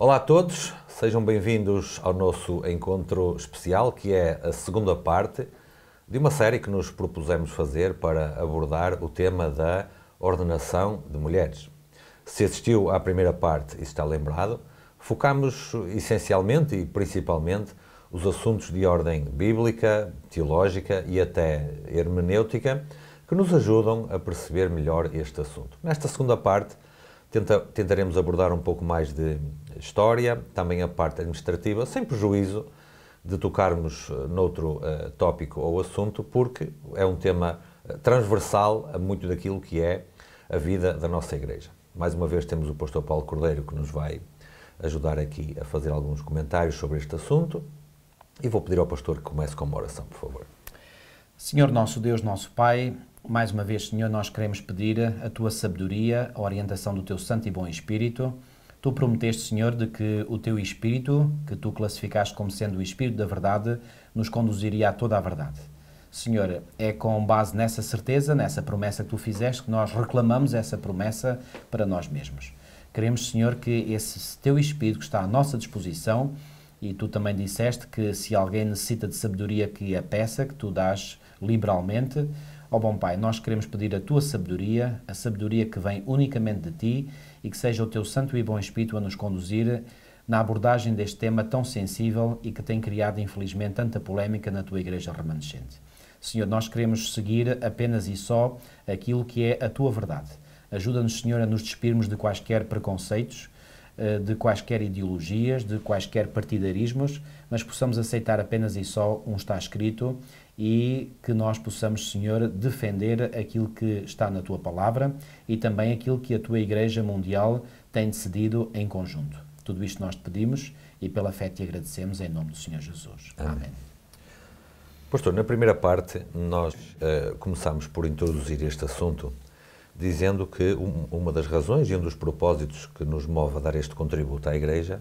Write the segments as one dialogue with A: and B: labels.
A: Olá a todos, sejam bem-vindos ao nosso encontro especial, que é a segunda parte de uma série que nos propusemos fazer para abordar o tema da ordenação de mulheres. Se assistiu à primeira parte e está lembrado, focamos essencialmente e principalmente os assuntos de ordem bíblica, teológica e até hermenêutica que nos ajudam a perceber melhor este assunto. Nesta segunda parte, Tenta, tentaremos abordar um pouco mais de história, também a parte administrativa, sem prejuízo de tocarmos eh, noutro uh, tópico ou assunto, porque é um tema eh, transversal a muito daquilo que é a vida da nossa Igreja. Mais uma vez temos o pastor Paulo Cordeiro que nos vai ajudar aqui a fazer alguns comentários sobre este assunto e vou pedir ao pastor que comece com uma oração, por favor.
B: Senhor nosso Deus, nosso Pai, mais uma vez, Senhor, nós queremos pedir a tua sabedoria, a orientação do teu santo e bom Espírito. Tu prometeste, Senhor, de que o teu Espírito, que tu classificaste como sendo o Espírito da Verdade, nos conduziria a toda a verdade. Senhor, é com base nessa certeza, nessa promessa que tu fizeste, que nós reclamamos essa promessa para nós mesmos. Queremos, Senhor, que esse teu Espírito que está à nossa disposição, e tu também disseste que se alguém necessita de sabedoria, que a peça, que tu dás liberalmente, Ó oh bom Pai, nós queremos pedir a tua sabedoria, a sabedoria que vem unicamente de ti e que seja o teu santo e bom Espírito a nos conduzir na abordagem deste tema tão sensível e que tem criado, infelizmente, tanta polémica na tua Igreja remanescente. Senhor, nós queremos seguir apenas e só aquilo que é a tua verdade. Ajuda-nos, Senhor, a nos despirmos de quaisquer preconceitos, eh, de quaisquer ideologias, de quaisquer partidarismos, mas possamos aceitar apenas e só um está escrito e que nós possamos, Senhor, defender aquilo que está na tua palavra e também aquilo que a tua Igreja Mundial tem decidido em conjunto. Tudo isto nós te pedimos e pela fé te agradecemos em nome do Senhor Jesus.
A: Amém. Amém. Pastor, na primeira parte nós uh, começamos por introduzir este assunto dizendo que um, uma das razões e um dos propósitos que nos move a dar este contributo à Igreja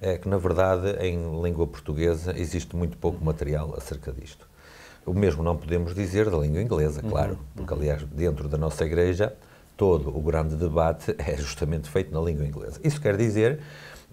A: é que, na verdade, em língua portuguesa existe muito pouco material acerca disto. O mesmo não podemos dizer da língua inglesa, uhum, claro, uhum. porque, aliás, dentro da nossa Igreja, todo o grande debate é justamente feito na língua inglesa. Isso quer dizer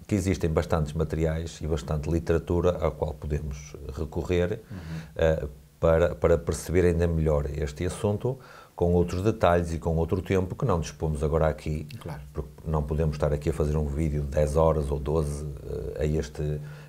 A: que existem bastantes materiais e bastante literatura a qual podemos recorrer uhum. uh, para, para perceber ainda melhor este assunto, com outros detalhes e com outro tempo que não dispomos agora aqui, claro. porque não podemos estar aqui a fazer um vídeo de 10 horas ou 12 uh, eh, a, este,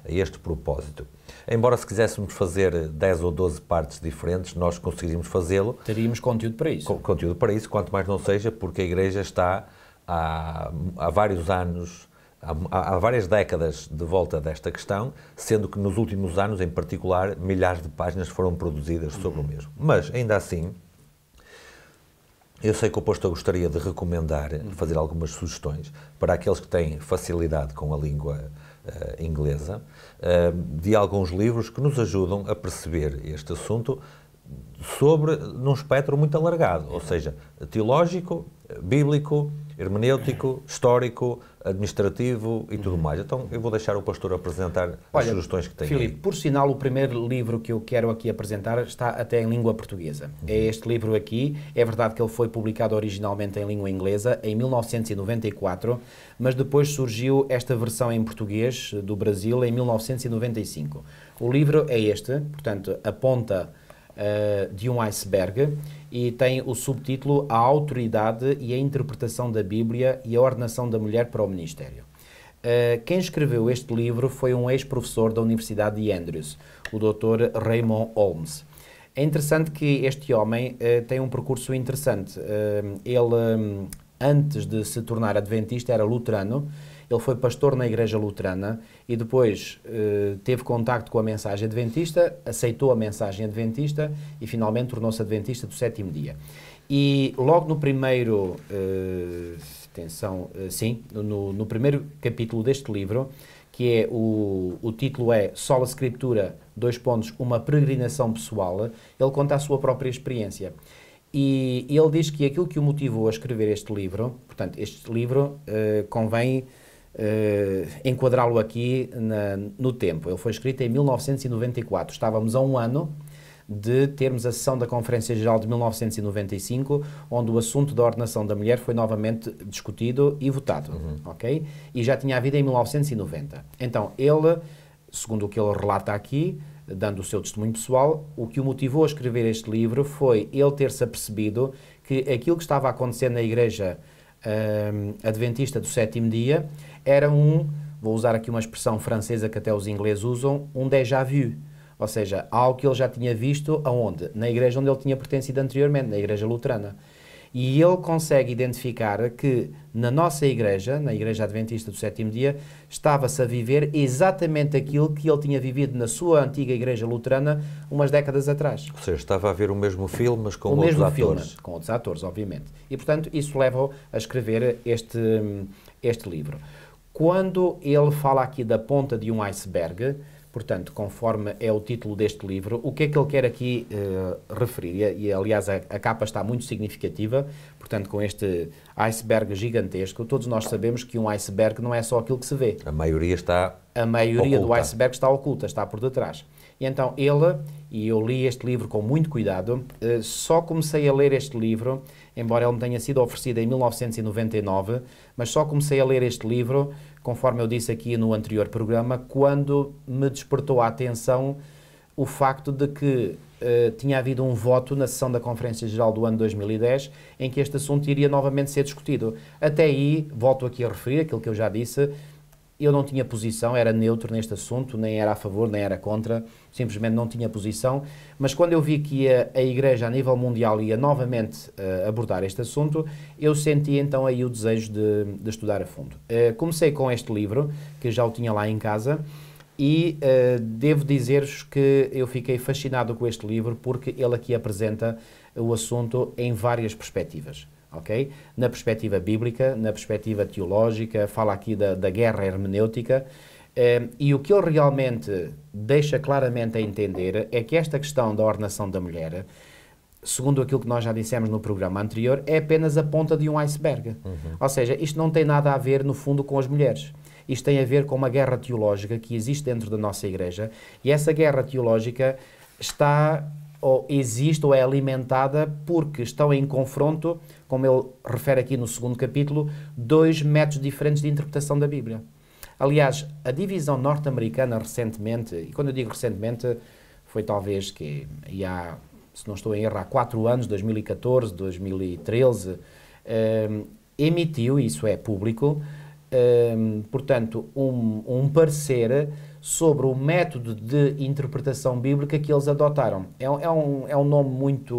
A: a este propósito embora se quiséssemos fazer 10 ou 12 partes diferentes, nós conseguiríamos fazê-lo. Teríamos conteúdo para isso. conteúdo para isso, quanto mais não seja, porque a Igreja está há, há vários anos há, várias décadas de volta desta questão, sendo que nos últimos anos, em particular, milhares de páginas foram produzidas sobre uhum. o mesmo. Mas, ainda assim, eu sei que o posto gostaria de recomendar, uhum. fazer algumas sugestões para aqueles que têm facilidade com a língua uh, inglesa, uh, eh, de alguns livros que nos ajudam a perceber este assunto sobre num espectro muito alargado, ou seja, teológico, bíblico, hermenêutico, histórico, administrativo e tudo uhum. mais. Então eu vou deixar o pastor apresentar Olha, as sugestões que tem. Filipe,
B: por sinal, o primeiro livro que eu quero aqui apresentar está até em língua portuguesa. Uhum. É este livro aqui. É verdade que ele foi publicado originalmente em língua inglesa em 1994, mas depois surgiu esta versão em português do Brasil em 1995. O livro é este, portanto, aponta eh, de um iceberg e tem o subtítulo A Autoridade e a Interpretação da Bíblia e a Ordenação da Mulher para o Ministério. Uh, quem escreveu este livro foi um ex-professor da Universidade de Andrews, o Dr. Raymond Holmes. É interessante que este homem uh, tem um percurso interessante. ele, um, antes de se tornar adventista, era luterano ele foi pastor na igreja luterana e depois eh, teve contacto com a mensagem adventista, aceitou a mensagem adventista e finalmente tornou-se adventista do sétimo dia. E logo no primeiro, eh, atenção, eh, sim, no, no, primeiro capítulo deste livro, que é o, o título é Sola Escritura, dois pontos, uma peregrinação pessoal, ele conta a sua própria experiência. E, ele diz que aquilo que o motivou a escrever este livro, portanto, este livro convém eh, enquadrá-lo aqui na, no tempo. Ele foi escrito em 1994. Estávamos a um ano de termos a sessão da Conferência Geral de 1995, onde o assunto da ordenação da mulher foi novamente discutido e votado, uhum. ok? E já tinha havido em 1990. Então, ele, segundo o que ele relata aqui, dando o seu testemunho pessoal, o que o motivou a escrever este livro foi ele ter-se apercebido que aquilo que estava acontecendo na Igreja ehm, Adventista do Sétimo Dia era um, vou usar aqui uma expressão francesa que até os ingleses usam, um déjà vu. Ou seja, algo que ele já tinha visto aonde? Na igreja onde ele tinha pertencido anteriormente, na igreja luterana. E ele consegue identificar que na nossa igreja, na igreja adventista do sétimo dia, estava-se a viver exatamente aquilo que ele tinha vivido na sua antiga igreja luterana umas décadas atrás.
A: Ou seja, estava a ver o mesmo filme, mas com o outros mesmo atores. Filme, com outros atores, obviamente. E,
B: portanto, isso leva-o a escrever este, hum, este livro. Quando ele fala aqui da ponta de um iceberg, portanto, conforme é o título deste livro, o que é que ele quer aqui uh, referir? E, aliás, a, a, capa está muito significativa, portanto, com este iceberg gigantesco, todos nós sabemos que um iceberg não é só aquilo que se vê. A maioria está. A maioria oculta. do iceberg está oculta, está por detrás. E então ele, e eu li este livro com muito cuidado, uh, só comecei a ler este livro, embora ele me tenha sido oferecido em 1999 mas só comecei a ler este livro, conforme eu disse aqui no anterior programa, quando me despertou a atenção o facto de que uh, tinha havido um voto na sessão da Conferência Geral do ano 2010 em que este assunto iria novamente ser discutido. Até aí, volto aqui a referir aquilo que eu já disse, eu não tinha posição, era neutro neste assunto, nem era a favor, nem era contra, simplesmente não tinha posição. Mas quando eu vi que a, a Igreja, a nível mundial, ia novamente uh, abordar este assunto, eu senti então aí o desejo de, de estudar a fundo. Uh, comecei com este livro, que já o tinha lá em casa, e uh, devo dizer-vos que eu fiquei fascinado com este livro, porque ele aqui apresenta o assunto em várias perspectivas ok? Na perspectiva bíblica, na perspectiva teológica, fala aqui da, da guerra hermenêutica. Eh, e o que ele realmente deixa claramente a entender é que esta questão da ordenação da mulher, segundo aquilo que nós já dissemos no programa anterior, é apenas a ponta de um iceberg. Uhum. Ou seja, isto não tem nada a ver, no fundo, com as mulheres. Isto tem a ver com uma guerra teológica que existe dentro da nossa Igreja e essa guerra teológica está ou existe ou é alimentada porque estão em confronto como ele refere aqui no segundo capítulo, dois métodos diferentes de interpretação da Bíblia. Aliás, a divisão norte-americana recentemente, e quando eu digo recentemente, foi talvez que há, se não estou em erro, há quatro anos, 2014, 2013, eh, emitiu, isso é público, eh, portanto, um, um parecer sobre o método de interpretação bíblica que eles adotaram. É, é, um, é um nome muito,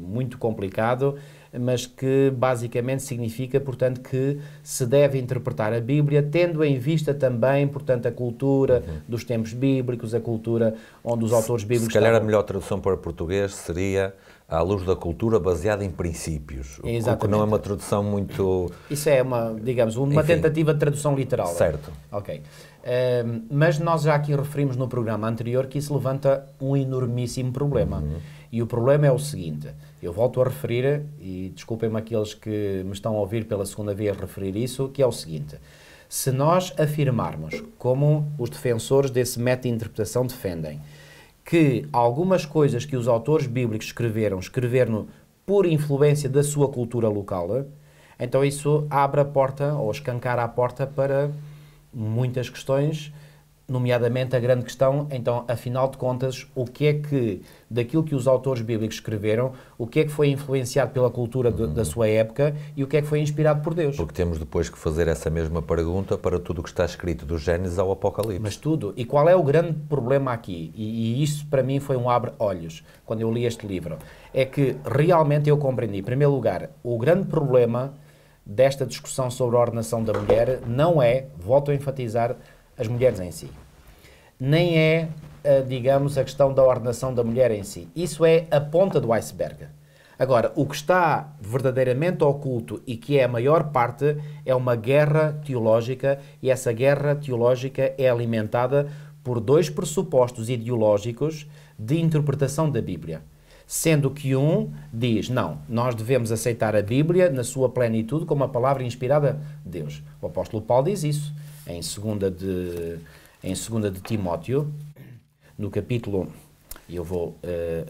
B: muito complicado mas que basicamente significa, portanto, que se deve interpretar a Bíblia tendo em vista também, portanto, a cultura uhum. dos tempos bíblicos, a cultura onde os autores bíblicos. Se calhar estavam.
A: a melhor tradução para português seria à luz da cultura baseada em princípios. Exatamente. O que não é uma tradução muito.
B: Isso é uma, digamos, uma Enfim. tentativa de tradução literal. Certo. Ok. Um, ehm, mas nós já aqui referimos no programa anterior que isso levanta um enormíssimo problema. Uhum e o problema é o seguinte: eu volto a referir, e desculpem-me aqueles que me estão a ouvir pela segunda vez referir isso, que é o seguinte. Se nós afirmarmos, como os defensores desse método de interpretação defendem, que algumas coisas que os autores bíblicos escreveram, escreveram por influência da sua cultura local, então isso abre a porta ou escancara a porta para muitas questões nomeadamente a grande questão, então, afinal de contas, o que é que, daquilo que os autores bíblicos escreveram, o que é que foi influenciado pela cultura de, uhum. da sua época e o que é que foi inspirado por Deus? Porque temos depois que fazer essa mesma pergunta para tudo o que está escrito do Gênesis ao Apocalipse. Mas tudo. E qual é o grande problema aqui? E, e isso para mim foi um abre-olhos quando eu li este livro. É que realmente eu compreendi, em primeiro lugar, o grande problema desta discussão sobre a ordenação da mulher não é, volto a enfatizar, as mulheres em si. Nem é, eh, digamos, a questão da ordenação da mulher em si. Isso é a ponta do iceberg. Agora, o que está verdadeiramente oculto e que é a maior parte é uma guerra teológica, e essa guerra teológica é alimentada por dois pressupostos ideológicos de interpretação da Bíblia. Sendo que um diz, não, nós devemos aceitar a Bíblia na sua plenitude como a palavra inspirada de Deus. O apóstolo Paulo diz isso em 2 de, em segunda de Timóteo, no capítulo, eu vou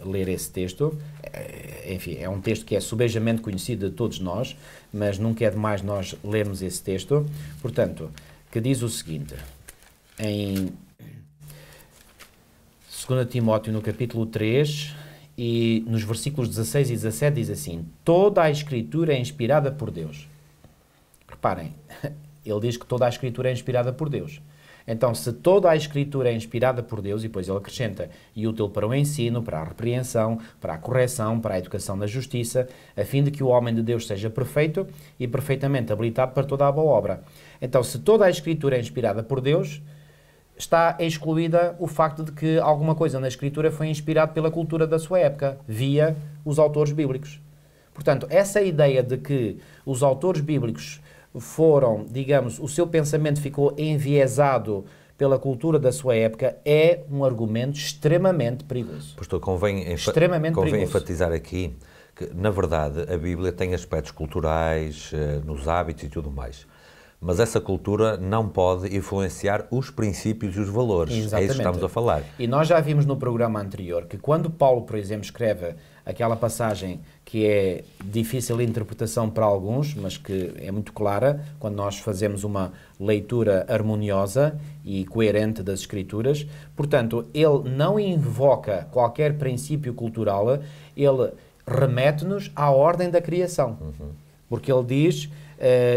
B: uh, ler esse texto, eh, enfim, é um texto que é subejamente conhecido de todos nós, mas nunca é demais nós lermos esse texto, portanto, que diz o seguinte, em 2 Timóteo, no capítulo 3, e nos versículos 16 e 17 diz assim: Toda a Escritura é inspirada por Deus. Reparem, ele diz que toda a Escritura é inspirada por Deus. Então, se toda a Escritura é inspirada por Deus, e depois ele acrescenta, e útil para o ensino, para a repreensão, para a correção, para a educação da justiça, a fim de que o homem de Deus seja perfeito e perfeitamente habilitado para toda a boa obra. Então, se toda a Escritura é inspirada por Deus, está excluída o facto de que alguma coisa na Escritura foi inspirada pela cultura da sua época, via os autores bíblicos. Portanto, essa ideia de que os autores bíblicos foram, digamos, o seu pensamento ficou enviesado pela cultura da sua época é um argumento extremamente perigoso.
A: Pastor, convém, enfa extremamente convém perigoso. enfatizar aqui que, na verdade, a Bíblia tem aspectos culturais, eh, nos hábitos e tudo mais. Mas essa cultura não pode influenciar os princípios e os valores. Exatamente. É isso que estamos a falar. E
B: nós já vimos no programa anterior que quando Paulo, por exemplo, escreve aquela passagem que é difícil de interpretação para alguns, mas que é muito clara quando nós fazemos uma leitura harmoniosa e coerente das Escrituras. Portanto, ele não invoca qualquer princípio cultural, ele remete-nos à ordem da criação. Uhum. Porque ele diz: uh,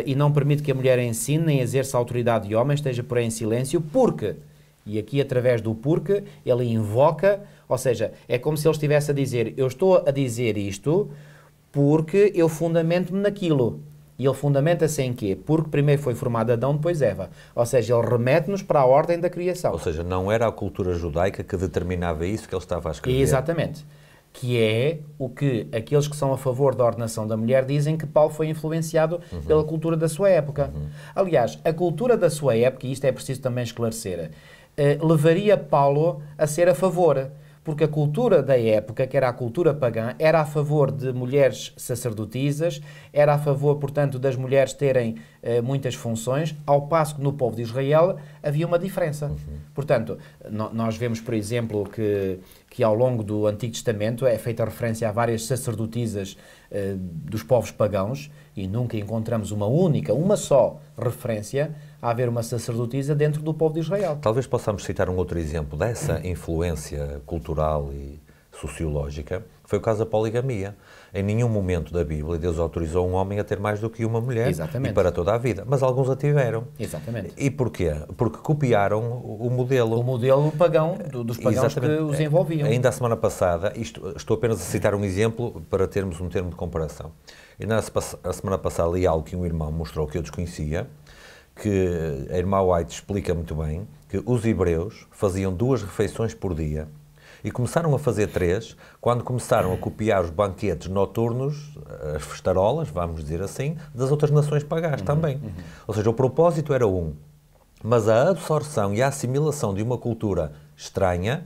B: e não permite que a mulher ensine nem exerça a autoridade de homem, esteja porém em silêncio, porque e aqui, através do porque, ele invoca, ou seja, é como se ele estivesse a dizer: Eu estou a dizer isto porque eu fundamento-me naquilo. E ele fundamenta-se em quê? Porque primeiro foi formado Adão, depois Eva. Ou seja, ele remete-nos para a ordem da criação.
A: Ou seja, não era a cultura judaica que determinava isso que ele estava a escrever. Exatamente.
B: Que é o que aqueles que são a favor da ordenação da mulher dizem que Paulo foi influenciado uhum. pela cultura da sua época. Uhum. Aliás, a cultura da sua época, e isto é preciso também esclarecer, eh, levaria Paulo a ser a favor porque a cultura da época, que era a cultura pagã, era a favor de mulheres sacerdotisas, era a favor, portanto, das mulheres terem eh, muitas funções, ao passo que no povo de Israel havia uma diferença. Uhum. Portanto, no, nós vemos, por exemplo, que, que ao longo do Antigo Testamento é feita referência a várias sacerdotisas eh, dos povos pagãos e nunca encontramos uma única, uma só referência haver uma sacerdotisa dentro do povo de Israel.
A: Talvez possamos citar um outro exemplo dessa influência cultural e sociológica, foi o caso da poligamia. Em nenhum momento da Bíblia Deus autorizou um homem a ter mais do que uma mulher Exatamente. e para toda a vida, mas alguns a tiveram. Exatamente. E porquê? Porque copiaram o modelo. O modelo pagão dos pagãos Exatamente. que os envolviam. Ainda a semana passada, isto, estou apenas a citar um exemplo para termos um termo de comparação. E na semana passada li algo que um irmão mostrou que eu desconhecia, que a irmã White explica muito bem, que os hebreus faziam duas refeições por dia e começaram a fazer três quando começaram a copiar os banquetes noturnos, as festarolas, vamos dizer assim, das outras nações pagãs uhum, também. Uhum. Ou seja, o propósito era um, mas a absorção e a assimilação de uma cultura estranha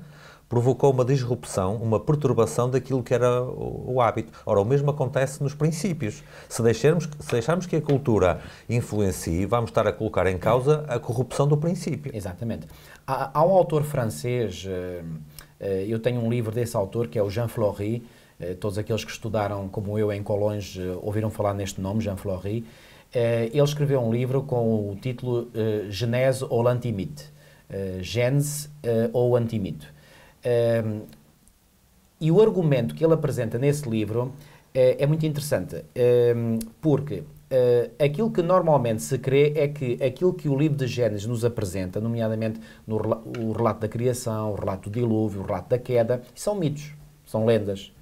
A: provocou uma disrupção, uma perturbação daquilo que era o, o hábito. Ora, o mesmo acontece nos princípios. Se deixarmos, se deixarmos que a cultura influencie, vamos estar a colocar em causa a corrupção do princípio.
B: Exatamente. Há, há um autor francês, eh, eh, eu tenho um livro desse autor, que é o Jean Flori, eh, todos aqueles que estudaram, como eu, em Colões, ouviram falar neste nome, Jean Flori, ele escreveu um livro com o título Genese ou l'antimite, Gênese ou antimito. Um, e o argumento que ele apresenta nesse livro é, é muito interessante, um, porque Uh, aquilo que normalmente se crê é que aquilo que o livro de Gênesis nos apresenta, nomeadamente no o relato da criação, o relato do dilúvio, o relato da queda, são mitos, são lendas.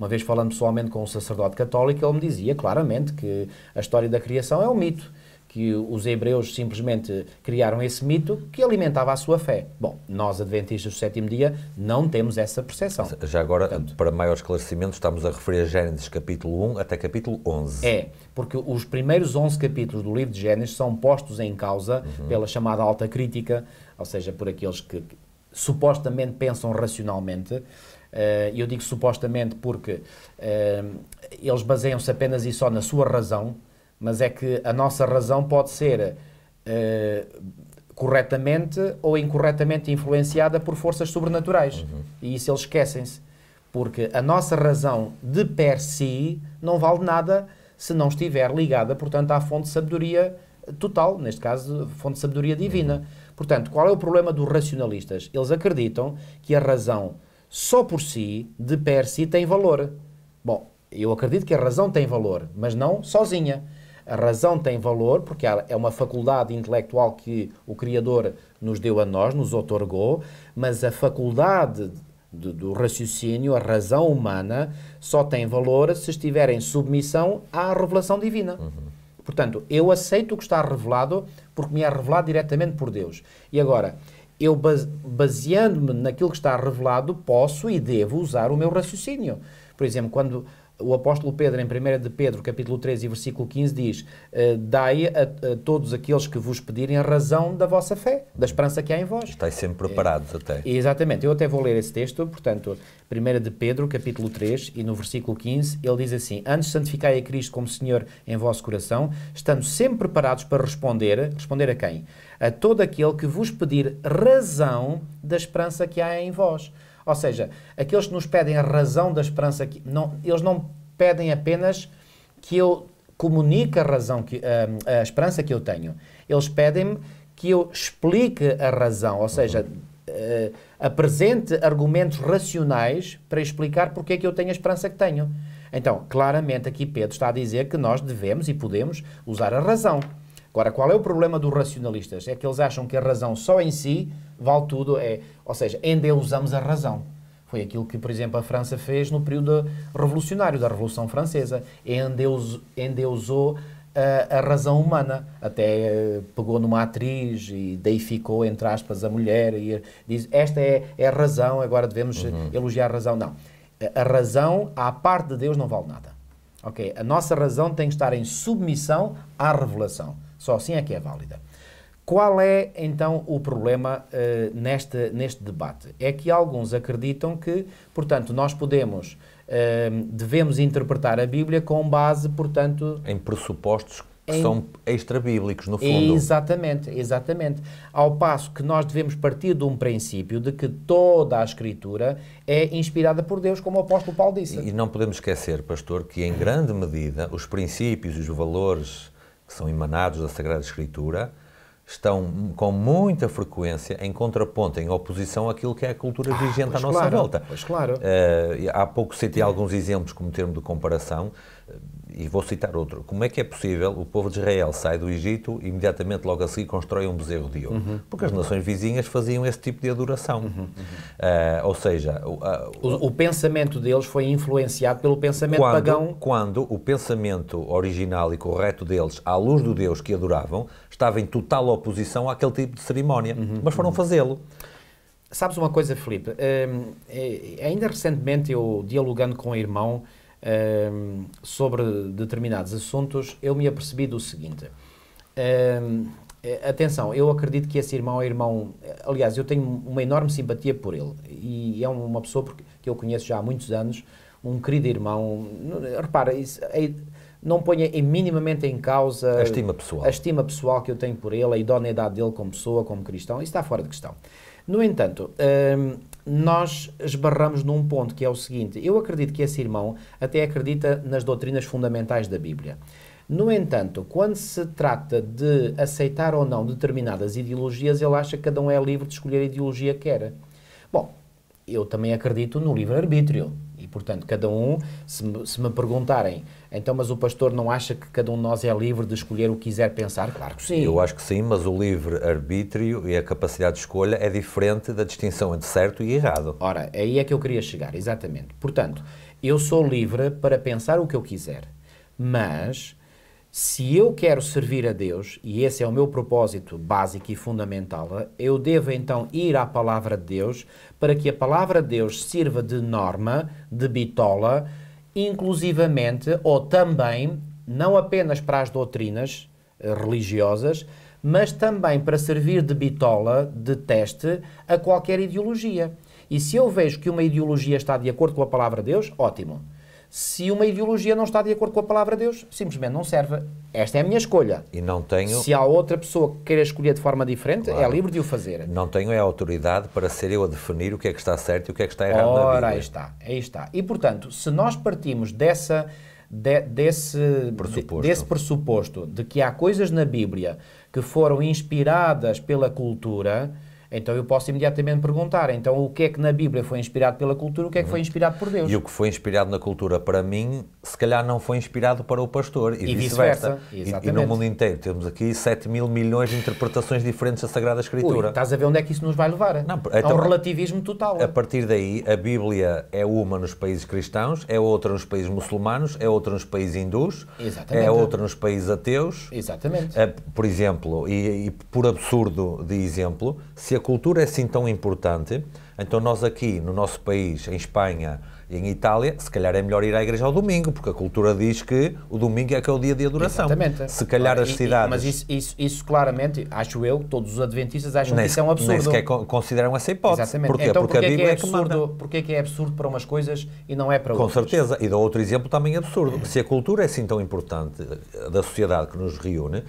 B: Uma vez falando pessoalmente com um sacerdote católico, ele me dizia claramente que a história da criação é um mito que os hebreus simplesmente criaram esse mito que alimentava a sua fé.
A: Bom, nós adventistas do sétimo dia não temos essa percepção. Já agora, Portanto, para maior esclarecimento, estamos a referir a Gênesis capítulo 1 até capítulo 11. É,
B: porque os primeiros 11 capítulos do livro de Gênesis são postos em causa uhum. pela chamada alta crítica, ou seja, por aqueles que supostamente pensam racionalmente. Eh, eu digo supostamente porque eh, eles baseiam-se apenas e só na sua razão, mas é que a nossa razão pode ser uh, corretamente ou incorretamente influenciada por forças sobrenaturais. Uhum. E isso eles esquecem-se. Porque a nossa razão de per si não vale nada se não estiver ligada, portanto, à fonte de sabedoria total, neste caso, fonte de sabedoria divina. Uhum. Portanto, qual é o problema dos racionalistas? Eles acreditam que a razão só por si, de per si, tem valor. Bom, eu acredito que a razão tem valor, mas não sozinha. A razão tem valor, porque é uma faculdade intelectual que o Criador nos deu a nós, nos otorgou, mas a faculdade do, do raciocínio, a razão humana, só tem valor se estiver em submissão à revelação divina. Uhum. Portanto, eu aceito o que está revelado porque me é revelado diretamente por Deus. E agora, eu baseando-me naquilo que está revelado, posso e devo usar o meu raciocínio. Por exemplo, quando o apóstolo Pedro, em 1 de Pedro, capítulo 3 e versículo 15, diz: eh, Dai a, a, todos aqueles que vos pedirem a razão da vossa fé, da esperança que há em vós.
A: Estáis sempre preparados é, até.
B: Eh, exatamente. Eu até vou ler esse texto, portanto, 1 de Pedro, capítulo 3, e no versículo 15, ele diz assim: Antes santificai a Cristo como Senhor em vosso coração, estando sempre preparados para responder. Responder a quem? A todo aquele que vos pedir razão da esperança que há em vós. Ou seja, aqueles que nos pedem a razão da esperança, que não, eles não pedem apenas que eu comunique a razão, que, a, a esperança que eu tenho. Eles pedem-me que eu explique a razão, ou seja, uhum. uh, apresente argumentos racionais para explicar porque é que eu tenho a esperança que tenho. Então, claramente aqui Pedro está a dizer que nós devemos e podemos usar a razão. Agora, qual é o problema dos racionalistas? É que eles acham que a razão só em si vale tudo, é, ou seja, endeusamos a razão. Foi aquilo que, por exemplo, a França fez no período revolucionário, da Revolução Francesa. Endeus, endeusou a, eh, a razão humana. Até eh, pegou numa atriz e deificou, entre aspas, a mulher e diz: Esta é, é a razão, agora devemos uhum. elogiar a razão. Não. A razão, à parte de Deus, não vale nada. Ok? A nossa razão tem que estar em submissão à revelação. Só assim é que é válida. Qual é então o problema uh, eh, neste, neste debate? É que alguns acreditam que, portanto, nós podemos, uh, devemos interpretar a Bíblia com base, portanto.
A: Em pressupostos que em... são extra-bíblicos, no fundo.
B: Exatamente, exatamente. Ao passo que
A: nós devemos partir de um princípio de que
B: toda a Escritura é inspirada por Deus, como
A: o apóstolo Paulo disse. E não podemos esquecer, pastor, que em grande medida os princípios e os valores que são emanados da Sagrada Escritura estão com muita frequência em contraponto, em oposição àquilo que é a cultura vigente ah, à nossa claro, volta. Pois claro. Uh, há pouco citei alguns exemplos como termo de comparação e vou citar outro, como é que é possível o povo de Israel sai do Egito e imediatamente logo a seguir constrói um bezerro de ouro? Uhum. Porque as nações vizinhas faziam esse tipo de adoração. Uhum. Uh, ou seja... O, ah, o, o, pensamento deles foi influenciado pelo pensamento quando, pagão. Quando o pensamento original e correto deles, à luz do Deus que adoravam, estava em total oposição àquele tipo de cerimónia. Uhum. Mas foram uhum. fazê-lo. Sabes uma coisa, Felipe? Uh, hum, eh, ainda recentemente,
B: eu dialogando com um irmão, sobre determinados assuntos, eu me apercebi do seguinte. Eh, atenção, eu acredito que esse irmão é irmão. Aliás, eu tenho uma enorme simpatia por ele. E é uma pessoa que eu conheço já há muitos anos, um querido irmão. Repara, isso, é, não ponha minimamente em causa a estima, pessoal. a estima pessoal que eu tenho por ele, a idoneidade dele como pessoa, como cristão. Isso está fora de questão. No entanto, nós esbarramos num ponto que é o seguinte: eu acredito que esse irmão até acredita nas doutrinas fundamentais da Bíblia. No entanto, quando se trata de aceitar ou não determinadas ideologias, ele acha que cada um é livre de escolher a ideologia que quer. Bom, eu também acredito no livre-arbítrio portanto, cada um, se me, se me, perguntarem, então, mas o pastor não acha que cada um de nós é livre de escolher o que quiser pensar? Claro que
A: sim. Eu acho que sim, mas o livre-arbítrio e a capacidade de escolha é diferente da distinção entre certo e errado. Ora, aí é que eu queria chegar, exatamente.
B: Portanto, eu sou livre para pensar o que eu quiser, mas se eu quero servir a Deus, e esse é o meu propósito básico e fundamental, eu devo então ir à palavra de Deus para que a palavra de Deus sirva de norma, de bitola, inclusivamente ou também, não apenas para as doutrinas eh, religiosas, mas também para servir de bitola, de teste, a qualquer ideologia. E se eu vejo que uma ideologia está de acordo com a palavra de Deus, ótimo se uma ideologia não está de acordo com a palavra de Deus, simplesmente não serve. Esta é a minha escolha.
A: E não tenho. Se há
B: outra pessoa que queira escolher de forma diferente, é claro. é livre de o fazer.
A: Não tenho é autoridade para ser eu a definir o que é que está certo e o que é que está errado Ora, na Bíblia. aí está,
B: aí está. E portanto, se nós partimos dessa de, desse, pressuposto. desse pressuposto de que há coisas na Bíblia que foram inspiradas pela cultura então eu posso imediatamente perguntar, então o que é que na Bíblia foi inspirado pela cultura, o que é que foi uhum. inspirado por Deus? E o
A: que foi inspirado na cultura para mim, se calhar não foi inspirado para o pastor e, e vice-versa. e, e, no mundo inteiro, temos aqui 7 mil milhões de interpretações diferentes da Sagrada Escritura. Ui, estás a ver
B: onde é que isso nos vai levar? Não, então, Ao relativismo total. A
A: partir daí, a Bíblia é uma nos países cristãos, é outra nos países muçulmanos, é outra nos países hindus, é Exatamente. é outra nos países ateus. Exatamente. É, por exemplo, e, e por absurdo de exemplo, se a cultura é assim tão importante, então nós aqui no nosso país, em Espanha e em Itália, se calhar é melhor ir à igreja ao domingo, porque a cultura diz que o domingo é que é o dia de adoração. Exatamente. Se calhar as cidades... mas isso,
B: isso, isso, claramente, acho eu, todos os adventistas acham nem, que isso é um absurdo. Nem sequer
A: consideram essa hipótese. Exatamente. Porquê? Então, porque, porque a é Bíblia é, é que é, absurdo,
B: é Porquê é que é absurdo para umas coisas
A: e não é para outras? Com certeza. E dou outro exemplo também absurdo. Se a cultura é assim tão importante eh, da sociedade que nos reúne,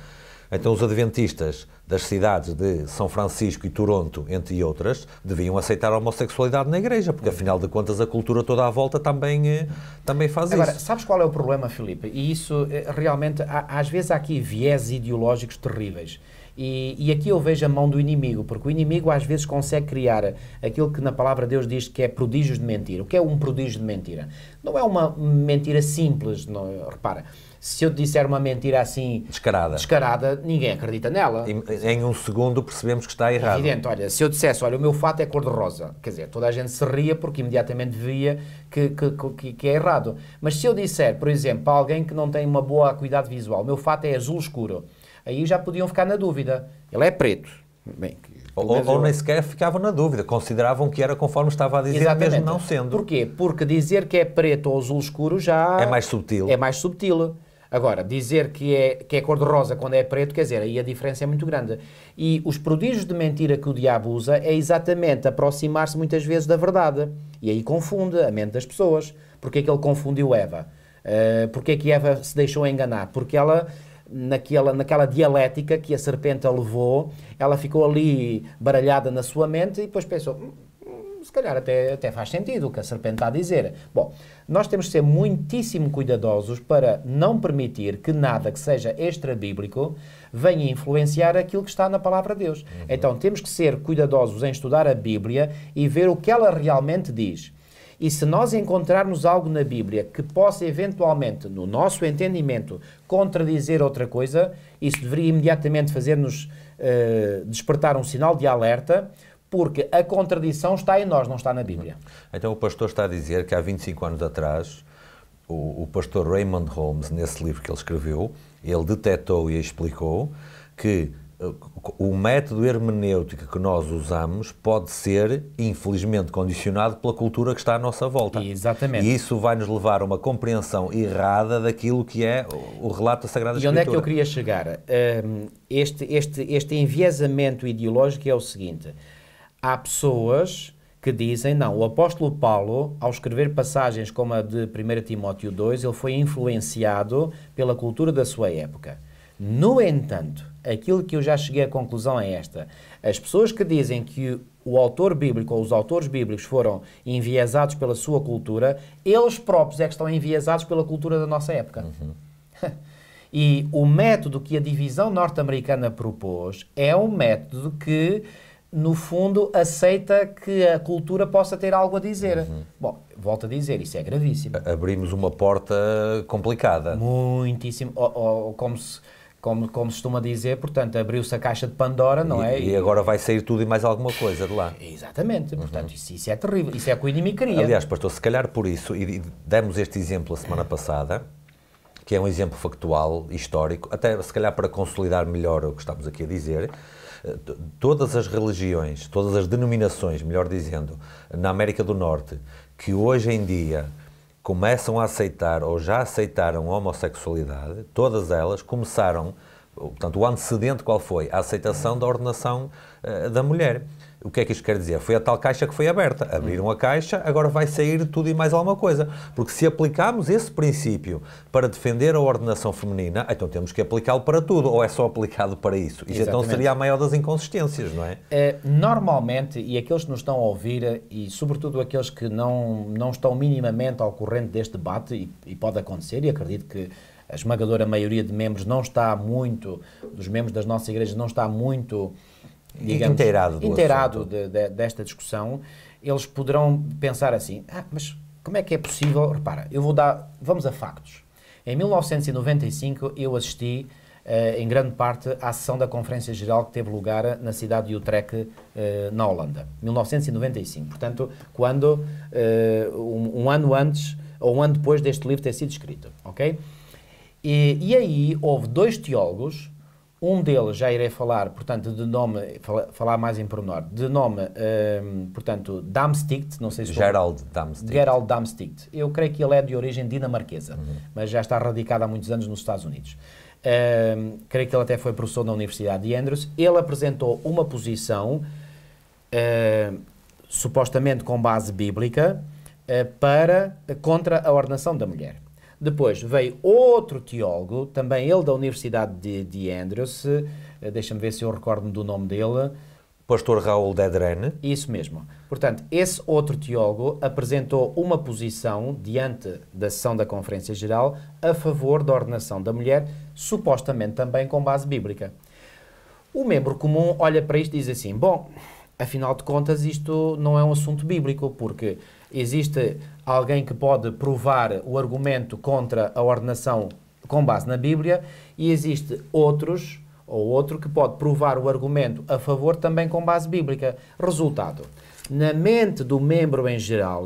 A: então os adventistas das cidades de São Francisco e Toronto, entre outras, deviam aceitar a homossexualidade na igreja, porque afinal de contas a cultura toda à volta também, eh, também faz Agora, isso. Agora,
B: sabes qual é o problema, Filipe? E isso eh, realmente, às vezes há aqui viés ideológicos terríveis. E, e, aqui eu vejo a mão do inimigo, porque o inimigo às vezes consegue criar aquilo que na palavra de Deus diz que é prodígios de mentira. O que é um prodígio de mentira? Não é uma mentira simples, não, é? repara se eu disser uma mentira
A: assim descarada,
B: descarada ninguém acredita nela. Em,
A: em um segundo percebemos que está
B: errado. Evidente, olha, se eu dissesse, olha, o meu fato é cor-de-rosa, quer dizer, toda a gente se ria porque imediatamente via que, que, que, que é errado. Mas se eu disser, por exemplo, para alguém que não tem uma boa acuidade visual, o meu fato é azul escuro, aí já podiam ficar na dúvida. Ele é preto. Bem, ou, ou, nem sequer ficavam na dúvida, consideravam que era conforme estava a dizer, Exatamente. mesmo não sendo. Porquê? Porque dizer que é preto ou azul escuro já... É mais subtil. É mais subtil. Agora, dizer que é, que é cor-de-rosa quando é preto, quer dizer, aí a diferença é muito grande. E os prodígios de mentira que o diabo usa é exatamente aproximar-se muitas vezes da verdade. E aí confunde a mente das pessoas. Porquê é que ele confundiu Eva? Uh, porquê é que Eva se deixou enganar? Porque ela, naquela, naquela dialética que a serpente a levou, ela ficou ali baralhada na sua mente e depois pensou hum, se calhar até, até faz sentido o que a serpente está a dizer. Bom, nós temos de ser muitíssimo cuidadosos para não permitir que nada que seja extra-bíblico venha influenciar aquilo que está na palavra de Deus. Uhum. Então temos que ser cuidadosos em estudar a Bíblia e ver o que ela realmente diz. E se nós encontrarmos algo na Bíblia que possa eventualmente, no nosso entendimento, contradizer outra coisa, isso deveria imediatamente fazer-nos uh, despertar um sinal de alerta porque a contradição está em nós, não está na Bíblia.
A: Então o pastor está a dizer que há 25 anos atrás, o, o pastor Raymond Holmes, nesse livro que ele escreveu, ele detectou e explicou que eh, o método hermenêutico que nós usamos pode ser, infelizmente, condicionado pela cultura que está à nossa volta. Exatamente. E isso vai nos levar a uma compreensão errada daquilo que é o relato da Sagrada Escritura. E onde é que eu queria
B: chegar? Ehm, este, este, este enviesamento ideológico é o seguinte há pessoas que dizem, não, o apóstolo Paulo, ao escrever passagens como a de 1 Timóteo 2, ele foi influenciado pela cultura da sua época. No entanto, aquilo que eu já cheguei à conclusão é esta. As pessoas que dizem que o autor bíblico ou os autores bíblicos foram enviesados pela sua cultura, eles próprios é que estão enviesados pela cultura da nossa época. Uhum. e o método que a divisão norte-americana propôs é um método que no fundo, aceita que a cultura possa ter algo a dizer. Uhum. Bom, volto a dizer, isso é gravíssimo. Abrimos uma porta complicada. Muitíssimo. Ou, ou, como se. Como, como se costuma dizer, portanto, abriu-se a caixa de Pandora, não e, é? E
A: agora vai sair tudo e mais alguma coisa de lá. Exatamente,
B: uhum. portanto, uhum. isso, isso, é terrível, isso é o que o inimigo queria. Aliás,
A: pastor, se calhar por isso, e demos este exemplo a semana passada, que é um exemplo factual, histórico, até se calhar para consolidar melhor o que estamos aqui a dizer, eh, todas as religiões, todas as denominações, melhor dizendo, na América do Norte, que hoje em dia começam a aceitar ou já aceitaram a homossexualidade, todas elas começaram, portanto, o antecedente qual foi? A aceitação da ordenação uh, da mulher. O que é que isto quer dizer? Foi a tal caixa que foi aberta. Abriram a caixa, agora vai sair tudo e mais alguma coisa. Porque se aplicarmos esse princípio para defender a ordenação feminina, então temos que aplicá-lo para tudo, ou é só aplicado para isso? Isto então seria a maior das inconsistências, não é?
B: é? normalmente, e aqueles que nos estão a ouvir, e sobretudo aqueles que não, não estão minimamente ao corrente deste debate, e, e pode acontecer, e acredito que a esmagadora maioria de membros não está muito, dos membros das nossas igrejas, não está muito
A: digamos, inteirado, inteirado
B: de, de, desta discussão, eles poderão pensar assim: ah, mas como é que é possível? Repara, eu vou dar. Vamos a factos. Em 1995, eu assisti, uh, em grande parte, à sessão da Conferência Geral que teve lugar eh, na cidade de Utrecht, uh, na Holanda. 1995. Portanto, quando. Uh, um, um, ano antes, ou um ano depois deste livro ter sido escrito. Ok? E, e aí houve dois teólogos um deles já irei falar, portanto, de nome, falar mais em pormenor, de nome, um, ehm, portanto, Damsticht, não sei se... Gerald Damsticht. Gerald Damsticht. Eu creio que ele é de origem dinamarquesa, uhum. mas já está radicado há muitos anos nos Estados Unidos. Um, ehm, creio que ele até foi professor na Universidade de Andrews. Ele apresentou uma posição, uh, supostamente com base bíblica, uh, para, contra a ordenação da mulher. Depois veio outro teólogo, também ele da Universidade de, de Andrews, eh, deixa-me ver se eu recordo-me do nome dele. Pastor Raul Dedrene. Isso mesmo. Portanto, esse outro teólogo apresentou uma posição diante da sessão da Conferência Geral a favor da ordenação da mulher, supostamente também com base bíblica. O membro comum olha para isto e diz assim: bom, afinal de contas, isto não é um assunto bíblico, porque existe alguém que pode provar o argumento contra a ordenação com base na Bíblia e existe outros ou outro que pode provar o argumento a favor também com base bíblica. Resultado, na mente do membro em geral,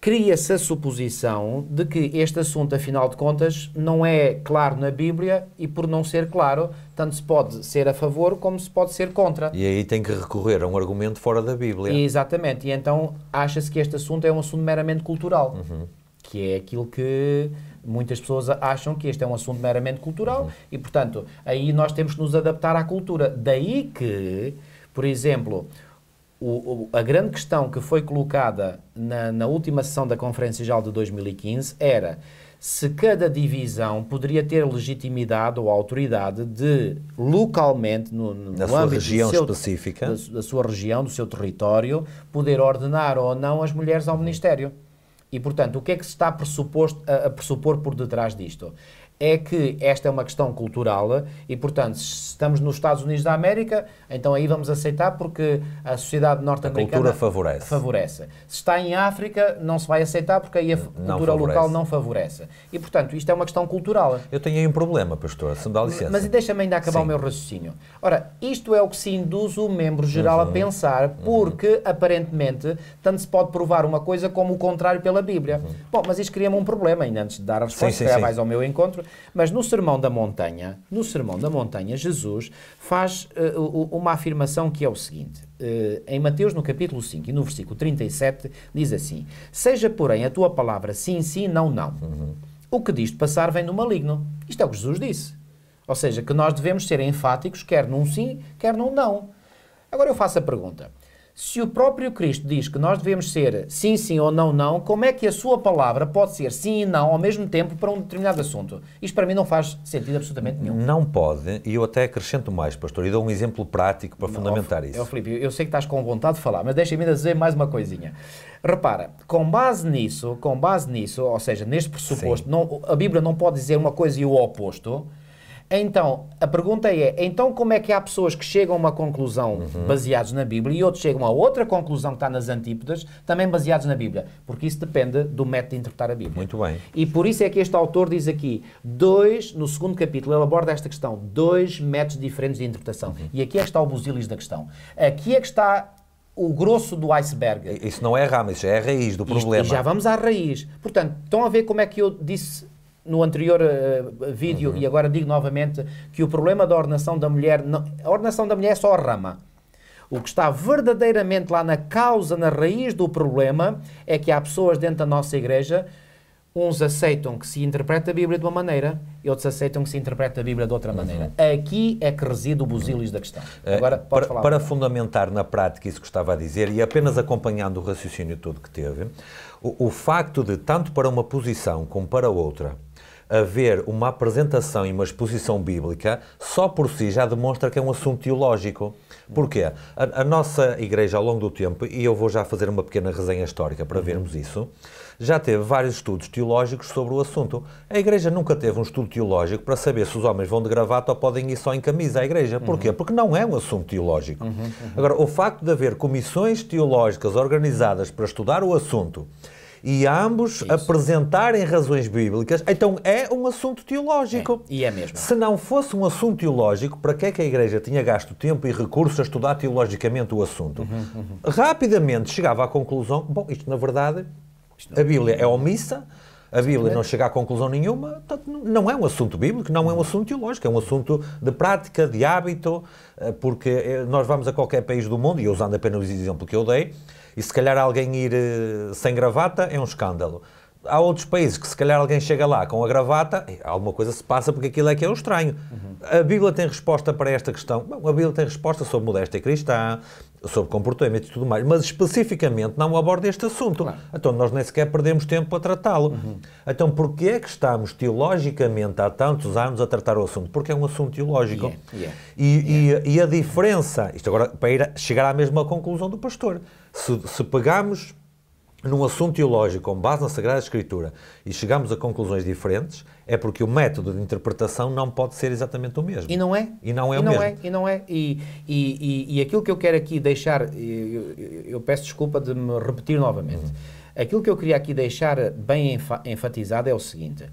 B: cria-se a suposição de que este assunto, afinal de contas, não é claro na Bíblia e, por não ser claro, tanto se pode ser a favor como se pode ser contra.
A: E aí tem que recorrer a um argumento fora da Bíblia.
B: exatamente. E então acha-se que este assunto é um assunto meramente cultural, uhum. que é aquilo que muitas pessoas acham que este é um assunto meramente cultural uhum. e, portanto, aí nós temos que nos adaptar à cultura. Daí que, por exemplo, o, o, a grande questão que foi colocada na, na última sessão da Conferência Geral de 2015 era se cada divisão poderia ter legitimidade ou autoridade de, localmente, no, no na sua região seu, específica, da, da, sua região, do seu território, poder ordenar ou não as mulheres ao Ministério. E, portanto, o que é que se está a, a pressupor por detrás disto? é que esta é uma questão cultural eh, e, portanto, se estamos nos Estados Unidos da América, então aí vamos aceitar porque a sociedade norte-americana. favorece. Favorece. Se está em África, não se vai aceitar porque aí a
A: não cultura favorece. local não
B: favorece. E, portanto, isto é uma questão cultural.
A: Eu tenho aí um problema, pastor, se me dá licença. Mas deixa-me ainda acabar Sim. o meu raciocínio.
B: Ora, isto é o que se induz o membro geral uhum. a pensar, uhum. porque, uhum. aparentemente, tanto se pode provar uma coisa como o contrário pela Bíblia. Uhum. Bom, mas isto cria-me um problema, ainda antes de dar a resposta, sim, sim, sim. mais ao meu encontro, mas no Sermão da Montanha, no Sermão da Montanha, Jesus faz uh, uma afirmação que é o seguinte. Uh, em Mateus, no capítulo 5 e no versículo 37, diz assim: Seja, porém, a tua palavra sim, sim, não, não. Uhum. O que diz de passar vem do maligno. Isto é o que Jesus disse. Ou seja, que nós devemos ser enfáticos, quer num sim, quer num não. Agora eu faço a pergunta. Se o próprio Cristo diz que nós devemos ser sim, sim ou não, não, como é que a sua palavra pode ser sim e não ao mesmo tempo para um determinado assunto? Isto para mim não faz sentido absolutamente
A: nenhum. Não pode, e eu até acrescento mais, pastor, e dou um exemplo prático para não, fundamentar é isso. É, Filipe, eu
B: sei que estás com vontade de falar, mas deixa-me ainda dizer mais uma coisinha. Repara, com base nisso, com base nisso, ou seja, neste pressuposto, não, a Bíblia não pode dizer uma coisa e o oposto, então, a pergunta é, então como é que há pessoas que chegam a uma conclusão uhum. baseados na Bíblia e outros chegam a outra conclusão que está nas antípodas, também baseados na Bíblia? Porque isso depende do método de interpretar a Bíblia. Muito bem. E por isso é que este autor diz aqui, dois, no segundo capítulo, ele aborda esta questão, dois métodos diferentes de interpretação. Uhum. E aqui é que está o busilis da questão. Aqui é que está o grosso do iceberg.
A: Isso não é a rama, isso é a raiz do problema. Isto, e já
B: vamos à raiz. Portanto, estão a ver como é que eu disse no anterior uh, vídeo, uhum. e agora digo novamente, que o problema da ordenação da mulher, não, a ordenação da mulher é só a rama. O que está verdadeiramente lá na causa, na raiz do problema, é que há pessoas dentro da nossa igreja, uns aceitam que se interpreta a Bíblia de uma maneira e outros aceitam que se interpreta a Bíblia de outra uhum. maneira. Uhum. Aqui é que reside o busilis da questão.
A: Eh, agora, uh, para, para fundamentar na prática isso que estava a dizer e apenas acompanhando o raciocínio todo que teve, o, o facto de, tanto para uma posição como para outra, haver uma apresentação e uma exposição bíblica só por si já demonstra que é um assunto teológico. Porquê? A, a nossa Igreja, ao longo do tempo, e eu vou já fazer uma pequena resenha histórica para uhum. vermos isso, já teve vários estudos teológicos sobre o assunto. A Igreja nunca teve um estudo teológico para saber se os homens vão de gravata ou podem ir só em camisa à Igreja. Uhum. Porquê? Uhum. Porque não é um assunto teológico. Uhum, uhum. Agora, o facto de haver comissões teológicas organizadas para estudar o assunto e ambos é Isso. apresentarem razões bíblicas, então é um assunto teológico. É. E é mesmo. Se não fosse um assunto teológico, para que é que a Igreja tinha gasto tempo e recursos a estudar teologicamente o assunto? Uhum, uhum. Rapidamente chegava à conclusão: bom, isto na verdade, isto a Bíblia é omissa. A Bíblia é. não chega a conclusão nenhuma, portanto, não é um assunto bíblico, não é um uhum. assunto teológico, é um assunto de prática, de hábito, eh, porque eh, nós vamos a qualquer país do mundo, e usando apenas o exemplo que eu dei, e se calhar alguém ir uh, sem gravata é um escândalo. Há outros países que se calhar alguém chega lá com a gravata, alguma coisa se passa porque aquilo é que é o estranho. Uhum. A Bíblia tem resposta para esta questão? Bom, a Bíblia tem resposta sobre modéstia cristã, sobre comportamento e tudo mais, mas especificamente não aborda este assunto. Claro. Então nós nem sequer perdemos tempo a tratá-lo. Uhum. Então porquê é que estamos teologicamente há tantos anos a tratar o assunto? Porque é um assunto teológico. Yeah, yeah, e, yeah. E, e, a diferença, isto agora para ir, chegar à mesma conclusão do pastor, se, se num assunto teológico com base na Sagrada Escritura e chegamos a conclusões diferentes, é porque o método de interpretação não pode ser exatamente o mesmo. E não é. E não é e o não mesmo. É, e não é. E, e, e, aquilo que eu quero aqui deixar,
B: eu, eu peço desculpa de me repetir novamente, uhum. aquilo que eu queria aqui deixar bem enfatizado é o seguinte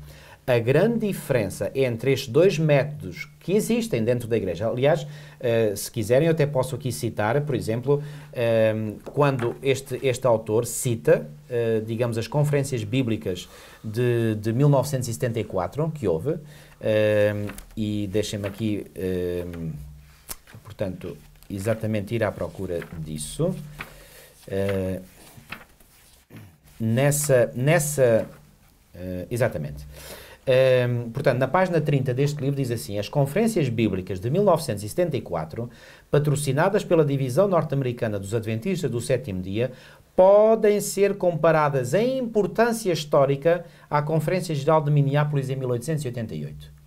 B: a grande diferença entre estes dois métodos que existem dentro da Igreja, aliás, uh, se quiserem, eu até posso aqui citar, por exemplo, uh, quando este, este autor cita, uh, digamos, as conferências bíblicas de, de 1974 que houve, ehm, e deixem-me aqui, ehm, portanto, exatamente ir à procura disso. Eh, nessa, nessa Uh, exatamente. Um, portanto, na página 30 deste livro diz assim: As conferências bíblicas de 1974, patrocinadas pela Divisão Norte-Americana dos Adventistas do Sétimo Dia, podem ser comparadas em importância histórica à Conferência Geral de Minneapolis em 1888.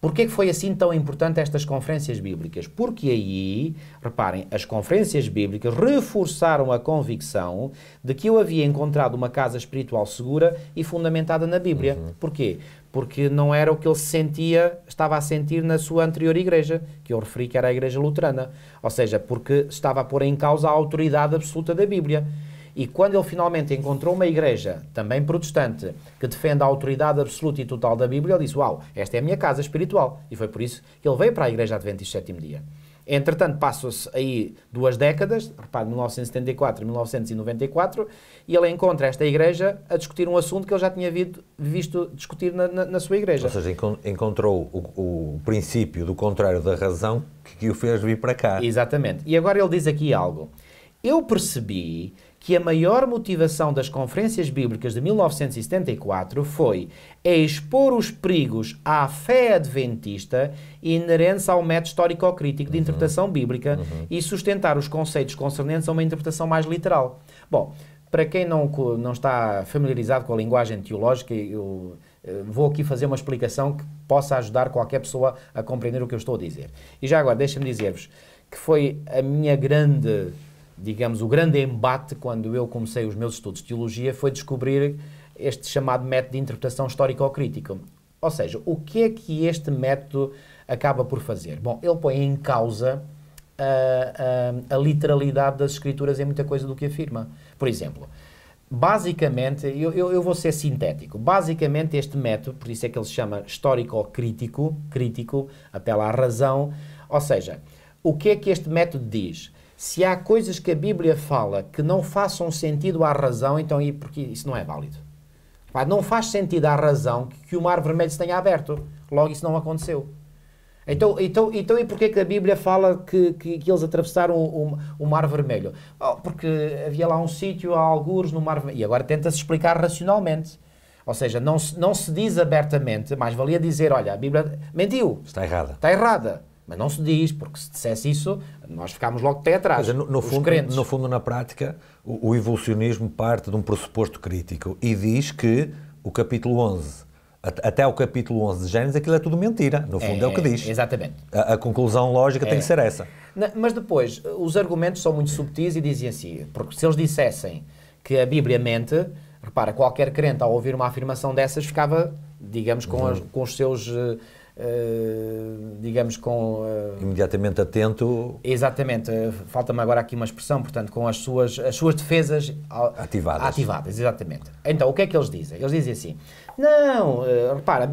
B: Porquê que foi assim tão importante estas conferências bíblicas? Porque aí, reparem, as conferências bíblicas reforçaram a convicção de que eu havia encontrado uma casa espiritual segura e fundamentada na Bíblia. Uhum. Porquê? porque não era o que ele sentia, estava a sentir na sua anterior igreja, que eu referi que era a igreja luterana, ou seja, porque estava a pôr em causa a autoridade absoluta da Bíblia. E quando ele finalmente encontrou uma igreja, também protestante, que defende a autoridade absoluta e total da Bíblia, ele disse: Uau, esta é a minha casa espiritual. E foi por isso que ele veio para a igreja Adventista Sétimo Dia. Entretanto, passam-se aí duas décadas, repare, 1974 e 1994, e ele encontra esta igreja a discutir um assunto que ele já tinha visto discutir na, na, na sua igreja. Ou
A: seja, encontrou o, o, princípio do contrário da razão que, que o fez vir para cá. Exatamente. E agora ele diz aqui algo.
B: Eu percebi que a maior motivação das conferências bíblicas de 1974 foi é expor os perigos à fé adventista inerentes ao método histórico-crítico de uhum. interpretação bíblica uhum. e sustentar os conceitos concernentes a uma interpretação mais literal. Bom, para quem não, não está familiarizado com a linguagem teológica, eu eh, vou aqui fazer uma explicação que possa ajudar qualquer pessoa a compreender o que eu estou a dizer. E já agora, deixem-me dizer-vos que foi a minha grande digamos, o grande embate quando eu comecei os meus estudos de teologia foi descobrir este chamado método de interpretação histórico-crítica. Ou seja, o que é que este método acaba por fazer? Bom, ele põe em causa a, ah, a, ah, a literalidade das escrituras em muita coisa do que afirma. Por exemplo, basicamente, eu, eu, eu, vou ser sintético, basicamente este método, por isso é que ele se chama histórico-crítico, crítico, apela à razão, ou seja, o que é que este método diz? Se há coisas que a Bíblia fala que não façam sentido à razão, então e porque isso não é válido. não faz sentido à razão que, o mar vermelho se tenha aberto. Logo, isso não aconteceu. Então, então, então e porquê que a Bíblia fala que, que, que eles atravessaram o, o, o Mar Vermelho? Oh, porque havia lá um sítio, há algures no Mar Vermelho. E agora tenta-se explicar racionalmente. Ou seja, não se, não se diz abertamente, mas valia dizer, olha, a Bíblia mentiu. Está errada. Está errada. Mas não se diz, porque se dissesse isso, nós ficámos logo até atrás. Mas, no, no, fundo, no
A: fundo, na prática, o, o evolucionismo parte de um pressuposto crítico e diz que o capítulo 11 até o capítulo 11 de Gênesis, aquilo é tudo mentira. No fundo, é, é o que é, diz. Exatamente. A, a conclusão lógica é. tem que ser essa.
B: Na, mas depois, os argumentos são muito subtis e dizem assim, porque se eles dissessem que a Bíblia mente, repara, qualquer crente ao ouvir uma afirmação dessas ficava, digamos, com, uhum. as, com os seus eh, eh, digamos, com. Uh, Imediatamente atento. Exatamente, eh, falta-me agora aqui uma expressão, portanto, com as suas, as suas defesas ativadas. Ativadas, exatamente. Então, o que é que eles dizem? Eles dizem assim: não, repara,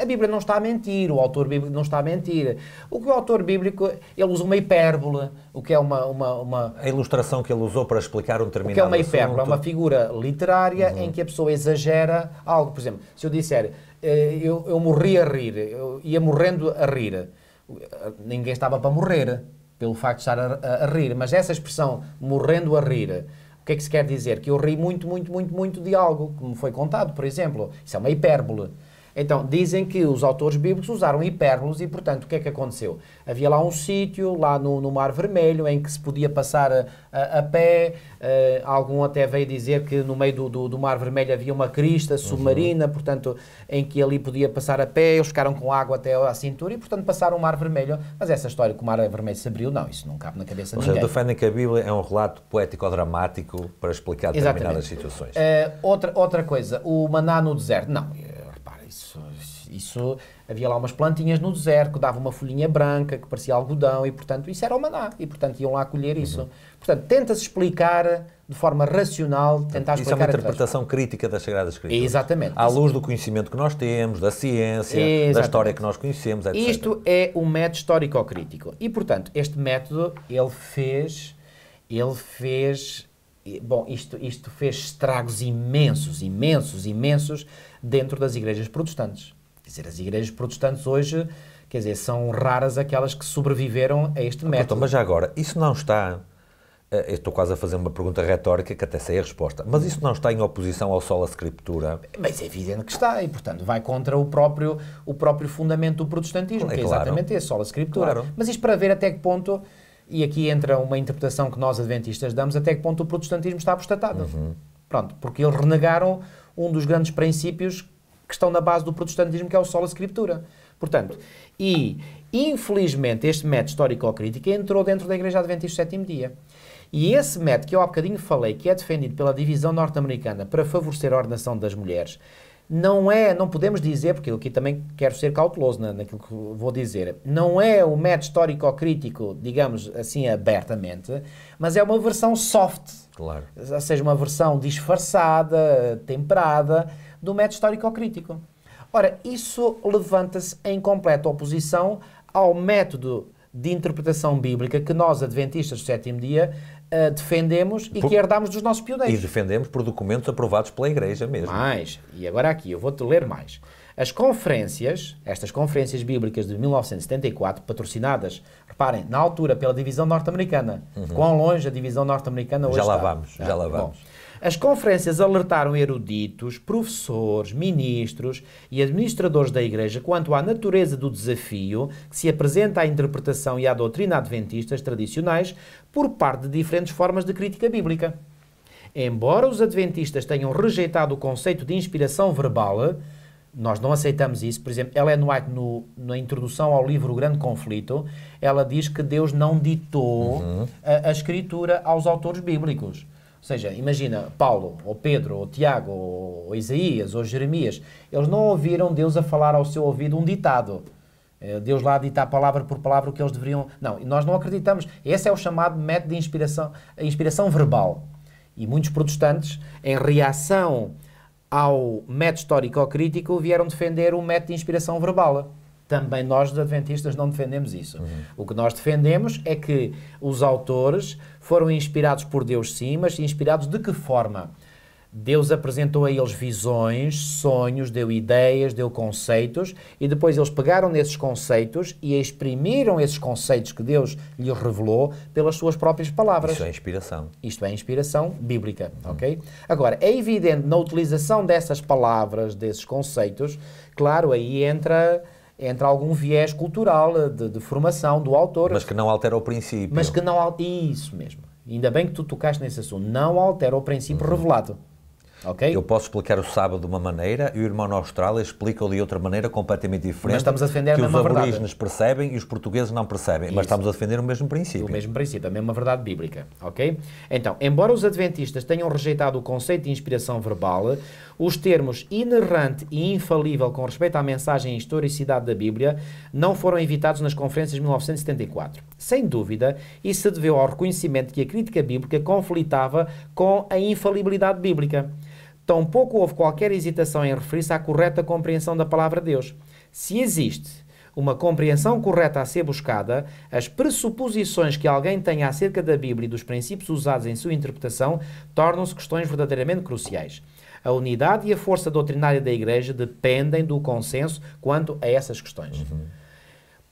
B: a Bíblia não está a mentir, o autor bíblico não está a mentir. O que o autor bíblico, ele usa uma hipérbole, o que é uma. uma, uma
A: a ilustração que ele usou para explicar um determinado. O que é uma hipérbole? Assunto. É uma
B: figura literária uhum. em que a pessoa exagera algo. Por exemplo, se eu disser eh, eu, eu morri a rir, eu ia morrendo a rir. Ninguém estava para morrer, pelo facto de estar a, a, a rir, mas essa expressão, morrendo a rir, o que é que se quer dizer? Que eu ri muito, muito, muito, muito de algo que me foi contado, por exemplo. Isso é uma hipérbole. Então, dizem que os autores bíblicos usaram hipérboles e, portanto, o que é que aconteceu? Havia lá um sítio, lá no, no Mar Vermelho, em que se podia passar a, a, a pé. Uh, algum até veio dizer que no meio do, do, do Mar Vermelho havia uma crista uhum. submarina, uhum. portanto, em que ali podia passar a pé. Eles ficaram com água até à cintura e, portanto, passaram o Mar Vermelho. Mas essa história que o Mar Vermelho se abriu, não, isso não cabe na cabeça de ninguém. Ou seja,
A: defendem que a Bíblia é um relato poético-dramático para explicar determinadas Exatamente. situações.
B: Uh, outra, outra coisa, o maná no deserto. Não, eh, isso, isso havia lá umas plantinhas no deserto que dava uma folhinha branca que parecia algodão e, portanto, isso era o maná. E, portanto, iam lá colher isso. Uhum. Portanto, tenta-se explicar de forma racional, tentar Isso é uma interpretação
A: crítica das Sagradas Escrituras. Exatamente. À luz do conhecimento que nós temos, da ciência, Exatamente. da história que nós conhecemos, etc. Isto
B: é um método histórico-crítico. E, portanto, este método, ele fez... Ele fez... Bom, isto, isto fez estragos imensos, imensos, imensos dentro das igrejas protestantes. Quer dizer, as igrejas protestantes hoje, quer dizer, são raras aquelas que sobreviveram a este ah, método. Então, mas já agora, isso não está.
A: Eh, eu estou quase a fazer uma pergunta retórica que até sei a resposta. Mas isso não está em oposição ao sola scriptura?
B: Mas é evidente que está e, portanto, vai contra o próprio, o próprio fundamento do protestantismo, é, que é exatamente claro. esse, sola scriptura. Claro. Mas isto para ver até que ponto, e aqui entra uma interpretação que nós adventistas damos, até que ponto o protestantismo está apostatado. Uhum. Pronto, porque eles renegaram um dos grandes princípios que estão na base do protestantismo, que é o sola escritura, Portanto, e infelizmente este método histórico-crítico entrou dentro da Igreja Adventista do Sétimo Dia. E esse método que eu há bocadinho falei, que é defendido pela divisão norte-americana para favorecer a ordenação das mulheres, não é, não podemos dizer, porque eu aqui também quero ser cauteloso na, naquilo que vou dizer, não é o método histórico-crítico, digamos assim, abertamente, mas é uma versão soft. Claro. Ou seja, uma versão disfarçada, temperada, do método histórico-crítico. Ora, isso levanta-se em completa oposição ao método de interpretação bíblica que nós, adventistas do sétimo dia, eh, defendemos e Por... que herdámos dos nossos pioneiros. E
A: defendemos por documentos aprovados pela Igreja mesmo. Mais,
B: e agora aqui, eu vou-te ler mais. As conferências, estas conferências bíblicas de 1974, patrocinadas, reparem, na altura pela divisão norte-americana. Uhum. Quão longe a divisão norte-americana hoje já lá está. Vamos, tá, já lá tá vamos, já lá vamos. As conferências alertaram eruditos, professores, ministros e administradores da Igreja quanto à natureza do desafio que se apresenta à interpretação e à doutrina adventistas tradicionais por parte de diferentes formas de crítica bíblica. Embora os adventistas tenham rejeitado o conceito de inspiração verbal, nós não aceitamos isso. Por exemplo, Ellen White, no, na introdução ao livro O Grande Conflito, ela diz que Deus não ditou uhum. a, a escritura aos autores bíblicos seja, imagina Paulo, ou Pedro, ou Tiago, ou Isaías, ou Jeremias, eles não ouviram Deus a falar ao seu ouvido um ditado. É, Deus lá ditar palavra por palavra o que eles deveriam. Não, nós não acreditamos. Esse é o chamado método de inspiração, inspiração verbal. E muitos protestantes, em reação ao método histórico-crítico, vieram defender o método de inspiração verbal. Também nós, os adventistas, não defendemos isso. Uhum. O que nós defendemos é que os autores foram inspirados por Deus, sim, mas inspirados de que forma? Deus apresentou a eles visões, sonhos, deu ideias, deu conceitos e depois eles pegaram nesses conceitos e exprimiram esses conceitos que Deus lhes revelou pelas suas próprias palavras. Isto é inspiração. Isto é inspiração bíblica, uhum. ok? Agora, é evidente na utilização dessas palavras, desses conceitos, claro, aí entra entra algum viés cultural eh, de, de, formação do autor. Mas que não altera o princípio. Mas que não altera. Isso mesmo. Ainda bem que tu tocaste nesse assunto. Não altera o princípio uhum. revelado.
A: Okay? Eu posso explicar o sábado de uma maneira e o irmão na Austrália explica-o de outra maneira completamente diferente. Mas estamos a defender a mesma os aborígenes percebem e os portugueses não percebem. Isso. Mas estamos a defender o mesmo princípio. O mesmo princípio, a mesma verdade bíblica. Ok?
B: Então, embora os adventistas tenham rejeitado o conceito de inspiração verbal, os termos inerrante e infalível com respeito à mensagem e historicidade da Bíblia não foram evitados nas conferências de 1974. Sem dúvida, isso se deveu ao reconhecimento que a crítica bíblica conflitava com a infalibilidade bíblica. Tampouco houve qualquer hesitação em referir-se à correta compreensão da palavra de Deus. Se existe uma compreensão correta a ser buscada, as pressuposições que alguém tenha acerca da Bíblia e dos princípios usados em sua interpretação tornam-se questões verdadeiramente cruciais. A unidade e a força doutrinária da Igreja dependem do consenso quanto a essas questões. Uhum.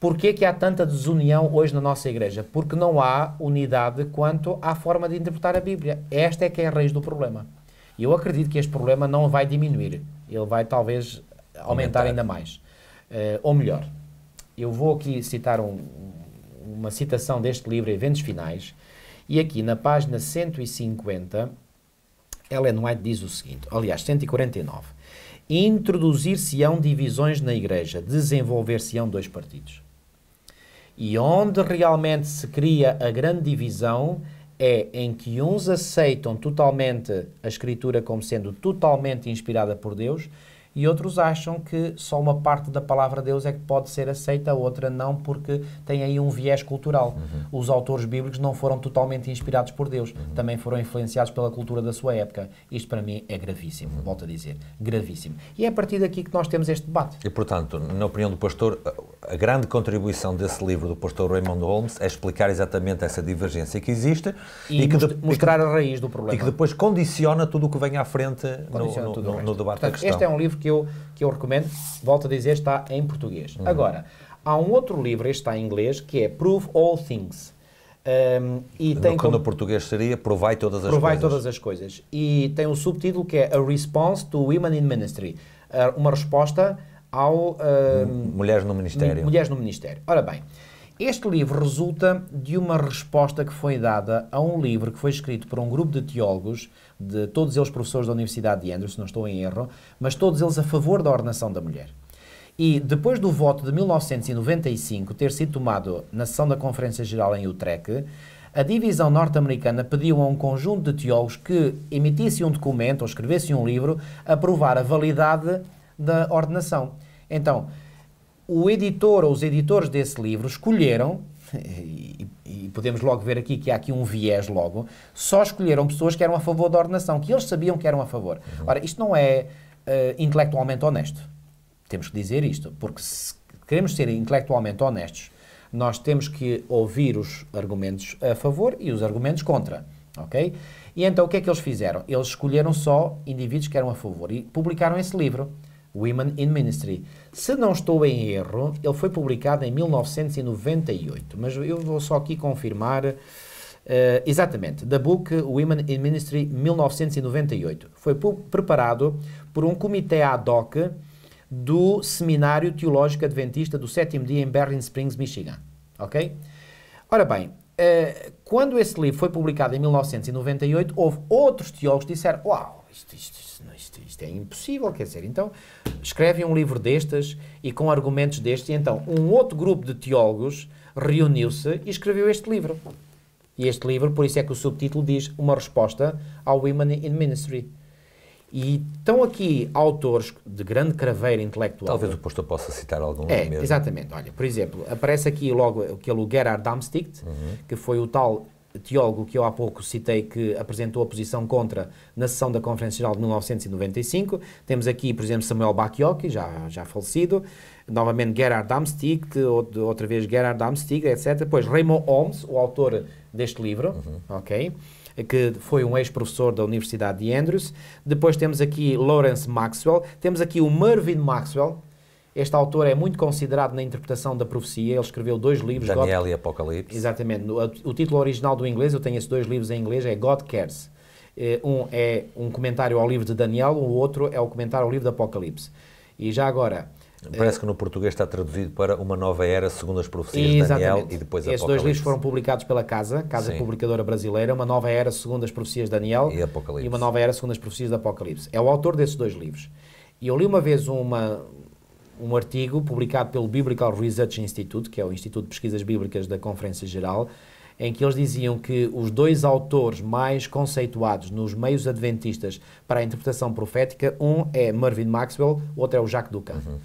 B: Porquê é que há tanta desunião hoje na nossa Igreja? Porque não há unidade quanto à forma de interpretar a Bíblia. Esta é que é a raiz do problema. E eu acredito que este problema não vai diminuir, ele vai talvez aumentar, aumentar. ainda mais. Uh, ou melhor, eu vou aqui citar um, uma citação deste livro, Eventos Finais, e aqui na página 150, Ellen White diz o seguinte, aliás, 149, introduzir-se-ão divisões na Igreja, desenvolver-se-ão dois partidos. E onde realmente se cria a grande divisão é em que uns aceitam totalmente a Escritura como sendo totalmente inspirada por Deus e outros acham que só uma parte da palavra de Deus é que pode ser aceita, a outra não, porque tem aí um viés cultural. Uhum. Os autores bíblicos não foram totalmente inspirados por Deus, uhum. também foram influenciados pela cultura da sua época. Isto para mim é gravíssimo, uhum. volto a dizer, gravíssimo. E é a partir daqui que nós temos este debate.
A: E portanto, na opinião do pastor, a grande contribuição desse livro do pastor Raymond Holmes é explicar exatamente essa divergência que existe e, e que mostrar e que, a raiz do problema. E que depois condiciona tudo o que vem à frente no, no, no, no debate Portanto, da questão. Este é um
B: livro que eu, que eu recomendo, volto a dizer, está em português. Uhum. Agora, há um outro livro, este está em inglês, que é Prove All Things. Um, e no, tem como, no
A: português seria Provai todas as provai coisas. Provai todas as
B: coisas. E tem um subtítulo que é A Response to Women in Ministry. Ah, uma resposta ao...
A: mulheres no Ministério. Mulheres
B: no Ministério. Ora bem, este livro resulta de uma resposta que foi dada a um livro que foi escrito por um grupo de teólogos de todos eles professores da Universidade de Andrews, se não estou em erro, mas todos eles a favor da ordenação da mulher. E depois do voto de 1995 ter sido tomado na sessão da Conferência Geral em Utrecht, a divisão norte-americana pediu a um conjunto de teólogos que emitissem um documento ou escrevessem um livro a provar a validade da ordenação. Então, o editor ou os editores desse livro escolheram, podemos logo ver aqui que há aqui um viés logo, só escolheram pessoas que eram a favor da ordenação, que eles sabiam que eram a favor. Uhum. Ora, isto não é uh, intelectualmente honesto. Temos que dizer isto, porque se queremos ser intelectualmente honestos, nós temos que ouvir os argumentos a favor e os argumentos contra, ok? E então o que é que eles fizeram? Eles escolheram só indivíduos que eram a favor e publicaram esse livro. Women in Ministry. Se não estou em erro, ele foi publicado em 1998, mas eu vou só aqui confirmar. Uh, exatamente, The Book Women in Ministry 1998. Foi preparado por um comitê ad hoc do Seminário Teológico Adventista do Sétimo Dia em Berlin Springs, Michigan. Ok? Ora bem, uh, quando esse livro foi publicado em 1998, houve outros teólogos que disseram: Uau, isto, isto, isto, isto, isto, é impossível, quer dizer. Então, escrevem um livro destas e com argumentos destes. E então, um outro grupo de teólogos reuniu-se e escreveu este livro. E este livro, por isso é que o subtítulo diz Uma Resposta ao Women in Ministry. E estão aqui autores de grande craveira intelectual. Talvez o posto possa citar algum é, mesmo. Exatamente. Olha, por exemplo, aparece aqui logo aquele Gerhard Amsticht, uhum. que foi o tal teólogo que eu há pouco citei que apresentou a posição contra na sessão da Conferência Geral de 1995. Temos aqui, por exemplo, Samuel Bacchiocchi, já, já falecido, novamente Gerhard Amstieg, outra vez Gerhard Amstieg, etc. Depois Raymond Holmes, o autor deste livro, uhum. ok? que foi um ex-professor da Universidade de Andrews. Depois temos aqui Lawrence Maxwell, temos aqui o Mervyn Maxwell, este autor é muito considerado na interpretação da profecia. Ele escreveu dois livros. Daniel God... e Apocalipse. Exatamente. O, o, título original do inglês, eu tenho esses dois livros em inglês, é God Cares. Eh, um é um comentário ao livro de Daniel, o outro é o comentário ao livro de Apocalipse. E já agora,
A: eh, Parece que no português está traduzido para Uma Nova Era, segundo as profecias de Daniel e depois Apocalipse. Esses dois livros
B: foram publicados pela Casa, Casa Sim. Publicadora Brasileira, Uma Nova Era, segundo as profecias de Daniel e, Apocalipse. e Uma Nova Era, segundo as profecias de Apocalipse. É o autor desses dois livros. E eu li uma vez uma, um artigo publicado pelo Biblical Research Institute, que é o Instituto de Pesquisas Bíblicas da Conferência Geral, em que eles diziam que os dois autores mais conceituados nos meios adventistas para a interpretação profética, um é Marvin Maxwell, o outro é o Jacques Ducan, uhum.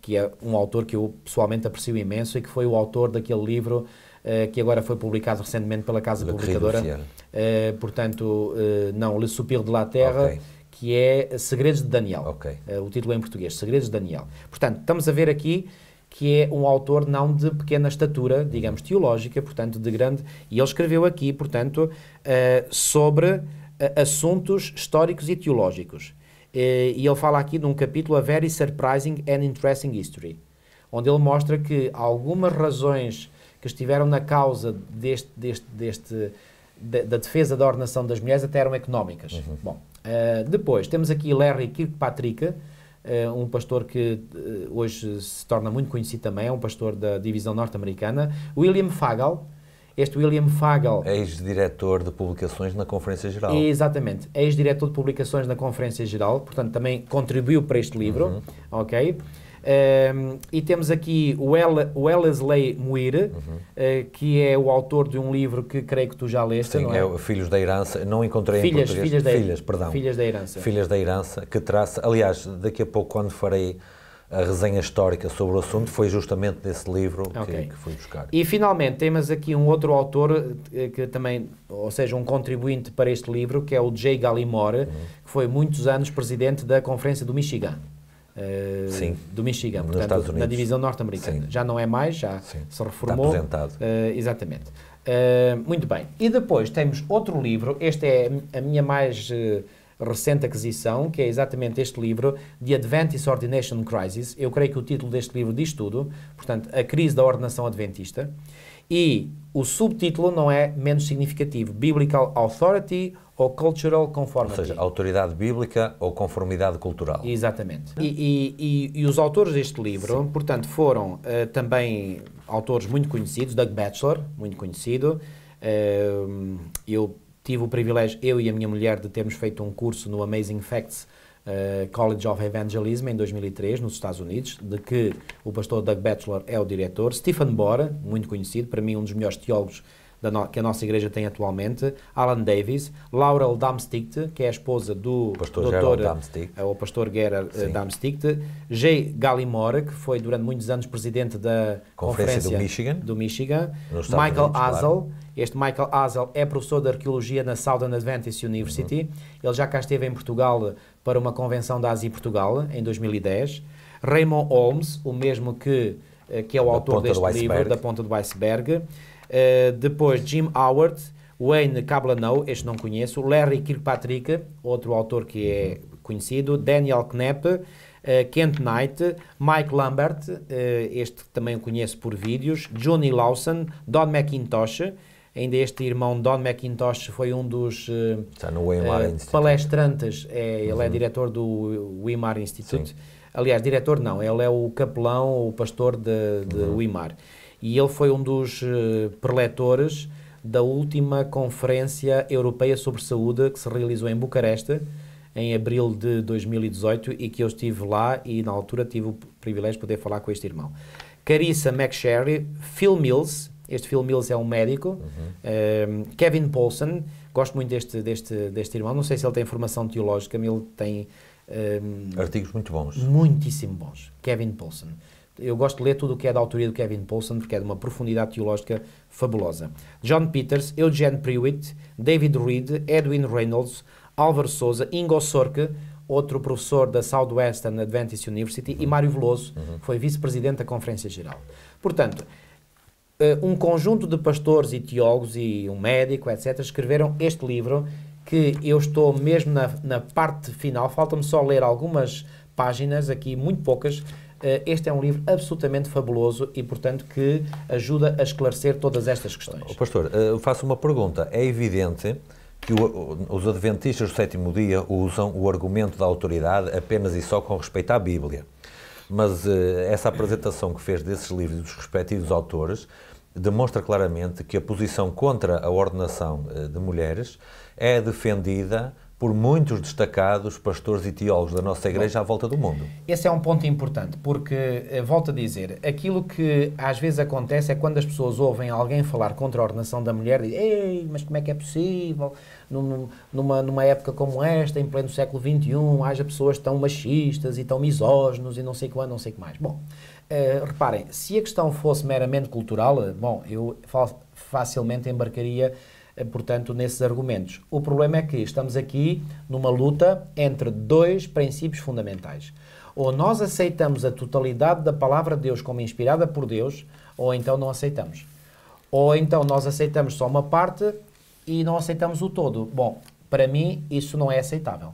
B: que é um autor que eu pessoalmente aprecio imenso e que foi o autor daquele livro uh, que agora foi publicado recentemente pela Casa Le Publicadora. Uh, portanto, uh, não, Le Soupir de la Terra. Okay que é Segredos de Daniel. Eh, o título é em português, Segredos de Daniel. Portanto, estamos a ver aqui que é um autor não de pequena estatura, digamos, teológica, portanto, de grande. E ele escreveu aqui, portanto, eh, sobre eh, assuntos históricos e teológicos. e ele fala aqui num capítulo, A Very Surprising and Interesting History, onde ele mostra que algumas razões que estiveram na causa deste, deste, deste da, da, defesa da ordenação das mulheres até eram económicas. Uhum. Bom, eh, depois, temos aqui Larry Kirkpatrick, uh, um pastor que uh, hoje se torna muito conhecido também, é um pastor da divisão norte-americana. William Fagal, este William Fagel. É ex-diretor de publicações na Conferência Geral. Exatamente, é ex-diretor de publicações na Conferência Geral, portanto também contribuiu para este livro, uhum. ok? Um, e temos aqui o, El, o Elasley Muir, uhum. uh, que é o autor de um livro que creio que tu já leste. Sim, é? é?
A: Filhos da Herança, não encontrei filhas, em português. Filhas, da, filhas, perdão. Filhas da Herança. Filhas da Herança, que traça. Aliás, daqui a pouco, quando farei a resenha histórica sobre o assunto, foi justamente nesse livro okay. que, que, fui buscar.
B: E finalmente temos aqui um outro autor eh, que também, ou seja, um contribuinte para este livro, que é o Jay Gallimore, uhum. que foi muitos anos presidente da Conferência do Michigan. Uh, Sim, do Michigan, portanto, na divisão norte-americana. Já não é mais, já Sim, se reformou. Está aposentado. Uh, exatamente. Uh, muito bem. E depois temos outro livro, este é a minha mais recente aquisição, que é exatamente este livro, The Adventist Ordination Crisis. Eu creio que o título deste livro diz tudo, portanto, A Crise da Ordenação Adventista. E o subtítulo não é menos significativo: Biblical Authority ou Cultural Conformity. Ou seja,
A: autoridade bíblica ou conformidade cultural. Exatamente.
B: E, e, e, e os autores deste livro, Sim. portanto, foram uh, também autores muito conhecidos, Doug Batchelor, muito conhecido. Uh, eu tive o privilégio, eu e a minha mulher, de termos feito um curso no Amazing Facts eh, College of Evangelism em 2003, nos Estados Unidos, de que o pastor Doug Batchelor é o diretor. Stephen Bora, muito conhecido, para mim um dos melhores teólogos no, que a nossa igreja tem atualmente, Alan Davis, Laurel Damsticht, que é a esposa do pastor doutor, o pastor Gerard uh, Jay Gallimore, que foi durante muitos anos presidente da Conferência, Conferência do Michigan, do Michigan. Michael Hazel claro. este Michael Hazel é professor de Arqueologia na Southern Adventist University, uhum. ele já cá esteve em Portugal para uma convenção da Ásia e Portugal, em 2010. Raymond Holmes, o mesmo que, eh, que é o da autor deste livro, Da Ponta do Iceberg. Uh, depois, Jim Howard, Wayne Cablanow, este não conheço. Larry Kirkpatrick, outro autor que é uhum. conhecido. Daniel Knapp. Uh, eh, Kent Knight, Mike Lambert, uh, este também o conheço por vídeos, Johnny Lawson, Don McIntosh, Ainda este irmão Don McIntosh foi um dos uh, palestrantes. É, ele é uhum. diretor do Weimar Institute. Sim. Aliás, diretor não, ele é o capelão, o pastor de, de uhum. Weimar. E ele foi um dos uh, preletores da última Conferência Europeia sobre Saúde que se realizou em Bucareste em abril de 2018 e que eu estive lá e na altura tive o privilégio de poder falar com este irmão. Carissa McSherry, Phil Mills, este Phil Mills é um médico. Uhum. Um, Kevin Paulson, gosto muito deste, deste, deste irmão. Não sei se ele tem formação teológica, mas ele tem. Um, ehm, Artigos muito bons. Muitíssimo bons. Kevin Paulson. Eu gosto de ler tudo o que é da autoria do Kevin Paulson, porque é de uma profundidade teológica fabulosa. John Peters, Eugene Prewitt, David Reed, Edwin Reynolds, Álvaro Souza, Ingo Sorke, outro professor da Southwestern Adventist University, uhum. e Mário Veloso, uhum. que foi vice-presidente da Conferência Geral. Portanto, eh, um conjunto de pastores e teólogos e um médico, etc., escreveram este livro que eu estou mesmo na, na parte final. Falta-me só ler algumas páginas, aqui muito poucas. Eh, este é um livro absolutamente fabuloso e, portanto, que ajuda a esclarecer todas estas questões.
A: Oh, pastor, eh, faço uma pergunta. É evidente que o, os adventistas do sétimo dia usam o argumento da autoridade apenas e só com respeito à Bíblia. Mas uh, essa apresentação que fez desses livros e dos respectivos autores demonstra claramente que a posição contra a ordenação eh, de mulheres é defendida por muitos destacados pastores e teólogos da nossa Igreja à volta do mundo.
B: Esse é um ponto importante, porque, eh, volto a dizer, aquilo que às vezes acontece é quando as pessoas ouvem alguém falar contra a ordenação da mulher e dizem, ei, mas como é que é possível? num, numa, numa época como esta, em pleno século XXI, haja pessoas tão machistas e tão misóginos e não sei quando, não sei o que mais. Bom, uh, reparem, se a questão fosse meramente cultural, eh, bom, eu facilmente embarcaria eh, portanto, nesses argumentos. O problema é que estamos aqui numa luta entre dois princípios fundamentais. Ou nós aceitamos a totalidade da palavra de Deus como inspirada por Deus, ou então não aceitamos. Ou então nós aceitamos só uma parte e não aceitamos o todo. Bom, para mim isso não é aceitável.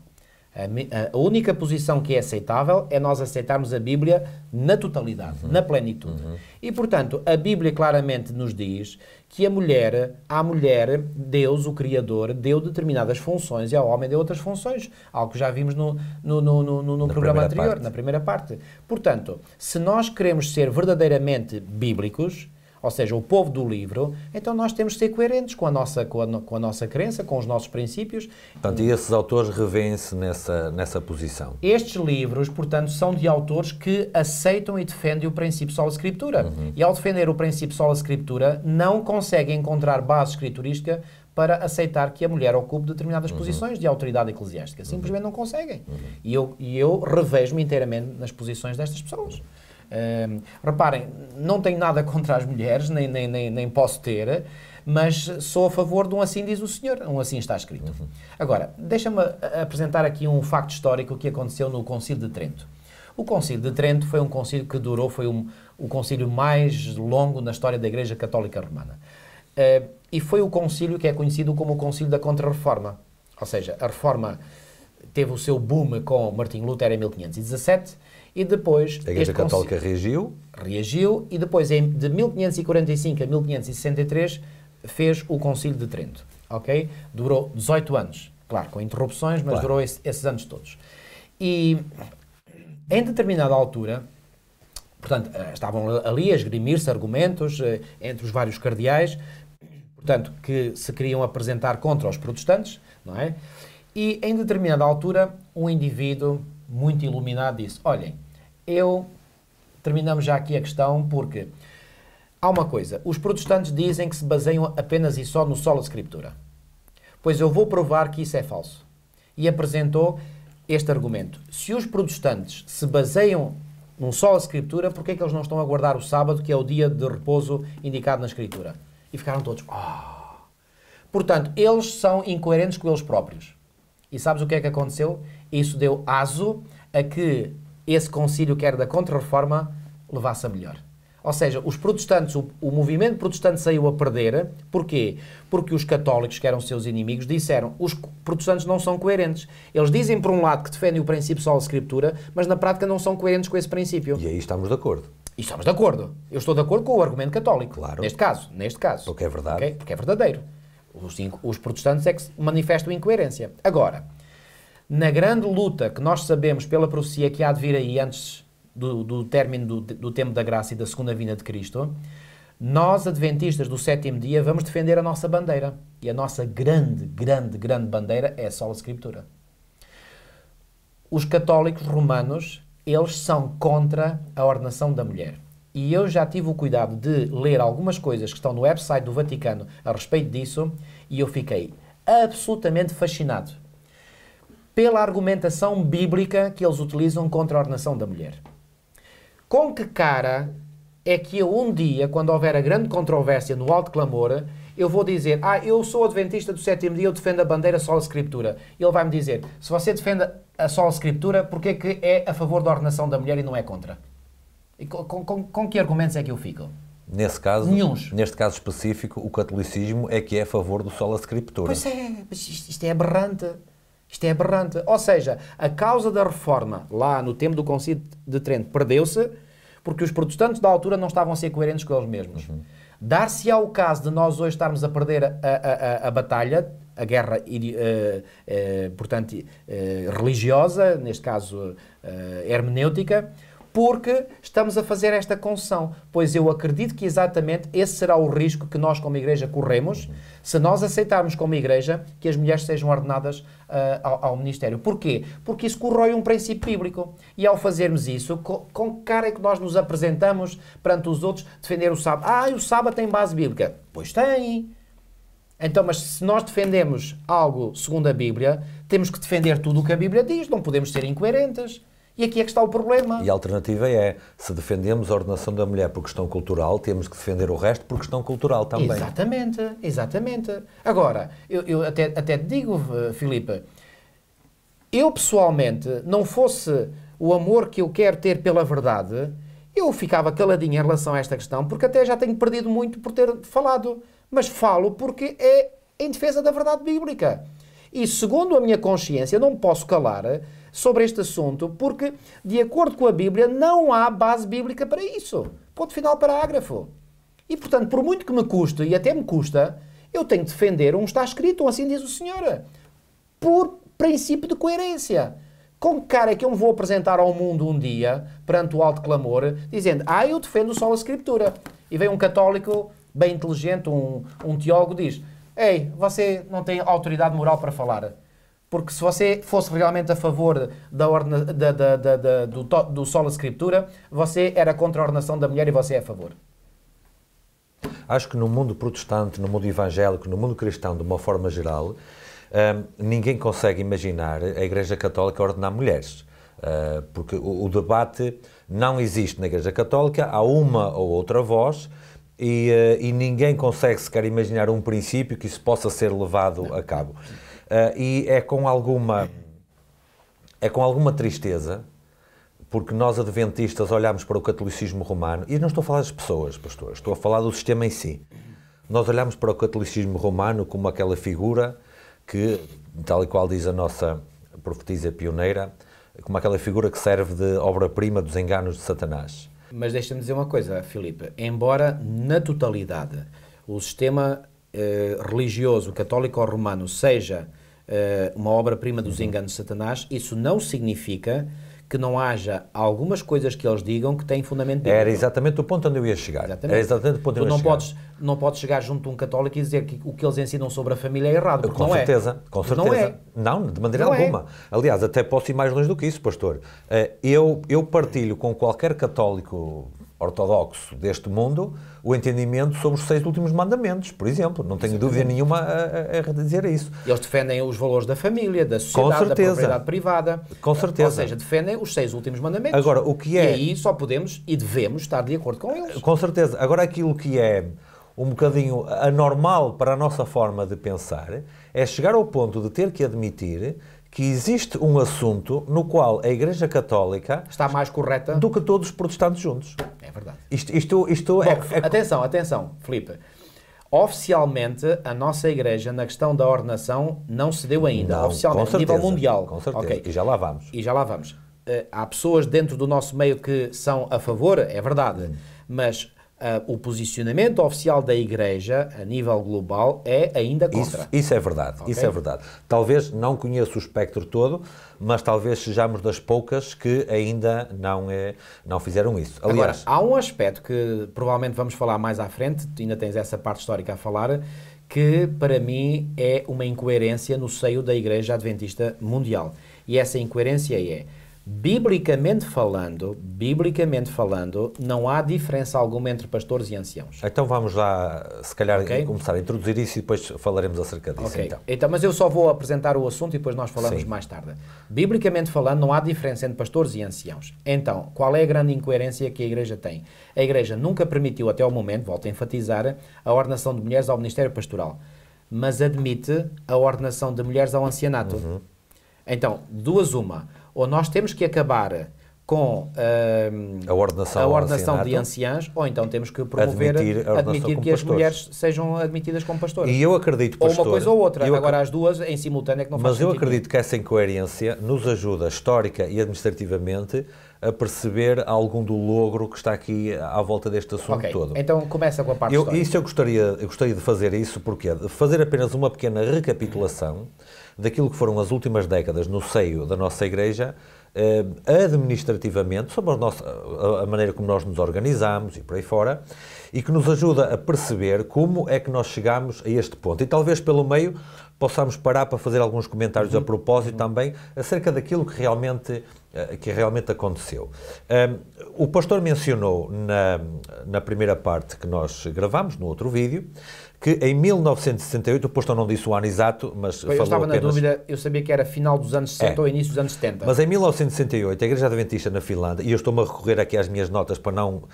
B: A, é é, a, única posição que é aceitável é nós aceitarmos a Bíblia na totalidade, uhum. na plenitude. Uhum. E portanto, a Bíblia claramente nos diz que a mulher, à mulher, Deus, o Criador, deu determinadas funções e ao homem deu outras funções, algo que já vimos no, no, no, no, no programa anterior, parte. na primeira parte. Portanto, se nós queremos ser verdadeiramente bíblicos, ou seja, o povo do livro, então nós temos de ser coerentes com a nossa, com a, com a nossa crença, com os nossos
A: princípios. Portanto, e esses autores revêem-se nessa, nessa posição?
B: Estes livros, portanto, são de autores que aceitam e defendem o princípio sola escritura. Uhum. E ao defender o princípio sola escritura, não conseguem encontrar base escriturística para aceitar que a mulher ocupe determinadas uhum. posições de autoridade eclesiástica. Uhum. Simplesmente uhum. não conseguem. Uhum. E eu, e eu revejo-me inteiramente nas posições destas pessoas. Uhum. Ehm, reparem, não tenho nada contra as mulheres, nem, nem, nem, nem, posso ter, mas sou a favor de um assim diz o senhor, um assim está escrito. Uhum. Agora, deixa-me apresentar aqui um facto histórico que aconteceu no Concílio de Trento. O Concílio de Trento foi um concílio que durou, foi um, o concílio mais longo na história da Igreja Católica Romana. Uh, e foi o concílio que é conhecido como o Concílio da Contra-Reforma. Ou seja, a reforma teve o seu boom com Martinho Lutero em 1517, e depois. A Igreja Católica reagiu? Reagiu e depois, de 1545 a 1563, fez o Concílio de Trento. Ok? Durou 18 anos. Claro, com interrupções, mas claro. durou esse, esses anos todos. E em determinada altura, portanto, eh, estavam ali a esgrimir-se argumentos eh, entre os vários cardeais, portanto, que se queriam apresentar contra os protestantes, não é? E em determinada altura, um indivíduo muito iluminado, disse: Olhem, eu. Terminamos já aqui a questão, porque há uma coisa: os protestantes dizem que se baseiam apenas e só no solo escritura. Pois eu vou provar que isso é falso. E apresentou este argumento: se os protestantes se baseiam num solo a Escritura, que é que eles não estão a guardar o sábado, que é o dia de repouso indicado na Escritura? E ficaram todos. Oh. Portanto, eles são incoerentes com eles próprios. E sabes o que é que aconteceu? Isso deu aso a que esse concílio, que era da Contra-Reforma, levasse a melhor. Ou seja, os protestantes, o, o, movimento protestante saiu a perder. Porquê? Porque os católicos, que eram seus inimigos, disseram os protestantes não são coerentes. Eles dizem, por um lado, que defendem o princípio só da Escritura, mas na prática não são coerentes com esse princípio. E aí estamos de acordo. E estamos de acordo. Eu estou de acordo com o argumento católico. Claro. Neste caso. Neste caso. Porque é verdade. Okay? Porque é verdadeiro. Os, os protestantes é que manifestam incoerência. Agora, na grande luta que nós sabemos pela profecia que há de vir aí antes do, do término do, do tempo da graça e da segunda vinda de Cristo, nós, adventistas do sétimo dia, vamos defender a nossa bandeira. E a nossa grande, grande, grande bandeira é só a Escritura. Os católicos romanos, eles são contra a ordenação da mulher. E eu já tive o cuidado de ler algumas coisas que estão no website do Vaticano a respeito disso e eu fiquei absolutamente fascinado pela argumentação bíblica que eles utilizam contra a ordenação da mulher. Com que cara é que eu um dia, quando houver a grande controvérsia no alto clamor, eu vou dizer, ah, eu sou adventista do sétimo dia, eu defendo a bandeira só a escritura. Ele vai me dizer, se você defende a só a escritura, porquê que é a favor da ordenação da mulher e não é contra? E com, com, com que argumentos é que eu fico?
A: Nesse caso, Nenhuns. neste caso específico, o catolicismo é que é a favor do sola scriptura. Pois
B: é, isto é aberrante. Isto é aberrante. Ou seja, a causa da reforma, lá no tempo do Concílio de Trento, perdeu-se porque os protestantes da altura não estavam a ser coerentes com eles mesmos. Uhum. Dar-se ao caso de nós hoje estarmos a perder a, a, a, a batalha, a guerra, uh, uh, portanto, uh, religiosa, neste caso hermenêutica, porque estamos a fazer esta concessão. Pois eu acredito que exatamente esse será o risco que nós, como Igreja, corremos se nós aceitarmos, como Igreja, que as mulheres sejam ordenadas uh, ao, ao, Ministério. Porquê? Porque isso corrói um princípio bíblico. E ao fazermos isso, com, com que cara é que nós nos apresentamos perante os outros defender o sábado? Ah, o sábado tem base bíblica. Pois tem. Então, mas se nós defendemos algo segundo a Bíblia, temos que defender tudo o que a Bíblia diz, não podemos ser incoerentes. E aqui é que está o problema. E
A: a alternativa é, se defendemos a ordenação da mulher por questão cultural, temos que defender o resto por questão cultural também.
B: Exatamente, exatamente. Agora, eu, eu até, até te digo, eh, Filipe, eu pessoalmente, não fosse o amor que eu quero ter pela verdade, eu ficava caladinho em relação a esta questão, porque até já tenho perdido muito por ter falado. Mas falo porque é em defesa da verdade bíblica. E segundo a minha consciência, não posso calar sobre este assunto, porque, de acordo com a Bíblia, não há base bíblica para isso. Ponto final, parágrafo. E, portanto, por muito que me custe, e até me custa, eu tenho que defender um está escrito, um assim diz o Senhor, por princípio de coerência. Com que cara é que eu me vou apresentar ao mundo um dia, perante o alto clamor, dizendo, ah, eu defendo só a Escritura. E vem um católico bem inteligente, um, um teólogo, diz, ei, você não tem autoridade moral para falar. Porque se você fosse realmente a favor da orna, da, da, da, do, do solo escritura, você era contra a ordenação da mulher e você é a favor.
A: Acho que no mundo protestante, no mundo evangélico, no mundo cristão, de uma forma geral, hum, ninguém consegue imaginar a Igreja Católica ordenar mulheres. Uh, porque o, o, debate não existe na Igreja Católica, há uma ou outra voz. E, uh, e ninguém consegue sequer imaginar um princípio que isso possa ser levado a cabo. Eh, e é com alguma é com alguma tristeza porque nós adventistas olhamos para o catolicismo romano e não estou a falar das pessoas, pastor, estou a falar do sistema em si. Nós olhamos para o catolicismo romano como aquela figura que, tal e qual diz a nossa profetisa pioneira, como aquela figura que serve de obra-prima dos enganos de Satanás.
B: Mas deixa-me dizer uma coisa, Filipe. Embora, na totalidade, o sistema eh, religioso católico-romano seja eh, uma obra-prima dos uhum. enganos de Satanás, isso não significa que não haja
A: algumas coisas que eles digam que têm fundamento bíblico. Era exatamente o ponto onde eu ia chegar. Exatamente. Era exatamente o ponto onde tu eu ia não Podes,
B: não podes chegar junto a um católico e dizer que o que eles ensinam sobre a família é errado, é. com não certeza, é. Com certeza, não é.
A: Não, de maneira não é. alguma. É. Aliás, até posso ir mais longe do que isso, pastor. Eh, eu, eu partilho com qualquer católico ortodoxo deste mundo o entendimento sobre os seis últimos mandamentos, por exemplo. Não tenho dúvida nenhuma a, a, a dizer isso. Eles defendem os
B: valores da família, da sociedade, da propriedade privada. Com certeza. Ou seja, defendem os seis últimos mandamentos. Agora, o que é...
A: E aí só podemos e devemos estar de acordo com eles. Com certeza. Agora, aquilo que é um bocadinho anormal para a nossa forma de pensar é chegar ao ponto de ter que admitir que existe um assunto no qual a Igreja Católica está mais correta do que todos os protestantes juntos. É verdade. Isto, isto, isto Bom, é, é, Atenção, atenção,
B: Felipe. Oficialmente, a nossa Igreja, na questão da ordenação, não se deu ainda. Não, oficialmente, a nível mundial. Com certeza. Okay. E já lá vamos. E já lá vamos. Eh, há pessoas dentro do nosso meio que são a favor, é verdade. Hum. Mas Uh, o posicionamento oficial
A: da Igreja a nível global é ainda contra. Isso, isso é verdade, okay? isso é verdade. Talvez não conheça o espectro todo, mas talvez sejamos das poucas que ainda não, é, não fizeram isso. Aliás, Agora,
B: há um aspecto que provavelmente vamos falar mais à frente, ainda tens essa parte histórica a falar, que para mim é uma incoerência no seio da Igreja Adventista Mundial. E essa incoerência é Biblicamente falando,
A: biblicamente falando,
B: não há diferença alguma entre pastores e anciãos.
A: Então vamos lá, se calhar, okay? começar a introduzir isso e depois falaremos acerca disso. Okay. Então.
B: então, mas eu só vou apresentar o assunto e depois nós falamos Sim. mais tarde. Biblicamente falando, não há diferença entre pastores e anciãos. Então, qual é a grande incoerência que a Igreja tem? A Igreja nunca permitiu, até ao momento, volto a enfatizar, a ordenação de mulheres ao Ministério Pastoral, mas admite a ordenação de mulheres ao ancianato. Uhum. Então, duas uma ou nós temos que acabar com
A: hum, a ordenação, a ordenação de
B: anciãs, ou então temos que promover, admitir, admitir que as mulheres sejam admitidas como pastores. E eu acredito, pastor, Ou uma coisa ou outra, agora as
A: duas em simultâneo é que não faz Mas eu acredito que essa incoerência nos ajuda, histórica e administrativamente, a perceber algum do logro que está aqui à volta deste assunto okay, todo.
B: então começa com a parte eu, histórica. Isso eu
A: gostaria, eu gostaria de fazer isso, porque fazer apenas uma pequena recapitulação daquilo que foram as últimas décadas no seio da nossa Igreja, eh, administrativamente, sobre a, nossa, a maneira como nós nos organizamos e por aí fora, e que nos ajuda a perceber como é que nós chegamos a este ponto. E talvez pelo meio possamos parar para fazer alguns comentários uhum. a propósito uhum. também acerca daquilo que realmente, eh, que realmente aconteceu. Um, eh, o pastor mencionou na, na primeira parte que nós gravamos, no outro vídeo, que em 1968, o posto não disse o ano exato, mas falou Eu estava apenas... na dúvida,
B: eu sabia que era final dos anos 60 é. ou início dos anos 70. Mas em
A: 1968, a Igreja Adventista na Finlândia, e eu estou-me a recorrer aqui às minhas notas para não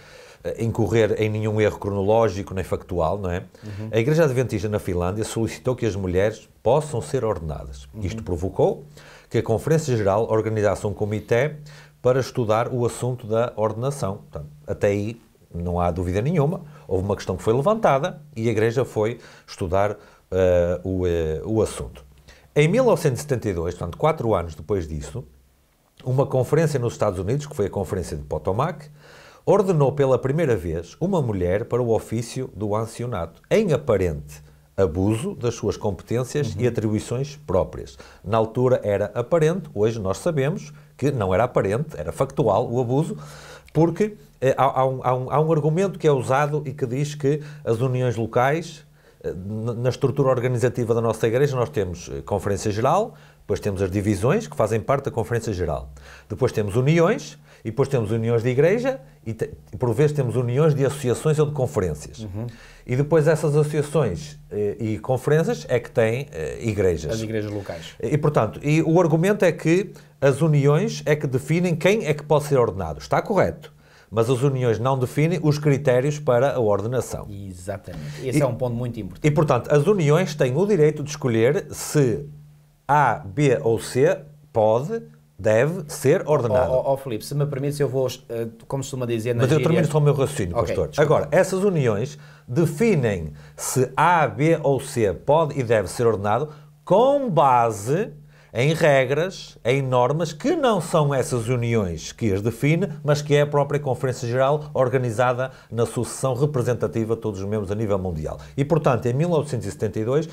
A: eh, incorrer em nenhum erro cronológico nem factual, não é? Uhum. A Igreja Adventista na Finlândia solicitou que as mulheres possam ser ordenadas. Uhum. Isto provocou que a Conferência Geral organizasse um comitê para estudar o assunto da ordenação. Portanto, até aí não há dúvida nenhuma, houve uma questão que foi levantada e a Igreja foi estudar uh, o, uh, o assunto. Em 1972, portanto, quatro anos depois disso, uma conferência nos Estados Unidos, que foi a Conferência de Potomac, ordenou pela primeira vez uma mulher para o ofício do ancionato, em aparente abuso das suas competências uhum. e atribuições próprias. Na altura era aparente, hoje nós sabemos que não era aparente, era factual o abuso, porque eh, há, há, um, há um argumento que é usado e que diz que as uniões locais, eh, na estrutura organizativa da nossa Igreja, nós temos eh, Conferência Geral, depois temos as divisões, que fazem parte da Conferência Geral. Depois temos uniões, e depois temos uniões de igreja, e, te, e por vezes temos uniões de associações ou de conferências. Uhum. E depois essas associações eh, e conferências é que têm eh, igrejas. As igrejas locais. E, portanto, e o argumento é que as uniões é que definem quem é que pode ser ordenado. Está correto. Mas as uniões não definem os critérios para a ordenação. Exatamente. Esse e, é um ponto muito importante. E, portanto, as uniões têm o direito de escolher se A, B ou C pode deve ser ordenado. Ó oh, oh, oh, Filipe, se me permite, eu vou, eh, como costuma dizer na Mas gíria... eu termino só o meu raciocínio, okay, pastor. Agora, essas uniões definem se A, B ou C pode e deve ser ordenado com base em regras, em normas, que não são essas uniões que as define, mas que é a própria Conferência Geral organizada na sucessão representativa de todos os membros a nível mundial. E, portanto, em 1972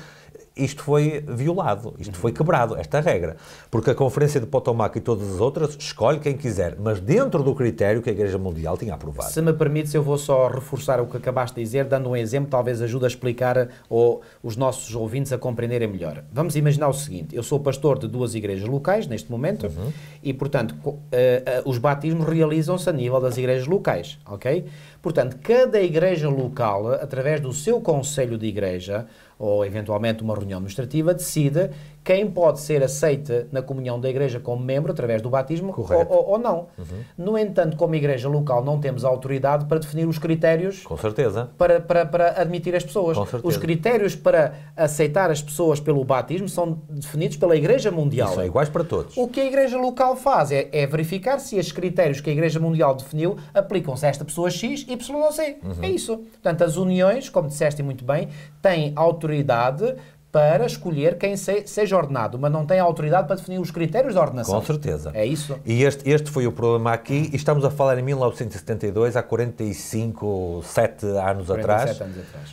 A: isto foi violado, isto foi quebrado, esta regra. Porque a Conferência de Potomac e todas as outras escolhe quem quiser, mas dentro do critério que a Igreja Mundial tinha aprovado. Se
B: me permites, eu vou só reforçar o que acabaste de dizer, dando um exemplo, talvez ajude a explicar ou os nossos ouvintes a compreenderem melhor. Vamos imaginar o seguinte: eu sou pastor de duas igrejas locais neste momento uhum. e, portanto, eh, eh, os batismos realizam-se a nível das igrejas locais, ok? Portanto, cada igreja local, através do seu conselho de igreja, ou eventualmente uma reunião administrativa, decide quem pode ser aceita na comunhão da Igreja como membro através do batismo ou, ou, ou, não. Uhum. No entanto, como Igreja local, não temos autoridade para definir os critérios
A: Com certeza.
B: Para, para, para admitir as pessoas. Com certeza. Os critérios para aceitar as pessoas pelo batismo são definidos pela Igreja
A: Mundial. E são é iguais para todos.
B: O que a Igreja local faz é, é verificar se estes critérios que a Igreja Mundial definiu aplicam-se a esta pessoa X, Y ou C. Uhum. É isso. Portanto, as uniões, como disseste muito bem, têm autoridade para escolher quem seja ordenado, mas não tem autoridade para definir os critérios da ordenação. Com certeza. É isso.
A: E este, este foi o problema aqui, e estamos a falar em 1972, há 45, 7 anos 47 atrás, anos atrás.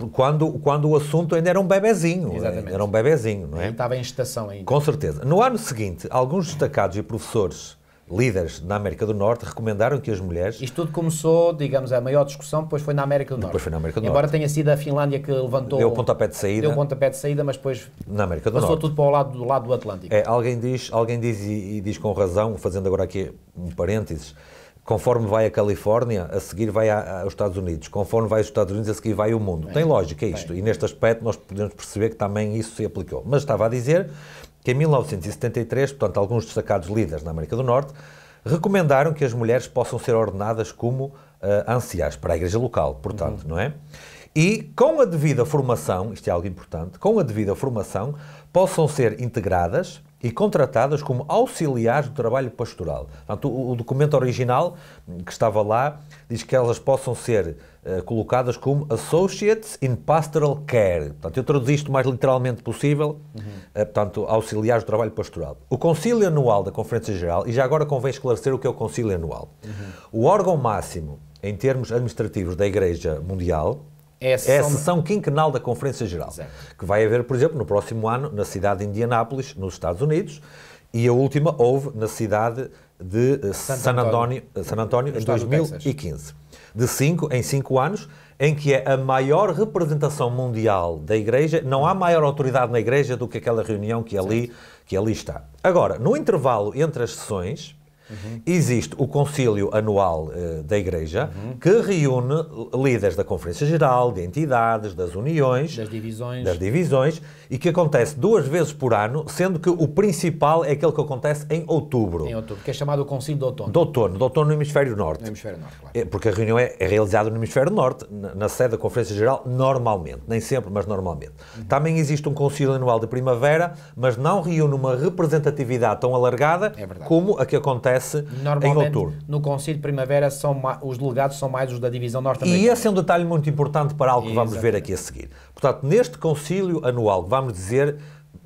A: Uh, quando, quando o assunto ainda era um bebezinho. Eh, Exatamente. Era um bebezinho, não é? E estava em estação ainda. Com certeza. No ano seguinte, alguns destacados e professores líderes na América do Norte recomendaram que as mulheres. Isto tudo começou, digamos, a maior discussão, depois foi na América do Norte. Depois foi na América do Norte. Embora tenha
B: sido a Finlândia que levantou. Deu o pontapé de saída. Deu o pontapé de saída, mas depois.
A: Na América do passou Norte.
B: tudo para o lado do, lado do Atlântico.
A: É, alguém diz, alguém diz e, e diz com razão, fazendo agora aqui um parênteses. Conforme vai a Califórnia, a seguir vai aos Estados Unidos. Conforme vai aos Estados Unidos, a seguir vai o mundo. Bem, Tem lógica é isto. Bem. E neste aspecto nós podemos perceber que também isso se aplicou. Mas estava a dizer que em 1973, portanto, alguns destacados líderes na América do Norte recomendaram que as mulheres possam ser ordenadas como uh, anciãs para a igreja local, portanto, uhum. não é? E com a devida formação, isto é algo importante, com a devida formação, possam ser integradas e contratadas como auxiliares do trabalho pastoral. Portanto, o, o documento original que estava lá diz que elas possam ser eh, colocadas como Associates in Pastoral Care. Portanto, eu traduzi isto o mais literalmente possível, uhum. portanto, auxiliares do trabalho pastoral. O Concílio Anual da Conferência Geral, e já agora convém esclarecer o que é o Concílio Anual. Uhum. O órgão máximo, em termos administrativos, da Igreja Mundial, é a sessão, é a sessão quinquenal da Conferência Geral, Exato. que vai haver, por exemplo, no próximo ano, na cidade de Indianápolis, nos Estados Unidos, e a última houve na cidade de eh, San António, San António em 2015 de 5 em 5 anos, em que é a maior representação mundial da Igreja. Não há maior autoridade na Igreja do que aquela reunião que ali, que ali está. Agora, no intervalo entre as sessões, Uhum. Existe o Concílio Anual uh, da Igreja, uhum. que reúne líderes da Conferência Geral, de entidades, das uniões, das divisões. das divisões, e que acontece duas vezes por ano, sendo que o principal é aquele que acontece em outubro. Em outubro, que é chamado o Concílio de Outono. De Outono, de Outono no Hemisfério Norte. No Hemisfério Norte, claro. Eh, porque a reunião é, é, realizada no Hemisfério Norte, na, na, sede da Conferência Geral, normalmente, nem sempre, mas normalmente. Uhum. Também existe um Concílio Anual de Primavera, mas não reúne uma representatividade tão alargada é como a que acontece acontece em outubro. no
B: Conselho de Primavera são os delegados são mais os da divisão norte-americana.
A: E esse é um detalhe muito importante para algo que Exatamente. vamos ver aqui a seguir. Portanto, neste Concílio Anual, vamos dizer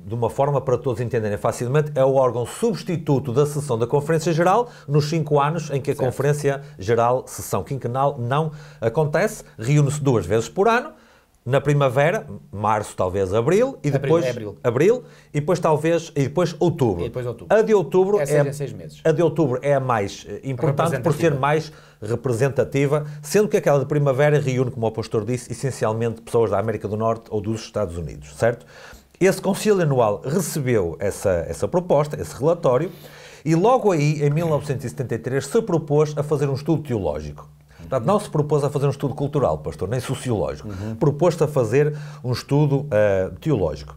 A: de uma forma para todos entenderem facilmente, é o órgão substituto da sessão da Conferência Geral nos cinco anos em que a certo. Conferência Geral, sessão quinquenal, não acontece. Reúne-se duas vezes por ano na primavera, março talvez abril e depois abril, abril e depois talvez e depois outubro. E depois outubro. A de outubro é, é seis meses. A de outubro é a mais eh, importante por ser mais representativa, sendo que aquela de primavera reúne, como o pastor disse, essencialmente pessoas da América do Norte ou dos Estados Unidos, certo? Esse concílio anual recebeu essa essa proposta, esse relatório. E logo aí, em 1973, se propôs a fazer um estudo teológico. Portanto, não se propôs a fazer um estudo cultural, pastor, nem sociológico. Uhum. propôs a fazer um estudo uh, teológico.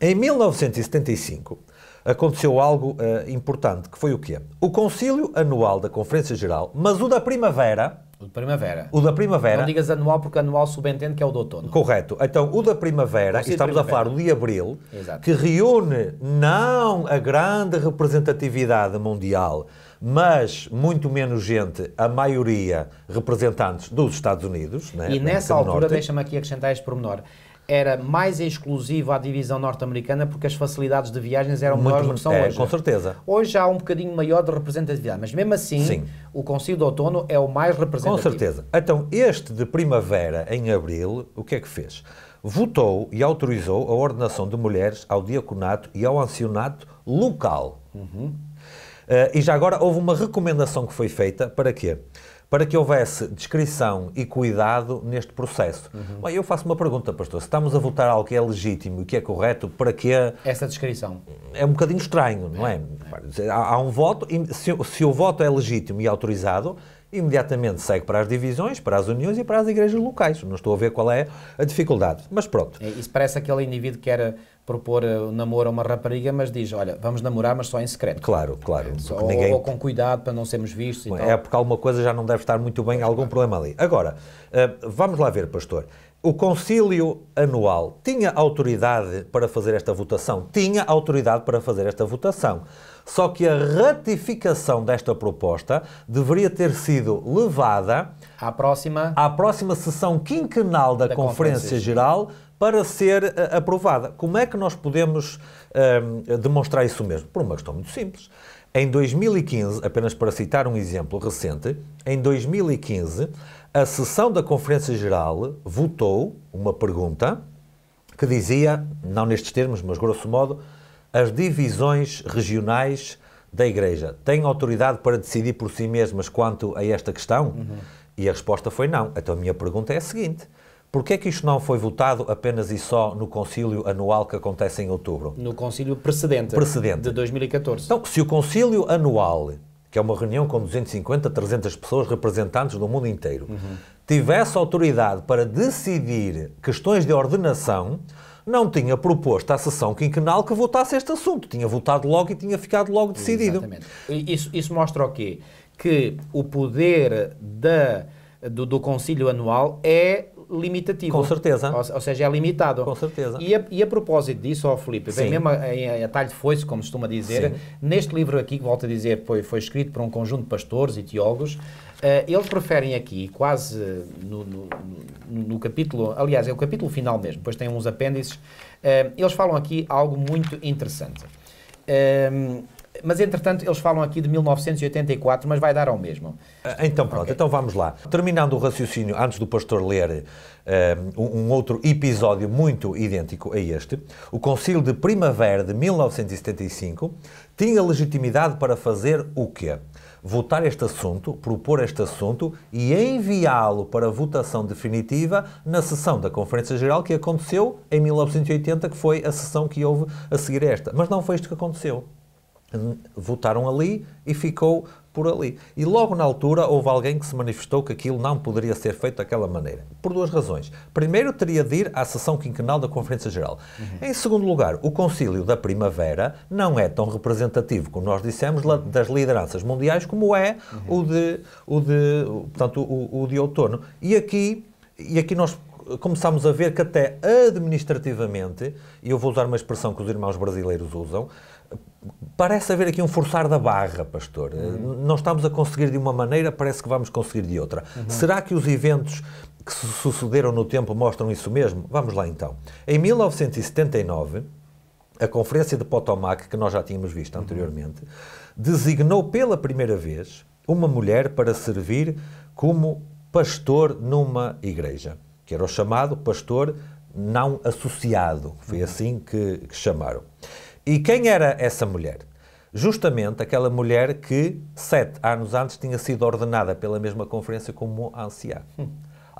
A: Em 1975, aconteceu algo uh, importante, que foi o quê? O concílio anual da Conferência Geral, mas o da primavera... O da primavera. O da primavera... Não
B: digas anual, porque anual subentende que é o
A: do outono. Correto. Então, o da primavera, e estamos primavera. a falar o de abril, Exato. que reúne não a grande representatividade mundial, mas muito menos gente, a maioria representantes dos Estados Unidos. Né, e nessa altura, deixa-me
B: aqui acrescentar este pormenor era mais exclusivo à divisão norte-americana porque as facilidades de viagens eram Muito, maiores do que são é, hoje. Com certeza. Hoje há um bocadinho maior de representatividade, mas mesmo assim Sim. o Conselho de Outono é o mais representativo. Com
A: certeza. Então, este de primavera, em abril, o que é que fez? Votou e autorizou a ordenação de mulheres ao diaconato e ao ancionato local. Uhum. Eh, e já agora houve uma recomendação que foi feita para quê? Para que houvesse descrição e cuidado neste processo. Uhum. eu faço uma pergunta, pastor. Se estamos a votar algo que é legítimo e que é correto, para quê? Essa descrição. É um bocadinho estranho, não é? é. é. Há, há, um voto, se, se o voto é legítimo e autorizado, imediatamente segue para as divisões, para as uniões e para as igrejas locais. Não estou a ver qual é a dificuldade, mas pronto. É, isso parece aquele indivíduo que era eh, propor eh, o um namoro a uma rapariga, mas diz, olha, vamos namorar, mas só em secreto. Claro, claro. Só, ou, ninguém... ou, com cuidado para não sermos vistos e é, tal. É porque alguma coisa já não deve estar muito bem, algum claro. problema ali. Agora, eh, vamos lá ver, pastor. O concílio anual tinha autoridade para fazer esta votação? Tinha autoridade para fazer esta votação. Só que a ratificação desta proposta deveria ter sido levada à próxima, à próxima sessão quinquenal da, da Conferência, Geral para ser uh, aprovada. Como é que nós podemos uh, demonstrar isso mesmo? Por uma questão muito simples. Em 2015, apenas para citar um exemplo recente, em 2015, a sessão da Conferência Geral votou uma pergunta que dizia, não nestes termos, mas grosso modo, as divisões regionais da Igreja têm autoridade para decidir por si mesmas quanto a esta questão? Uhum. E a resposta foi não. Então a minha pergunta é a seguinte: Porquê é que isto não foi votado apenas e só no concílio anual que acontece em outubro? No concílio precedente, precedente. de 2014. Então, se o concílio anual, que é uma reunião com 250, 300 pessoas, representantes do mundo inteiro, uhum. tivesse autoridade para decidir questões de ordenação, não tinha proposto à sessão quinquenal que votasse este assunto. Tinha votado logo e tinha ficado logo decidido. Exatamente. Isso, isso mostra o quê? Que
B: o poder da, do, do Conselho Anual é limitativo. Com certeza. Ou, ou, seja, é limitado. Com certeza. E a, e a propósito disso, ó Filipe, vem mesmo a, atalho de foice, como costuma dizer, Sim. neste livro aqui, que volto a dizer, foi, foi escrito por um conjunto de pastores e teólogos, Uh, eles preferem aqui, quase no, no, no, no, capítulo, aliás, é o capítulo final mesmo, depois tem uns apêndices, uh, eles falam aqui algo muito interessante. Uh, mas, entretanto, eles falam aqui de 1984, mas vai dar ao mesmo.
A: Eh, então, pronto, okay. então vamos lá. Terminando o raciocínio, antes do pastor ler um, um, outro episódio muito idêntico a este, o Concílio de Primavera de 1975 tinha legitimidade para fazer o quê? votar este assunto, propor este assunto e enviá-lo para votação definitiva na sessão da Conferência Geral que aconteceu em 1980, que foi a sessão que houve a seguir a esta. Mas não foi isto que aconteceu votaram ali e ficou por ali. E logo na altura houve alguém que se manifestou que aquilo não poderia ser feito daquela maneira. Por duas razões. Primeiro, teria de ir à sessão quinquenal da Conferência Geral. Uhum. Em segundo lugar, o Concílio da Primavera não é tão representativo, como nós dissemos, das lideranças mundiais como é uhum. o, de, o, de, portanto, o, o de outono. E aqui, e aqui nós começámos a ver que até administrativamente, e eu vou usar uma expressão que os irmãos brasileiros usam, Parece haver aqui um forçar da barra, pastor. Uhum. Não estamos a conseguir de uma maneira, parece que vamos conseguir de outra. Uhum. Será que os eventos que se sucederam no tempo mostram isso mesmo? Vamos lá então. Em 1979, a Conferência de Potomac, que nós já tínhamos visto uhum. anteriormente, designou pela primeira vez uma mulher para servir como pastor numa igreja, que era o chamado pastor não associado. Foi uhum. assim que, que chamaram. E quem era essa mulher? Justamente aquela mulher que, sete anos antes, tinha sido ordenada pela mesma conferência como anciã. Hum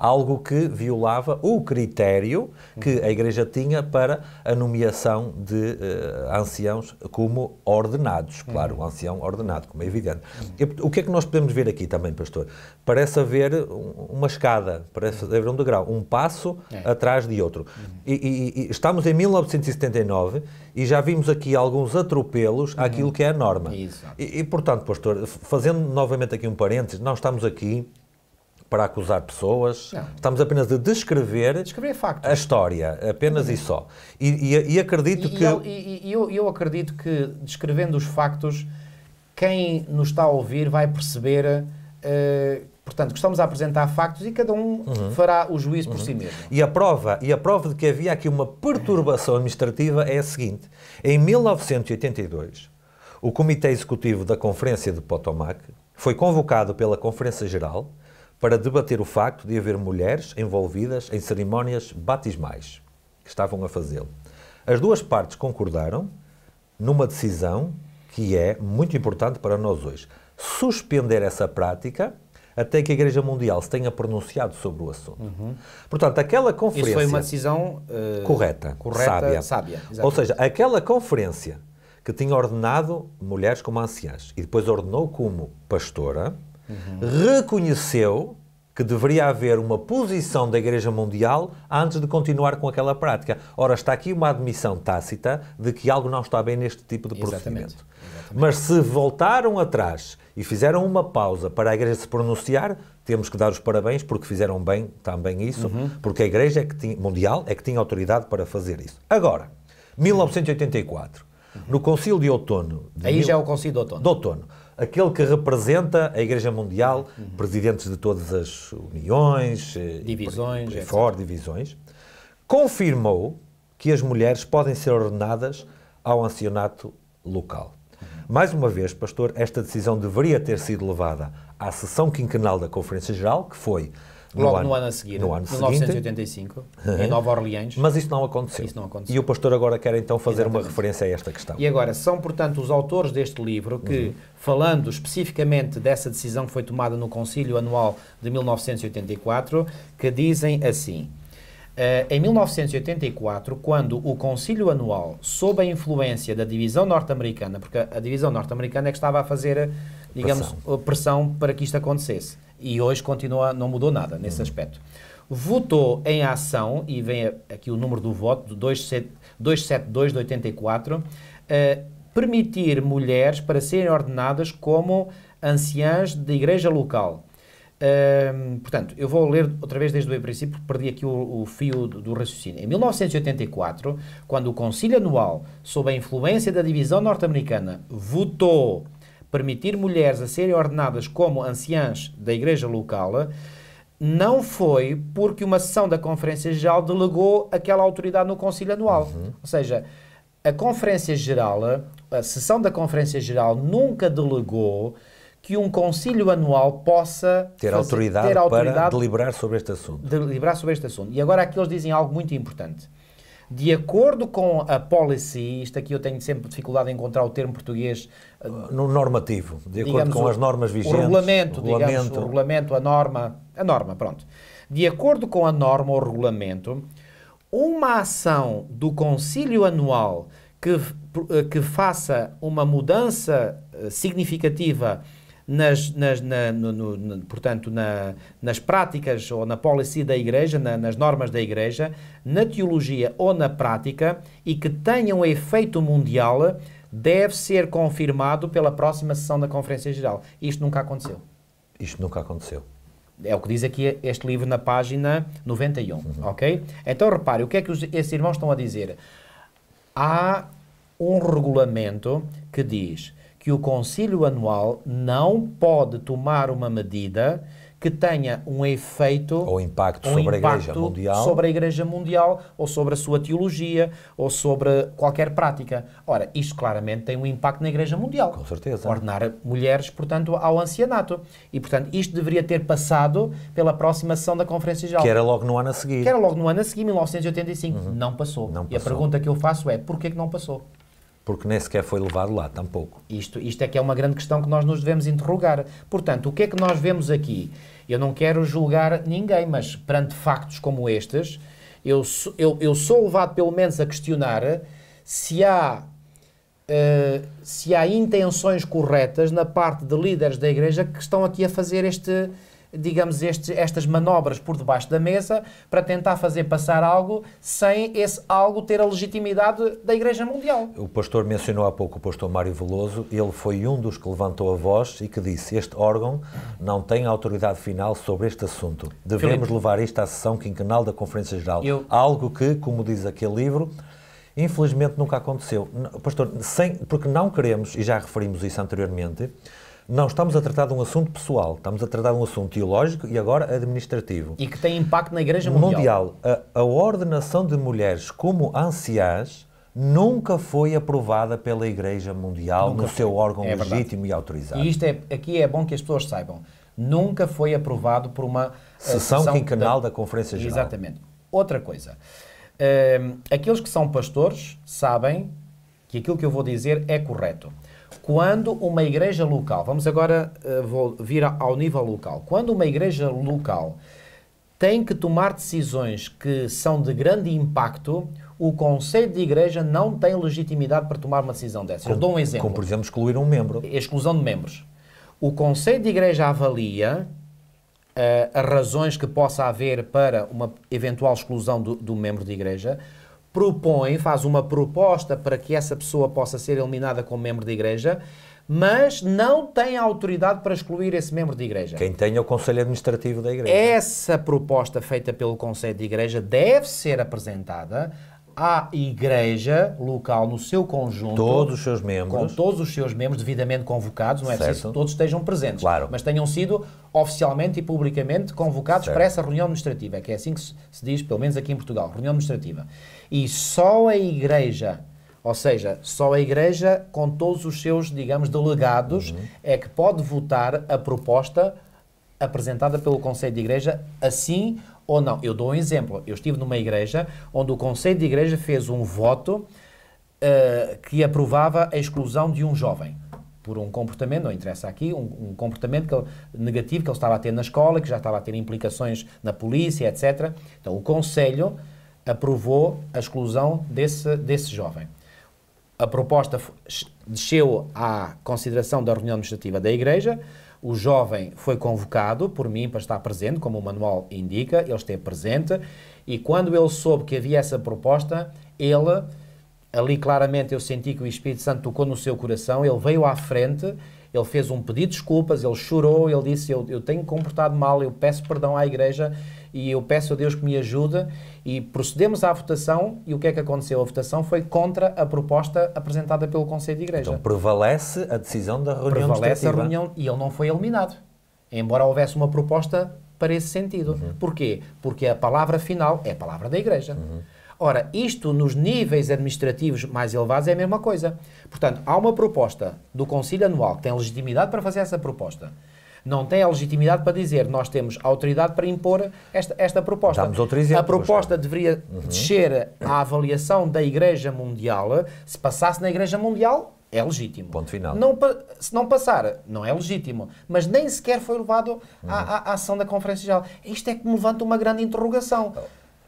A: algo que violava o critério que a Igreja tinha para a nomeação de uh, anciãos como ordenados. Claro, um ancião ordenado, como é evidente. E, o que é que nós podemos ver aqui também, pastor? Parece haver uma escada, parece haver um degrau, um passo é. atrás de outro. E, e, e estamos em 1979 e já vimos aqui alguns atropelos àquilo uhum. que é a norma. Isso. E, e, portanto, pastor, fazendo novamente aqui um parênteses, nós estamos aqui para acusar pessoas. Não. Estamos apenas a descrever, descrever a história, apenas uhum. e só. E, e, e acredito e, que. Eu,
B: e eu, eu, acredito que, descrevendo os factos, quem nos está a ouvir vai perceber. Uh, portanto, estamos a apresentar factos e cada um uhum. fará o juízo por uhum. si mesmo.
A: E a, prova, e a prova de que havia aqui uma perturbação administrativa é a seguinte: em 1982, o Comitê Executivo da Conferência de Potomac foi convocado pela Conferência Geral para debater o facto de haver mulheres envolvidas em cerimónias batismais que estavam a fazê-lo. As duas partes concordaram numa decisão que é muito importante para nós hoje: suspender essa prática até que a Igreja Mundial se tenha pronunciado sobre o assunto. Uhum. Portanto, aquela conferência. Isso foi uma decisão uh, correta, correta, sábia. sábia Ou seja, aquela conferência que tinha ordenado mulheres como anciãs e depois ordenou como pastora, uhum. reconheceu que deveria haver uma posição da Igreja Mundial antes de continuar com aquela prática. Ora, está aqui uma admissão tácita de que algo não está bem neste tipo de procedimento. Exatamente. Exatamente. Mas se voltaram atrás e fizeram uma pausa para a Igreja se pronunciar, temos que dar os parabéns porque fizeram bem também isso, uhum. porque a Igreja é tinha, Mundial é que tinha autoridade para fazer isso. Agora, 1984, uhum. no Concílio de Outono. De Aí mil... já é o Concílio de Outono. De Outono aquele que representa a Igreja Mundial, uhum. presidentes de todas as uniões, eh, divisões, por, fora, divisões, confirmou que as mulheres podem ser ordenadas ao ancianato local. Mais uma vez, pastor, esta decisão deveria ter sido levada à sessão quinquenal da Conferência Geral, que foi Logo no ano, no ano a seguir, no ano 1985, seguinte. em Nova Orleans. Mas isso não, aconteceu. isso não aconteceu. E o pastor agora quer então fazer Exatamente. uma referência a esta questão. E agora,
B: são portanto os autores deste livro que, uhum. falando especificamente dessa decisão que foi tomada no Concílio Anual de 1984, que dizem assim. Eh, em 1984, quando o Conselho Anual, sob a influência da divisão norte-americana, porque a, divisão norte-americana é que estava a fazer, digamos, pressão. Eh, pressão. para que isto acontecesse, e hoje continua, não mudou nada nesse uhum. aspecto, votou em ação, e vem aqui o número do voto, 272 de 84, uh, eh, permitir mulheres para serem ordenadas como anciãs da igreja local portanto, eu vou ler outra vez desde o princípio, porque perdi aqui o, o fio do, do, raciocínio. Em 1984, quando o Conselho Anual, sob a influência da divisão norte-americana, votou permitir mulheres a serem ordenadas como anciãs da igreja local, não foi porque uma sessão da Conferência Geral delegou aquela autoridade no Conselho Anual. Uhum. Ou seja, a Conferência Geral, a sessão da Conferência Geral nunca delegou que um concílio anual possa ter, fazer, autoridade, ter autoridade, para deliberar
A: sobre este assunto.
B: Deliberar sobre este assunto. E agora aqui eles dizem algo muito importante. De acordo com a policy, isto aqui eu tenho sempre dificuldade em encontrar o termo português. Ah, no normativo, de acordo digamos, com o, as normas vigentes. O regulamento, o digamos, o regulamento, a norma, a norma, pronto. De acordo com a norma ou regulamento, uma ação do concílio anual que, eh, que faça uma mudança eh, significativa nas, nas na, no, no, no, portanto, na, nas práticas ou na policy da Igreja, na, nas normas da Igreja, na teologia ou na prática e que tenham efeito mundial deve ser confirmado pela próxima sessão da Conferência Geral. Isto nunca aconteceu. Isto nunca aconteceu. É o que diz aqui este livro na página 91, uhum. ok? Então repare, o que é que os, esses irmãos estão a dizer? Há um regulamento que diz que o Concílio Anual não pode tomar uma medida que tenha um efeito ou impacto, um sobre, impacto a Igreja mundial. sobre a Igreja Mundial ou sobre a sua teologia ou sobre qualquer prática. Ora, isto claramente tem um impacto na Igreja Mundial. Com certeza. Ordenar mulheres, portanto, ao ancianato. E, portanto, isto deveria ter passado pela próxima sessão da Conferência Geral. Que era logo
A: no ano a seguir. Que era logo
B: no ano a seguir, 1985. Uhum. Não, passou.
A: não passou. E a pergunta
B: que eu faço é, porquê que não passou?
A: porque nem sequer foi levado lá, tampouco. Isto, isto é que
B: é uma grande questão que nós nos devemos interrogar. Portanto, o que é que nós vemos aqui? Eu não quero julgar ninguém, mas perante factos como estes, eu, sou, eu, eu sou levado pelo menos a questionar se há, uh, se há intenções corretas na parte de líderes da Igreja que estão aqui a fazer este, digamos, estas manobras por debaixo da mesa para tentar fazer passar algo sem esse algo ter a legitimidade da Igreja Mundial.
A: O pastor mencionou há pouco o pastor Mário Veloso, ele foi um dos que levantou a voz e que disse: Este órgão não tem autoridade final sobre este assunto. Devemos Filipe. levar isto à sessão quinquenal da Conferência Geral. Eu... Algo que, como diz aquele livro, infelizmente nunca aconteceu. Pastor, sem, porque não queremos, e já referimos isso anteriormente, não estamos a tratar de um assunto pessoal, estamos a tratar de um assunto teológico e agora administrativo. E que tem impacto na Igreja Mundial. Mundial. A, a ordenação de mulheres como anciãs nunca foi aprovada pela Igreja Mundial nunca no foi. seu órgão é legítimo verdade. e autorizado. E isto
B: é, aqui é bom que as pessoas saibam. Nunca foi aprovado por uma eh, sessão quinquenal da, da
A: Conferência Geral. Exatamente.
B: Outra coisa. Uh, aqueles que são pastores sabem que aquilo que eu vou dizer é correto. Quando uma igreja local, vamos agora uh, vou vir ao nível local, quando uma igreja local tem que tomar decisões que são de grande impacto, o Conselho de Igreja não tem legitimidade para tomar uma decisão dessa. Eu dou um exemplo. Como,
A: por exemplo, excluir um membro.
B: Exclusão de membros. O Conselho de Igreja avalia uh, as razões que possa haver para uma eventual exclusão do, do membro de igreja propõe, faz uma proposta para que essa pessoa possa ser eliminada como membro da Igreja, mas não tem autoridade para excluir esse membro de igreja. Quem tem é o Conselho Administrativo da Igreja. Essa proposta feita pelo Conselho de Igreja deve ser apresentada à igreja local no seu conjunto, todos os seus membros, com todos os seus membros devidamente convocados, não é certo. preciso que todos estejam presentes, claro. mas tenham sido oficialmente e publicamente convocados certo. para essa reunião administrativa, é que é assim que se diz, pelo menos aqui em Portugal, reunião administrativa. E só a igreja ou seja, só a Igreja, com todos os seus, digamos, delegados, uhum. é que pode votar a proposta apresentada pelo Conselho de Igreja, assim ou não. Eu dou um exemplo. Eu estive numa igreja onde o Conselho de Igreja fez um voto uh, que aprovava a exclusão de um jovem por um comportamento, não interessa aqui, um, um comportamento que negativo que ele estava a ter na escola, que já estava a ter implicações na polícia, etc. Então o Conselho aprovou a exclusão desse, desse jovem. A proposta desceu à consideração da reunião administrativa da Igreja, o jovem foi convocado por mim para estar presente, como o manual indica, ele esteve presente e quando ele soube que havia essa proposta, ele, ali claramente eu senti que o Espírito Santo tocou no seu coração, ele veio à frente, ele fez um pedido de desculpas, ele chorou, ele disse: Eu, eu tenho comportado mal, eu peço perdão à igreja e eu peço a Deus que me ajude. E procedemos à votação e o que é que aconteceu? A votação foi contra a proposta apresentada pelo Conselho de Igreja. Então
A: prevalece a decisão da reunião Prevalece a reunião
B: e ele não foi eliminado, embora houvesse uma proposta para esse sentido. Uhum. Porquê? Porque a palavra final é a palavra da Igreja. Uhum. Ora, isto nos níveis administrativos mais elevados é a mesma coisa. Portanto, há uma proposta do Conselho Anual que tem legitimidade para fazer essa proposta não tem a legitimidade para dizer nós temos autoridade para impor esta, esta proposta. Damos outro exemplo, a proposta deveria uhum. descer à avaliação da Igreja Mundial. Se passasse na Igreja Mundial,
A: é legítimo. Ponto final. Não,
B: se não passar, não é legítimo. Mas nem sequer foi levado uhum. à, à, ação da Conferência Geral. Isto é que me levanta uma grande interrogação.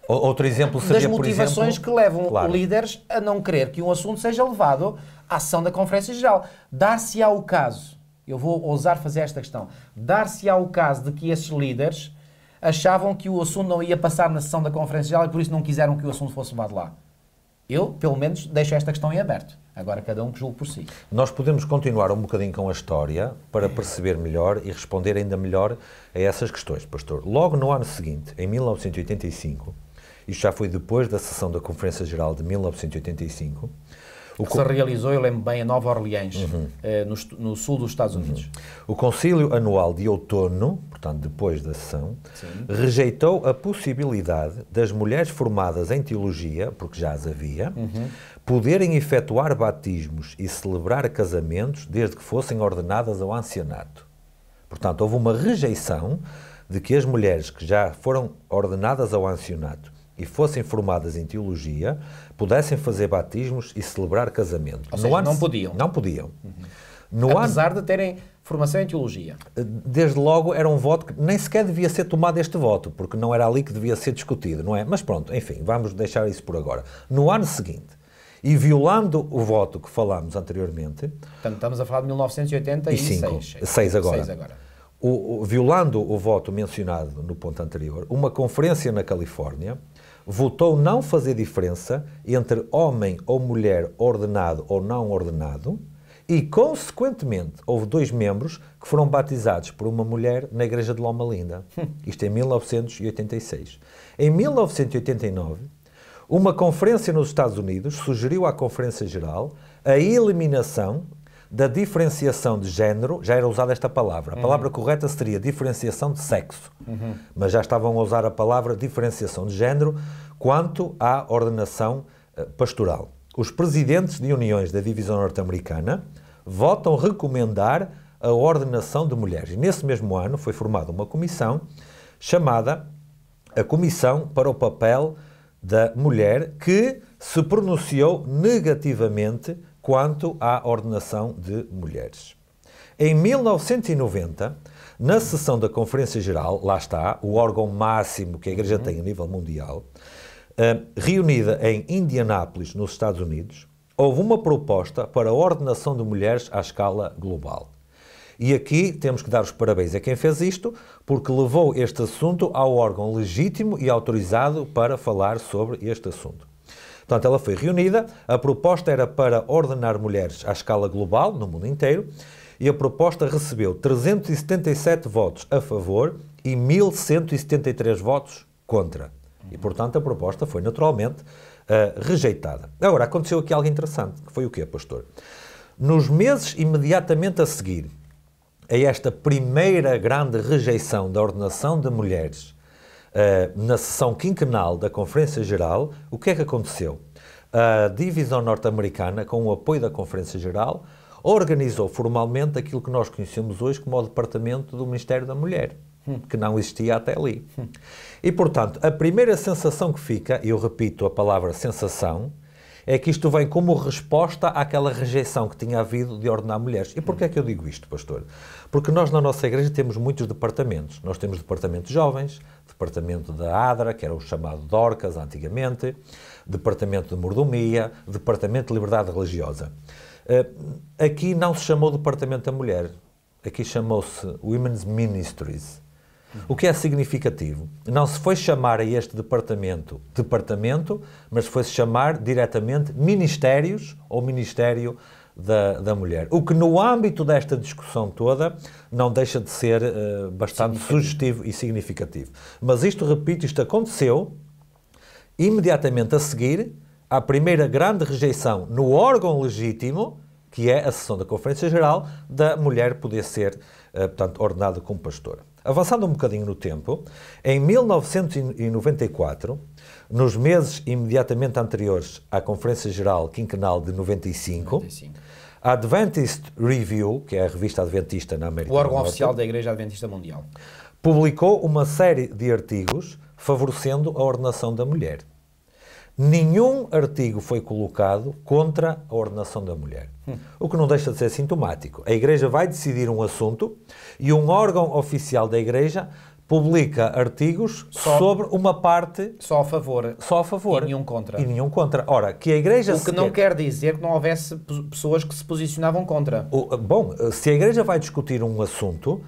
A: Outro exemplo seria, Das motivações exemplo, que
B: levam claro. líderes a não querer que um assunto seja levado à ação da Conferência Geral. Dar-se-á o caso eu vou ousar fazer esta questão. Dar-se-á o caso de que esses líderes achavam que o assunto não ia passar na sessão da Conferência Geral e por isso não quiseram que o assunto fosse levado lá. Eu, pelo menos, deixo esta questão em aberto. Agora cada um que julgue por si.
A: Nós podemos continuar um bocadinho com a história para perceber melhor e responder ainda melhor a essas questões, pastor. Logo no ano seguinte, em 1985, isto já foi depois da sessão da Conferência Geral de 1985, o que se realizou,
B: eu lembro bem, a Nova Orleans, uhum. Eh, no, no, sul dos Estados uhum. Unidos.
A: Uhum. O Concílio Anual de Outono, portanto, depois da sessão, Sim. rejeitou a possibilidade das mulheres formadas em teologia, porque já as havia, uhum. poderem efetuar batismos e celebrar casamentos desde que fossem ordenadas ao ancianato. Portanto, houve uma rejeição de que as mulheres que já foram ordenadas ao ancianato e fossem formadas em teologia pudessem fazer batismos e celebrar casamentos. Ou seja, ano, não podiam. Não podiam. Uhum. No Apesar ano, de
B: terem formação em
A: teologia. Eh, desde logo era um voto que nem sequer devia ser tomado este voto, porque não era ali que devia ser discutido, não é? Mas pronto, enfim, vamos deixar isso por agora. No ano seguinte, e violando o voto que falámos anteriormente. Portanto, estamos
B: a falar de 1986. 6 agora. Seis agora.
A: O, o, violando o voto mencionado no ponto anterior, uma conferência na Califórnia votou não fazer diferença entre homem ou mulher ordenado ou não ordenado, e, consequentemente, houve dois membros que foram batizados por uma mulher na igreja de Loma Linda. Isto em 1986. Em 1989, uma conferência nos Estados Unidos sugeriu à Conferência Geral a eliminação da diferenciação de género, já era usada esta palavra. A uhum. palavra uhum. correta seria diferenciação de sexo, uhum. mas já estavam a usar a palavra diferenciação de género quanto à ordenação eh, pastoral. Os presidentes de uniões da divisão norte-americana votam recomendar a ordenação de mulheres. E nesse mesmo ano foi formada uma comissão chamada a Comissão para o Papel da Mulher, que se pronunciou negativamente quanto à ordenação de mulheres. Em 1990, na sessão da Conferência Geral, lá está, o órgão máximo que a Igreja tem a nível mundial, eh, reunida em Indianápolis, nos Estados Unidos, houve uma proposta para a ordenação de mulheres à escala global. E aqui temos que dar os parabéns a quem fez isto, porque levou este assunto ao órgão legítimo e autorizado para falar sobre este assunto. Portanto, ela foi reunida, a proposta era para ordenar mulheres à escala global, no mundo inteiro, e a proposta recebeu 377 votos a favor e 1.173 votos contra. E, portanto, a proposta foi naturalmente uh, rejeitada. Agora, aconteceu aqui algo interessante, que foi o quê, pastor? Nos meses imediatamente a seguir a esta primeira grande rejeição da ordenação de mulheres eh, na sessão quinquenal da Conferência Geral, o que é que aconteceu? A divisão norte-americana, com o apoio da Conferência Geral, organizou formalmente aquilo que nós conhecemos hoje como o Departamento do Ministério da Mulher, hum. que não existia até ali. E, portanto, a primeira sensação que fica, e eu repito a palavra sensação, é que isto vem como resposta àquela rejeição que tinha havido de ordenar mulheres. E porquê é que eu digo isto, pastor? Porque nós na nossa igreja temos muitos departamentos. Nós temos departamento de jovens, departamento da ADRA, que era o chamado DORCAS antigamente, departamento de mordomia, departamento de liberdade religiosa. Eh, aqui não se chamou departamento da mulher, aqui chamou-se Women's Ministries. O que é significativo? Não se foi chamar a este departamento departamento, mas foi-se chamar diretamente ministérios ou ministério da, da mulher. O que, no âmbito desta discussão toda, não deixa de ser uh, bastante sugestivo e significativo. Mas isto, repito, isto aconteceu imediatamente a seguir à primeira grande rejeição no órgão legítimo, que é a sessão da Conferência Geral, da mulher poder ser, uh, portanto, ordenada como pastora. Avançando um bocadinho no tempo, em 1994, nos meses imediatamente anteriores à Conferência Geral Quinquenal de 95, 95. a Adventist Review, que é a revista adventista na América o órgão oficial
B: da Igreja Adventista Mundial,
A: publicou uma série de artigos favorecendo a ordenação da mulher. Nenhum artigo foi colocado contra a ordenação da mulher, hum. o que não deixa de ser sintomático. A Igreja vai decidir um assunto e um órgão oficial da Igreja publica artigos só, sobre uma parte. Só a favor. Só a favor. E nenhum contra. E nenhum contra. Ora, que a Igreja. O que não quer... quer dizer que não houvesse pessoas que se posicionavam contra. O, eh, bom, eh, se a Igreja vai discutir um assunto,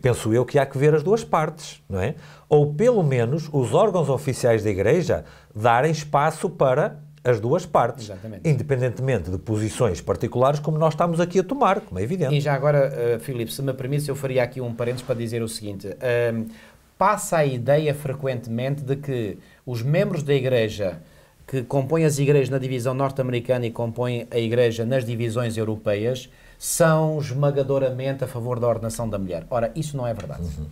A: penso eu que há que ver as duas partes, não é? Ou pelo menos os órgãos oficiais da Igreja darem espaço para as duas partes, Exatamente. independentemente de posições particulares, como nós estamos aqui a tomar, como é evidente. E já agora, uh, Filipe, se me permite, eu faria aqui um parênteses para dizer o seguinte.
B: Uh, passa a ideia frequentemente de que os membros da Igreja que compõem as igrejas na divisão norte-americana e compõem a igreja nas divisões europeias são esmagadoramente a favor da ordenação da mulher. Ora, isso não é verdade. Uhum.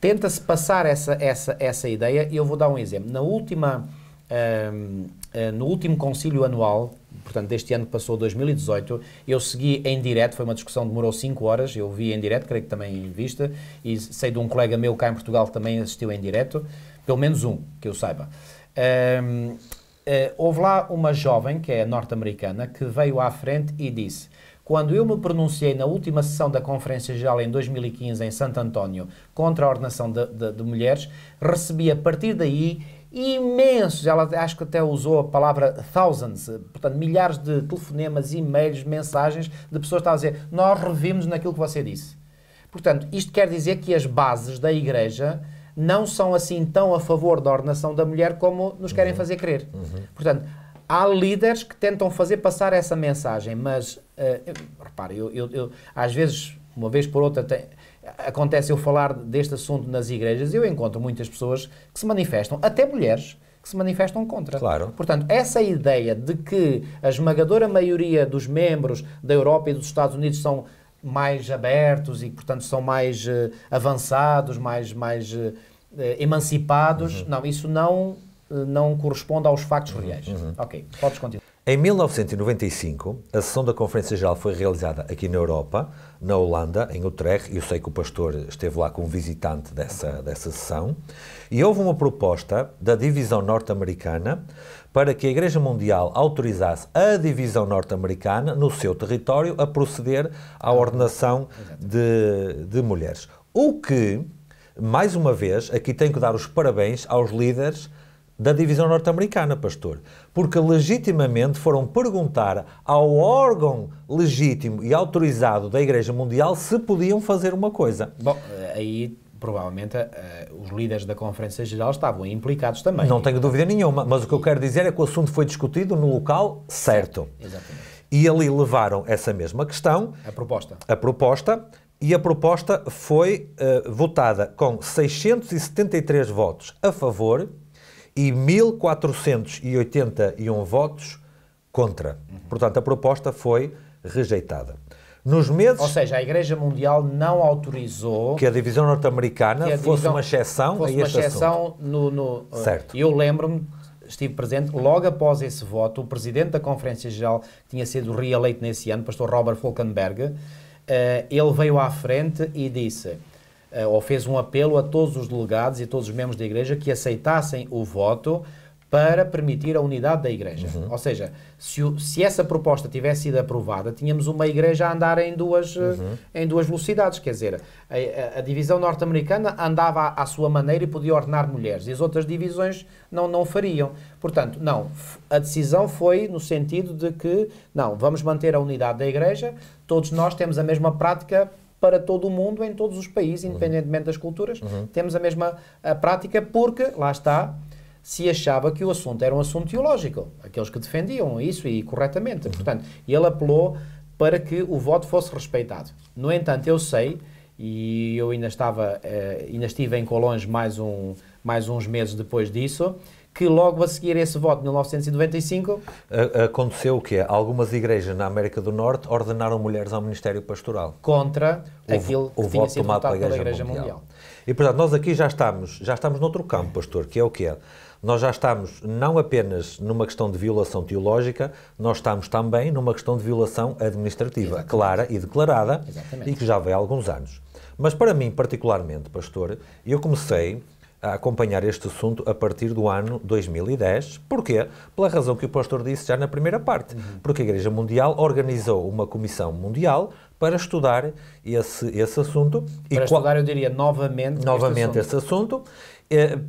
B: Tenta-se passar essa, essa, essa ideia e eu vou dar um exemplo. Na última. Ehm, eh, no último concílio anual, portanto, deste ano que passou, 2018, eu segui em direto, foi uma discussão que demorou 5 horas, eu vi em direto, creio que também vista, e sei de um colega meu cá em Portugal que também assistiu em direto, pelo menos um, que eu saiba. Um, ehm, uh, eh, houve lá uma jovem, que é norte-americana, que veio à frente e disse: Quando eu me pronunciei na última sessão da Conferência Geral em 2015 em Santo António contra a ordenação de, de, de mulheres, recebi a partir daí imensos, ela acho que até usou a palavra thousands, portanto, milhares de telefonemas, e-mails, mensagens de pessoas que estavam a dizer: Nós revimos naquilo que você disse. Portanto, isto quer dizer que as bases da Igreja não são assim tão a favor da ordenação da mulher como nos querem uhum. fazer crer. Uhum. Portanto, há líderes que tentam fazer passar essa mensagem, mas, uh, repare, eu, eu, eu às vezes, uma vez por outra, tenho acontece eu falar deste assunto nas igrejas, eu encontro muitas pessoas que se manifestam, até mulheres, que se manifestam contra. Claro. Portanto, essa ideia de que a esmagadora maioria dos membros da Europa e dos Estados Unidos são mais abertos e, portanto, são mais uh, avançados, mais, mais uh, emancipados, uhum. não, isso não, não corresponde aos factos uhum. reais. Uhum. Ok, podes continuar.
A: Em 1995, a sessão da Conferência Geral foi realizada aqui na Europa, na Holanda, em Utrecht, e eu sei que o pastor esteve lá como visitante dessa, dessa sessão, e houve uma proposta da divisão norte-americana para que a Igreja Mundial autorizasse a divisão norte-americana, no seu território, a proceder à ordenação de, de mulheres. O que, mais uma vez, aqui tenho que dar os parabéns aos líderes da divisão norte-americana, pastor, porque legitimamente foram perguntar ao órgão legítimo e autorizado da Igreja Mundial se podiam fazer uma coisa. Bom, eh, aí provavelmente eh, os líderes da Conferência Geral estavam implicados também. Não tenho dúvida nenhuma, mas o que eu quero dizer é que o assunto foi discutido no local certo. Exatamente. E ali levaram essa mesma questão. A proposta. A proposta. E a proposta foi uh, votada com 673 votos a favor, e 1.481 votos contra. Uhum. Portanto, a proposta foi rejeitada.
B: Nos meses... Ou seja, a Igreja Mundial não autorizou... Que
A: a divisão norte-americana fosse uma exceção fosse a este uma exceção
B: assunto. No, no, certo. Eu lembro-me,
A: estive presente,
B: logo após esse voto, o Presidente da Conferência Geral, que tinha sido reeleito nesse ano, o pastor Robert Fulkenberg, eh, ele veio à frente e disse eh, ou fez um apelo a todos os delegados e todos os membros da Igreja que aceitassem o voto para permitir a unidade da Igreja. Uhum. Ou seja, se, se, essa proposta tivesse sido aprovada, tínhamos uma Igreja a andar em duas, eh, uhum. em duas velocidades. Quer dizer, a, a divisão norte-americana andava à, à, sua maneira e podia ordenar mulheres, e as outras divisões não, não fariam. Portanto, não, a decisão foi no sentido de que, não, vamos manter a unidade da Igreja, todos nós temos a mesma prática para todo o mundo, em todos os países, uhum. independentemente das culturas. Uhum. Temos a mesma a prática porque, lá está, se achava que o assunto era um assunto teológico. Aqueles que defendiam isso e corretamente. Uhum. Portanto, ele apelou para que o voto fosse respeitado. No entanto, eu sei, e eu ainda, estava, eh, ainda estive em Colões mais, um, mais uns meses depois disso, que logo a seguir a esse voto de 1995...
A: Aconteceu o quê? Algumas igrejas na América do Norte ordenaram mulheres ao Ministério Pastoral. Contra o, aquilo o que tinha sido votado pela Igreja, Mundial. Mundial. E, portanto, nós aqui já estamos, já estamos noutro campo, pastor, que é o quê? Nós já estamos não apenas numa questão de violação teológica, nós estamos também numa questão de violação administrativa, Exatamente. clara e declarada, Exatamente. e que já vem há alguns anos. Mas para mim, particularmente, pastor, eu comecei a acompanhar este assunto a partir do ano 2010. Porquê? Pela razão que o pastor disse já na primeira parte. Uhum. Porque a Igreja Mundial organizou uma comissão mundial para estudar esse, esse assunto. Para e estudar, eu diria, novamente, novamente Esse assunto.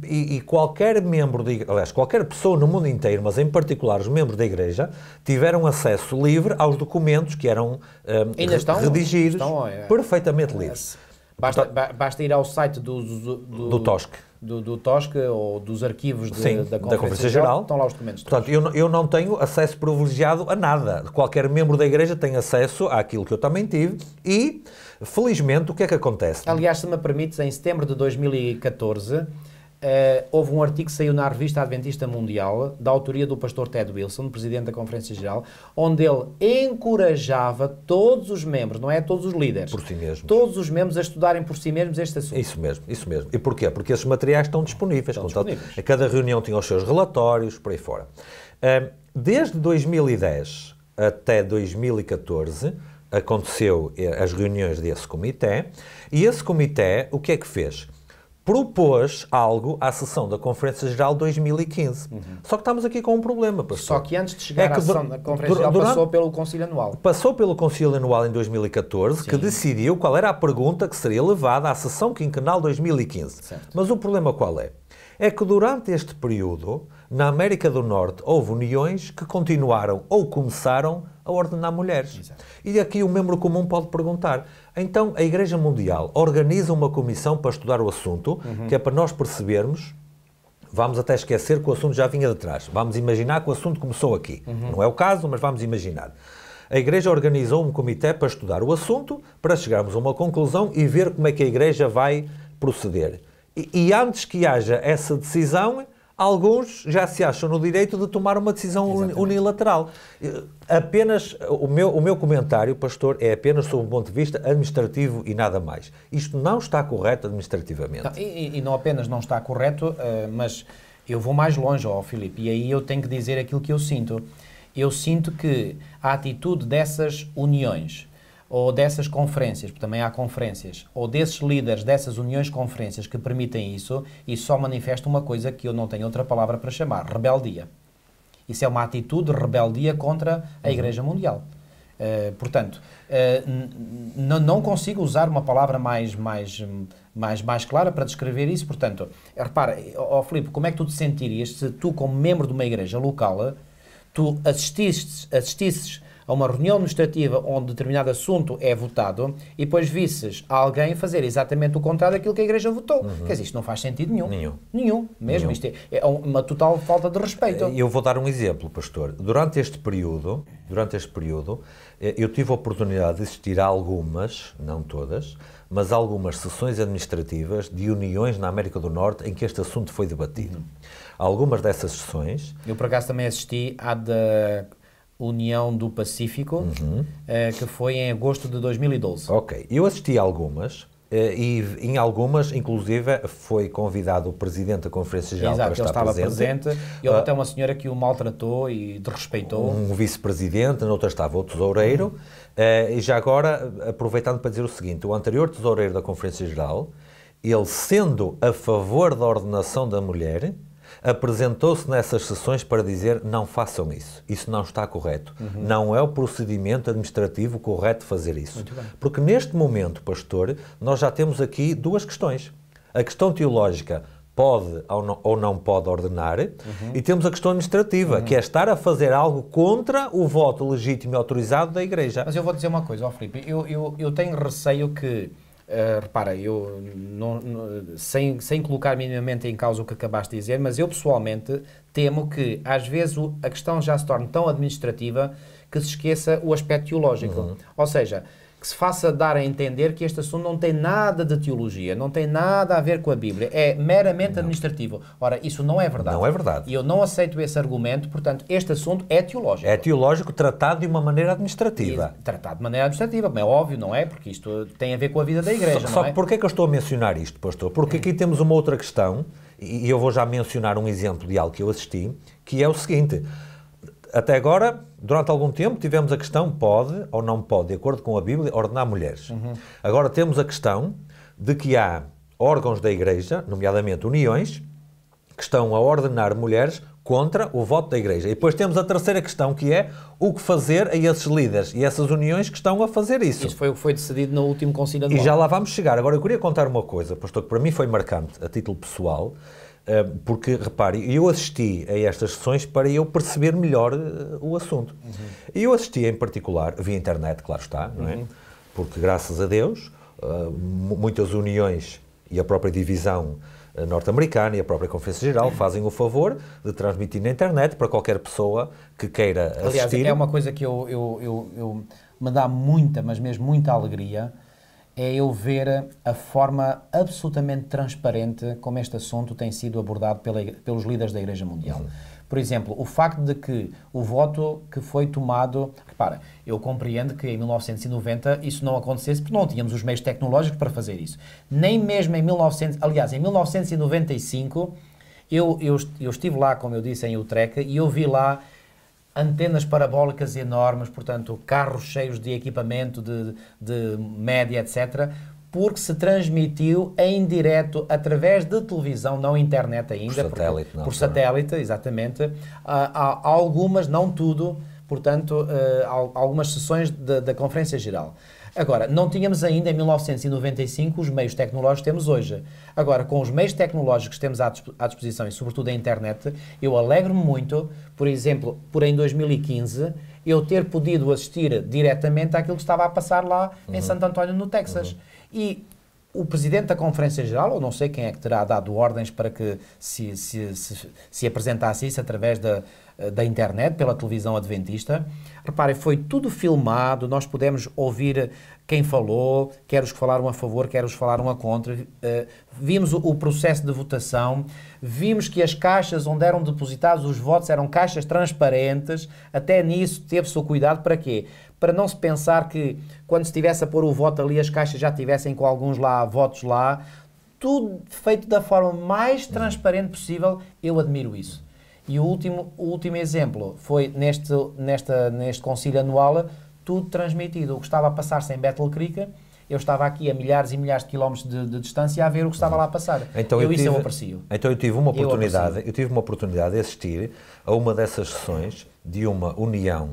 A: E, e, qualquer membro, de, aliás, qualquer pessoa no mundo inteiro, mas em particular os membros da Igreja, tiveram acesso livre aos documentos que eram um, ehm, estão, redigidos, estão, é, perfeitamente livres. Basta, basta ir ao site do, do, do, do TOSC do, do Tosca ou dos arquivos de, Sim, da, Conferência da, Conferência Geral, Geral,
B: estão lá os documentos.
A: Portanto, eu, eu, não tenho acesso privilegiado a nada. Qualquer membro da Igreja tem acesso àquilo que eu também tive e, felizmente, o que é que acontece? Aliás, se me permites, em setembro de
B: 2014 Uh, houve um artigo que saiu na revista Adventista Mundial, da autoria do pastor Ted Wilson, presidente da Conferência Geral, onde ele encorajava todos
A: os membros, não é todos os líderes, por si mesmos. todos os membros a estudarem por si mesmos este assunto. Isso mesmo, isso mesmo. E porquê? Porque esses materiais estão disponíveis. Estão disponíveis. A cada reunião tinha os seus relatórios, por aí fora. Uh, desde 2010 até 2014 aconteceu eh, as reuniões desse comitê e esse comitê o que é que fez? propôs algo à sessão da Conferência Geral 2015. Uhum. Só que estamos aqui com um problema, pastor. Só que antes de chegar é à sessão da Conferência Geral durante, passou
B: pelo Conselho Anual.
A: Passou pelo Conselho Anual em 2014, Sim. que decidiu qual era a pergunta que seria levada à sessão quinquenal 2015. Certo. Mas o problema qual é? É que durante este período, na América do Norte, houve uniões que continuaram ou começaram a ordenar mulheres. Exato. E aqui o membro comum pode perguntar: então, a Igreja Mundial organiza uma comissão para estudar o assunto, uhum. que é para nós percebermos. Vamos até esquecer que o assunto já vinha de trás. Vamos imaginar que o assunto começou aqui. Uhum. Não é o caso, mas vamos imaginar. A Igreja organizou um comitê para estudar o assunto, para chegarmos a uma conclusão e ver como é que a Igreja vai proceder. E, e antes que haja essa decisão, alguns já se acham no direito de tomar uma decisão Exatamente. unilateral. Eh, apenas o meu, o meu comentário, pastor, é apenas sob o ponto de vista administrativo e nada mais. Isto não está correto administrativamente. Não, e, e, não apenas não está correto, eh, mas eu vou mais longe, ó Filipe, e aí eu tenho que
B: dizer aquilo que eu sinto. Eu sinto que a atitude dessas uniões ou dessas conferências, porque também há conferências, ou desses líderes dessas uniões conferências que permitem isso, isso só manifesta uma coisa que eu não tenho outra palavra para chamar: rebeldia. Isso é uma atitude de rebeldia contra a uhum. Igreja Mundial. Uh, portanto, uh, não consigo usar uma palavra mais, mais, mais, mais clara para descrever isso. Portanto, eh, repara, oh, Filipe, como é que tu te sentirias se tu, como membro de uma igreja local, tu assistisses, assistisses a uma reunião administrativa onde determinado assunto é votado e depois visses alguém fazer exatamente o contrário daquilo que a Igreja votou. Uhum. Quer dizer, isto não faz sentido nenhum. Nenhum. Nenhum, mesmo. Nenhum. Isto é, é uma total falta de respeito.
A: Eu vou dar um exemplo, pastor. Durante este período, durante este período, eh, eu tive a oportunidade de assistir a algumas, não todas, mas algumas sessões administrativas de uniões na América do Norte em que este assunto foi debatido. Uhum. Algumas dessas sessões. Eu, por acaso, também
B: assisti à de União do Pacífico, uhum. Eh, que foi em
A: agosto de 2012. Ok, eu assisti a algumas. Eh, e em algumas, inclusive, foi convidado o presidente da Conferência Geral Exato, para estar estava presente. presente. E houve ah, até é uma senhora que o maltratou e desrespeitou. Um vice-presidente, noutra estava o tesoureiro. Uhum. Eh, e já agora, aproveitando para dizer o seguinte, o anterior tesoureiro da Conferência Geral, ele sendo a favor da ordenação da mulher, apresentou-se nessas sessões para dizer não façam isso, isso não está correto, uhum. não é o procedimento administrativo correto fazer isso. Porque neste momento, pastor, nós já temos aqui duas questões. A questão teológica, pode ou não, pode ordenar, uhum. e temos a questão administrativa, uhum. que é estar a fazer algo contra o voto legítimo e autorizado da Igreja. Mas eu vou dizer uma coisa, ó
B: Filipe, eu, eu, eu tenho receio que eh, repara, eu não, não, sem, sem colocar minimamente em causa o que acabaste de dizer, mas eu pessoalmente temo que às vezes o, a questão já se torne tão administrativa que se esqueça o aspecto teológico. Uhum. Ou seja, que se faça dar a entender que este assunto não tem nada de teologia, não tem nada a ver com a Bíblia, é meramente não. administrativo. Ora, isso não é verdade. Não é verdade. E eu não aceito esse argumento, portanto, este assunto é teológico. É
A: teológico tratado de uma maneira administrativa. E, tratado de maneira administrativa, é óbvio, não é? Porque isto tem a ver com a vida da Igreja. Só, só é? porquê é que eu estou a mencionar isto, pastor? Porque aqui temos uma outra questão, e eu vou já mencionar um exemplo de algo que eu assisti, que é o seguinte: até agora Durante algum tempo tivemos a questão, pode ou não pode, de acordo com a Bíblia, ordenar mulheres. Uhum. Agora temos a questão de que há órgãos da Igreja, nomeadamente uniões, que estão a ordenar mulheres contra o voto da Igreja. E depois temos a terceira questão, que é o que fazer a esses líderes e essas uniões que estão a fazer isso. Isso foi o que foi decidido no último concílio E já lá vamos chegar. Agora, eu queria contar uma coisa, pastor, que para mim foi marcante, a título pessoal, eh, porque, repare, eu assisti a estas sessões para eu perceber melhor eh, o assunto. Uhum. E eu assisti em particular, via internet, claro está, não é? Uhum. Porque, graças a Deus, eh, muitas uniões e a própria divisão norte-americana e a própria Conferência Geral uhum. fazem o favor de transmitir na internet para qualquer pessoa que queira assistir. Aliás, é uma
B: coisa que eu, eu, eu, eu me dá muita, mas mesmo muita alegria é eu ver a forma absolutamente transparente como este assunto tem sido abordado pela, pelos líderes da Igreja Mundial. Uhum. Por exemplo, o facto de que o voto que foi tomado. Repara, eu compreendo que em 1990 isso não acontecesse porque não tínhamos os meios tecnológicos para fazer isso. Nem mesmo em 1900. Aliás, em 1995, eu, eu, eu estive lá, como eu disse, em Utrecht e eu vi lá antenas parabólicas enormes, portanto, carros cheios de equipamento, de, de média, etc., porque se transmitiu em direto através de televisão, não internet ainda, por satélite, porque, não, por satélite exatamente, ah, há algumas, não tudo, portanto, ah, algumas sessões da Conferência Geral. Agora, não tínhamos ainda em 1995 os meios tecnológicos que temos hoje. Agora, com os meios tecnológicos que temos à, disposição e sobretudo a internet, eu alegro-me muito, por exemplo, por em 2015 eu ter podido assistir diretamente àquilo que estava a passar lá uhum. em Santo António, no Texas. Uhum. E o presidente da Conferência Geral, ou não sei quem é que terá dado ordens para que se, se, se, se apresentasse isso através da, eh, da internet, pela televisão adventista. Reparem, foi tudo filmado, nós pudemos ouvir quem falou, quer os que falaram a favor, quer os que falaram a contra. Eh, vimos o, processo de votação, vimos que as caixas onde eram depositados os votos eram caixas transparentes, até nisso teve-se o cuidado para quê? Para não se pensar que quando estivesse a pôr o voto ali as caixas já tivessem com alguns lá votos lá, tudo feito da forma mais transparente possível, eu admiro isso. E o último, o último exemplo foi neste, nesta, neste concílio anual, tudo transmitido. O que estava a passar-se em Battle Creek, eu estava aqui a milhares e milhares de quilómetros de, de distância a ver o que estava lá a passar. Então eu, eu tive, isso eu aprecio. Então eu tive uma oportunidade,
A: eu, eu, tive uma oportunidade de assistir a uma dessas sessões de uma união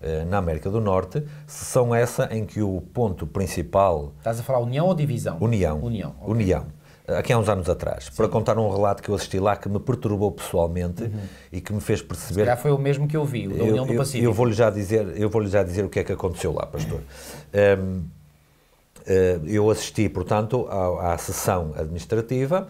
A: eh, na América do Norte, sessão essa em que o ponto principal...
B: Estás a falar união ou divisão?
A: União. União. Okay. União aqui há uns anos atrás, Sim. para contar um relato que eu assisti lá que me perturbou pessoalmente uhum. e que me fez perceber. Já foi
B: o mesmo que eu vi, o da União do Pacífico. Eu, eu vou-lhe
A: já dizer, eu vou-lhe já dizer o que é que aconteceu lá, pastor. Uhum. Um, eu assisti, portanto, à, à sessão administrativa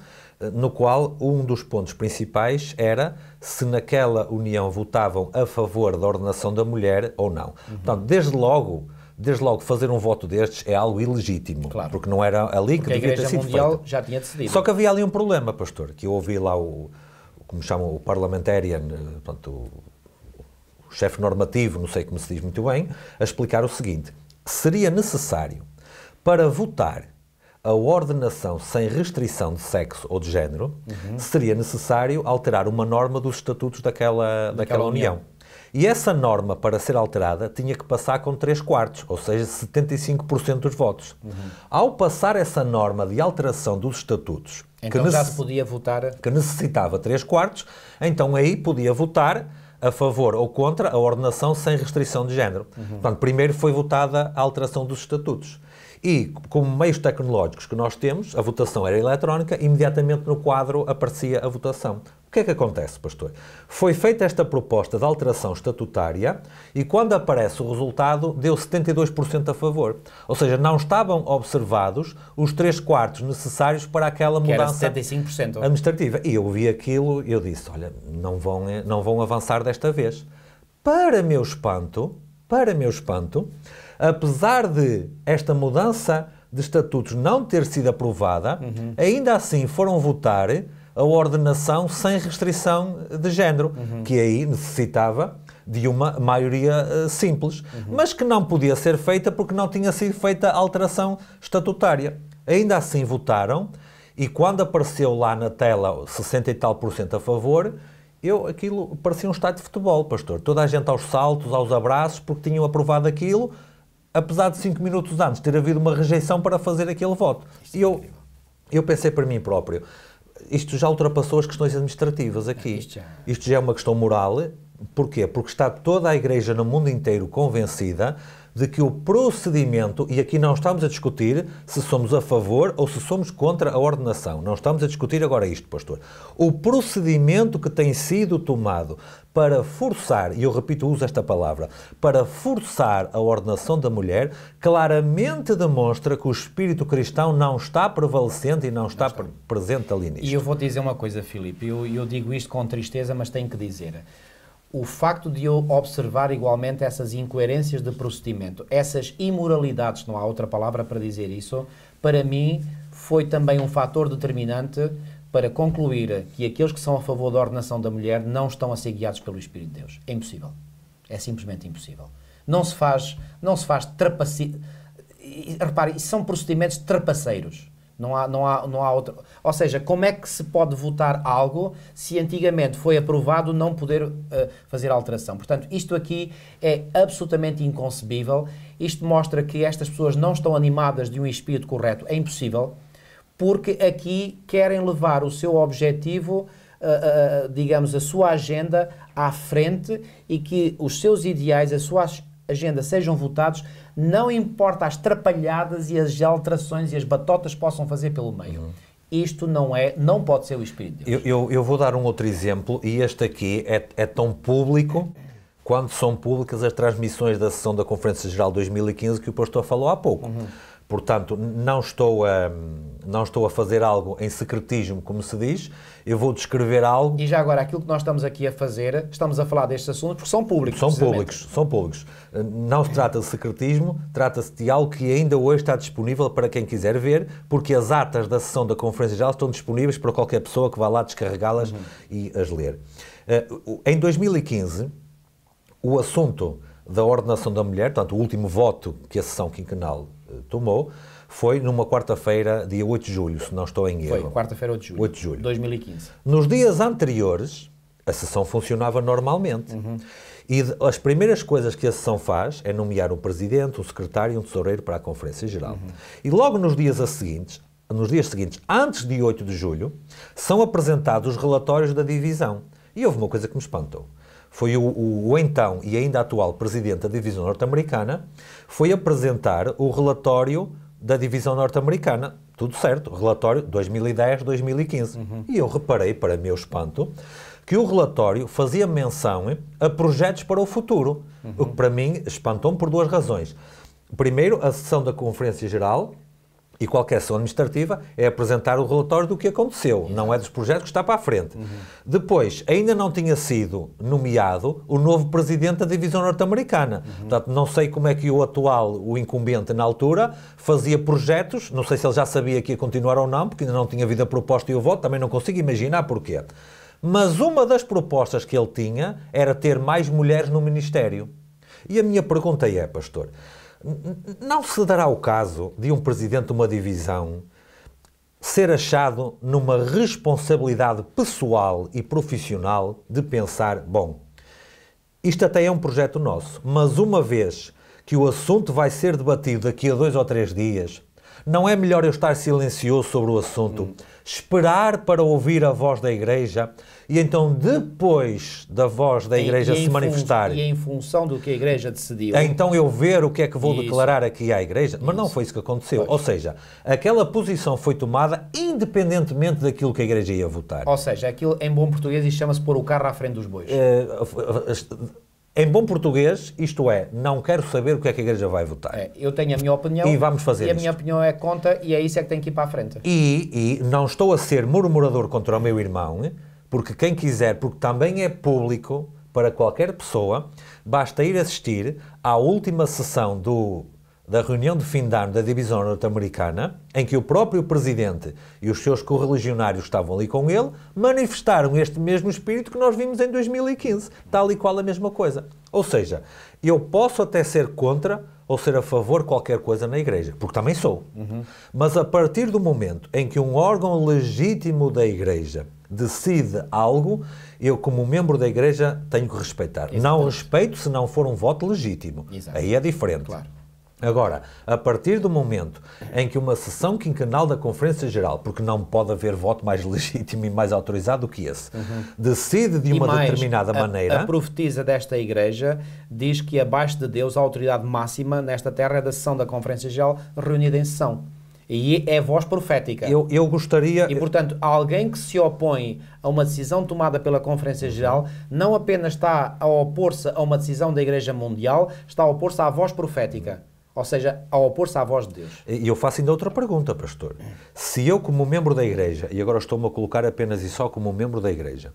A: no qual um dos pontos principais era se naquela união votavam a favor da ordenação da mulher ou não. Uhum. Portanto, desde logo desde logo fazer um voto destes é algo ilegítimo, claro. porque não era ali que devia a ter sido Mundial já tinha decidido. Só que havia ali um problema, pastor, que eu ouvi lá o, como chamam, o parliamentarian, eh, portanto, o, o chefe normativo, não sei como se diz muito bem, a explicar o seguinte, seria necessário para votar a ordenação sem restrição de sexo ou de género, uhum. seria necessário alterar uma norma dos estatutos daquela, daquela, daquela união. união. E essa norma, para ser alterada, tinha que passar com 3 quartos, ou seja, 75% dos votos. Uhum. Ao passar essa norma de alteração dos estatutos, então que já se podia votar. Que necessitava 3 quartos, então aí podia votar a favor ou contra a ordenação sem restrição de género. Uhum. Portanto, primeiro foi votada a alteração dos estatutos. E, como meios tecnológicos que nós temos, a votação era eletrónica, imediatamente no quadro aparecia a votação. O que é que acontece, pastor? Foi feita esta proposta de alteração estatutária e quando aparece o resultado, deu 72% a favor. Ou seja, não estavam observados os 3 quartos necessários para aquela mudança administrativa. E eu vi aquilo e eu disse, olha, não vão, eh, não vão avançar desta vez. Para meu espanto, para meu espanto, apesar de esta mudança de estatutos não ter sido aprovada, uhum. ainda assim foram votar a ordenação sem restrição de género, uhum. que aí necessitava de uma maioria uh, simples, uhum. mas que não podia ser feita porque não tinha sido feita alteração estatutária. Ainda assim votaram e quando apareceu lá na tela 60 e tal por cento a favor, eu aquilo parecia um estádio de futebol, pastor. Toda a gente aos saltos, aos abraços, porque tinham aprovado aquilo, apesar de cinco minutos antes ter havido uma rejeição para fazer aquele voto. É e eu, eu pensei para mim próprio, isto já ultrapassou as questões administrativas aqui. Ah, isto já... é uma questão moral. Porquê? Porque está toda a Igreja no mundo inteiro convencida de que o procedimento, e aqui não estamos a discutir se somos a favor ou se somos contra a ordenação, não estamos a discutir agora isto, pastor. O procedimento que tem sido tomado para forçar, e eu repito, uso esta palavra, para forçar a ordenação da mulher, claramente demonstra que o espírito cristão não está prevalecente e não está, não está. presente ali nisto. E eu vou dizer uma coisa, Filipe, eu, eu digo isto com tristeza, mas tenho que dizer o
B: facto de eu observar igualmente essas incoerências de procedimento, essas imoralidades, não há outra palavra para dizer isso, para mim foi também um fator determinante para concluir que aqueles que são a favor da ordenação da mulher não estão a ser guiados pelo Espírito de Deus. É impossível. É simplesmente impossível. Não se faz, não se faz trapace... Repare, são procedimentos trapaceiros. Não há, não, há, não há outro. Ou seja, como é que se pode votar algo se antigamente foi aprovado não poder uh, fazer alteração? Portanto, isto aqui é absolutamente inconcebível. Isto mostra que estas pessoas não estão animadas de um espírito correto. É impossível porque aqui querem levar o seu objetivo, uh, uh, digamos, a sua agenda à frente e que os seus ideais, a sua agenda sejam votados, não importa as trapalhadas e as alterações e as batotas possam fazer pelo meio. Uhum. Isto não é, não pode ser o Espírito
A: de Deus. Eu, eu, eu vou dar um outro exemplo, e este aqui é, é tão público quando são públicas as transmissões da sessão da Conferência Geral 2015 que o pastor falou há pouco. Uhum. Portanto, não estou a, não estou a fazer algo em secretismo, como se diz, eu vou descrever algo. E já agora, aquilo que nós estamos aqui a fazer, estamos a falar destes assuntos porque são públicos. São públicos, são públicos. Não se trata de secretismo, trata-se de algo que ainda hoje está disponível para quem quiser ver, porque as atas da sessão da Conferência Geral estão disponíveis para qualquer pessoa que vá lá descarregá-las uhum. e as ler. Eh, em 2015, o assunto da ordenação da mulher, portanto, o último voto que a sessão quinquenal eh, tomou, foi numa quarta-feira, dia 8 de julho, se não estou em erro. Foi, quarta-feira, 8 de julho. 8 de julho. 2015. Nos dias anteriores, a sessão funcionava normalmente. Uhum. E as primeiras coisas que a sessão faz é nomear um presidente, um secretário e um tesoureiro para a Conferência Geral. Uhum. E logo nos dias a seguintes, nos dias seguintes, antes de 8 de julho, são apresentados os relatórios da divisão. E houve uma coisa que me espantou. Foi o, o, o então e ainda atual presidente da divisão norte-americana, foi apresentar o relatório da divisão norte-americana. Tudo certo, relatório 2010-2015. Uhum. E eu reparei, para meu espanto, que o relatório fazia menção a projetos para o futuro, uhum. o que para mim espantou-me por duas razões. Primeiro, a sessão da Conferência Geral, e qualquer ação administrativa é apresentar o relatório do que aconteceu, não é dos projetos que está para a frente. Uhum. Depois, ainda não tinha sido nomeado o novo presidente da divisão norte-americana. Uhum. Portanto, não sei como é que o atual, o incumbente na altura, fazia projetos, não sei se ele já sabia que ia continuar ou não, porque ainda não tinha havido a proposta e o voto, também não consigo imaginar porquê. Mas uma das propostas que ele tinha era ter mais mulheres no Ministério. E a minha pergunta é, pastor, não se dará o caso de um presidente de uma divisão ser achado numa responsabilidade pessoal e profissional de pensar, bom, isto até é um projeto nosso, mas uma vez que o assunto vai ser debatido daqui a dois ou três dias, não é melhor eu estar silencioso sobre o assunto, hum. esperar para ouvir a voz da Igreja, e então, depois da voz da Igreja e, e se manifestar. E em função do que a Igreja decidiu. É então, eu ver o que é que vou isso. declarar aqui à Igreja. Mas isso. não foi isso que aconteceu. Pois. Ou seja, aquela posição foi tomada independentemente daquilo que a Igreja ia votar. Ou seja, aquilo em bom português chama-se pôr o carro à frente dos bois. Eh, eh, em bom português, isto é, não quero saber o que é que a Igreja vai votar. É, eu tenho a minha opinião. E vamos fazer E a isto. minha
B: opinião é conta e é isso é que tem que ir para a frente.
A: E, e não estou a ser murmurador contra o meu irmão, porque quem quiser, porque também é público para qualquer pessoa, basta ir assistir à última sessão do, da reunião de fim de ano da divisão norte-americana, em que o próprio presidente e os seus correligionários estavam ali com ele, manifestaram este mesmo espírito que nós vimos em 2015, tal e qual a mesma coisa. Ou seja, eu posso até ser contra ou ser a favor de qualquer coisa na Igreja, porque também sou. Uhum. Mas a partir do momento em que um órgão legítimo da Igreja decide algo, eu, como membro da Igreja, tenho que respeitar. Exatamente. Não respeito se não for um voto legítimo. Aí é diferente. Claro. Agora, a partir do momento em que uma sessão quinquenal da Conferência Geral, porque não pode haver voto mais legítimo e mais autorizado do que esse, uhum. decide de uma mais, determinada a, maneira. A
B: profetisa desta Igreja diz que abaixo de Deus a autoridade máxima nesta terra é da sessão da Conferência Geral reunida em sessão. E é, é voz profética. Eu, eu gostaria. E, portanto, alguém que se opõe a uma decisão tomada pela Conferência Geral não apenas está a opor-se a uma decisão da Igreja Mundial, está a opor-se à voz profética. Ou seja, a opor-se à
A: voz de Deus. E eu faço ainda outra pergunta, pastor. Se eu, como membro da Igreja, e agora estou-me a colocar apenas e só como membro da Igreja,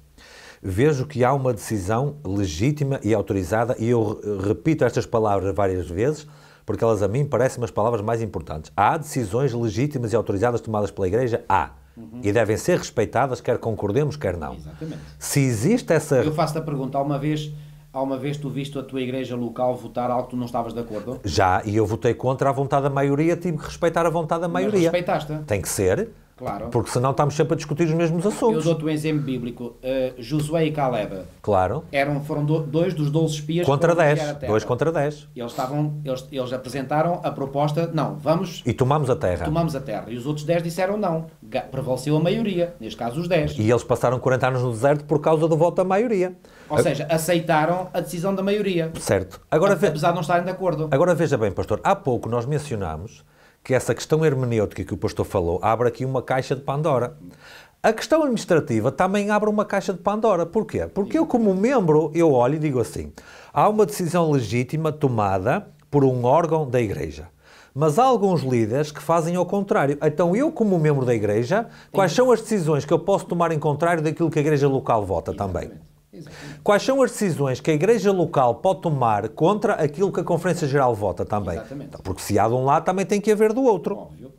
A: vejo que há uma decisão legítima e autorizada, e eu repito estas palavras várias vezes, porque elas a mim parecem as palavras mais importantes. Há decisões legítimas e autorizadas tomadas pela Igreja? Há. Uhum. E devem ser respeitadas, quer concordemos, quer não. Exatamente. Se existe essa. Eu faço-te a pergunta. Há uma vez alguma vez tu viste a tua igreja local votar algo que tu não estavas de acordo? Já, e eu votei contra a vontade da maioria, tive que respeitar a vontade da maioria. Mas respeitaste? É? Tem que ser. Claro. Porque senão estamos sempre a discutir os mesmos assuntos. Eu dou-te
B: um exemplo bíblico. Uh, Josué e Caleb. Claro. Eram, foram do, dois dos 12 espias contra 10. Dois contra 10. Eles, estavam, eles, eles apresentaram a proposta, não, vamos.
A: E tomamos a terra. Tomamos
B: a terra. E os outros 10 disseram não. Prevaleceu a maioria, neste caso os 10. E eles passaram 40 anos no deserto por causa do voto da maioria. Ou a... seja, aceitaram a decisão da maioria.
A: Certo. Agora, apesar ve... de não estarem de acordo. Agora veja bem, pastor, há pouco nós mencionámos que essa questão hermenêutica que o pastor falou abre aqui uma caixa de Pandora. A questão administrativa também abre uma caixa de Pandora. Porquê? Porque eu, como membro, eu olho e digo assim: há uma decisão legítima tomada por um órgão da Igreja. Mas há alguns líderes que fazem ao contrário. Então, eu, como membro da Igreja, quais são as decisões que eu posso tomar em contrário daquilo que a Igreja local vota também? Exatamente. Quais são as decisões que a Igreja local pode tomar contra aquilo que a Conferência Geral vota também? Exatamente. Então, porque se há de um lado, também tem que haver do outro. Óbvio.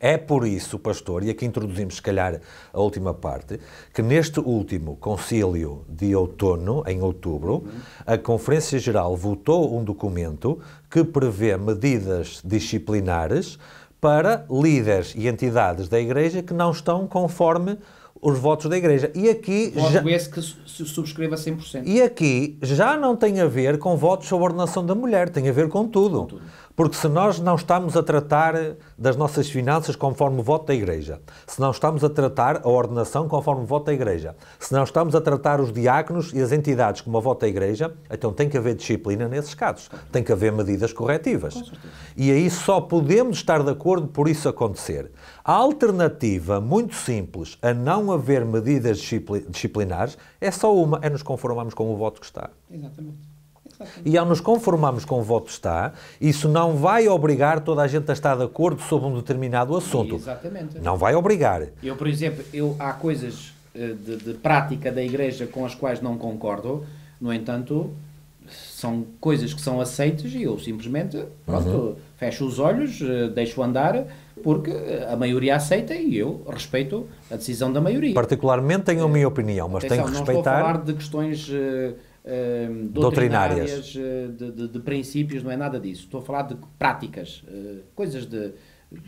A: É por isso, pastor, e aqui introduzimos, se calhar, a última parte, que neste último concílio de outono, em outubro, uhum. a Conferência Geral votou um documento que prevê medidas disciplinares para líderes e entidades da Igreja que não estão conforme os votos da Igreja. E aqui. Voto já... É esse que subscreva 100%. E aqui já não tem a ver com votos sobre a ordenação da mulher, tem a ver com tudo. Com tudo. Porque se nós não estamos a tratar das nossas finanças conforme o voto da Igreja, se não estamos a tratar a ordenação conforme o voto da Igreja, se não estamos a tratar os diáconos e as entidades como a voto da Igreja, então tem que haver disciplina nesses casos. Tem que haver medidas corretivas. E aí só podemos estar de acordo por isso acontecer. A alternativa, muito simples, a não haver medidas disciplinares é só uma, é nos conformarmos com o voto que está.
B: Exatamente.
A: E ao nos conformarmos com o voto está, isso não vai obrigar toda a gente a estar de acordo sobre um determinado assunto.
B: Exatamente. Não
A: vai obrigar. Eu, por exemplo, eu, há
B: coisas eh, de, de prática da Igreja com as quais não concordo, no entanto, são coisas que são aceitas e eu simplesmente pronto, uhum. fecho os olhos, eh, deixo andar, porque a maioria aceita e eu respeito a decisão da maioria.
A: Particularmente tenho a minha eh, opinião, mas Atenção, tenho que respeitar. Não estou a falar
B: de questões Ehm, doutrinárias, eh, De, de, de, princípios, não é nada disso. Estou a falar de práticas, eh, coisas de,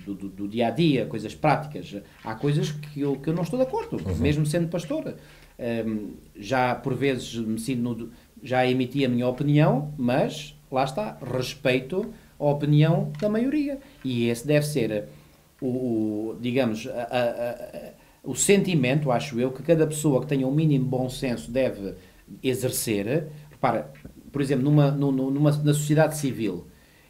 B: do, do, do, dia a dia, coisas práticas. Há coisas que eu, que eu não estou de acordo, uhum. mesmo sendo pastor. Ehm, já por vezes me sinto no, já emiti a minha opinião, mas lá está, respeito a opinião da maioria. E esse deve ser eh, o, o digamos, a, a, a, o sentimento, acho eu, que cada pessoa que tenha o um mínimo bom senso deve exercer. Repara, por exemplo, numa, numa, numa, na sociedade civil,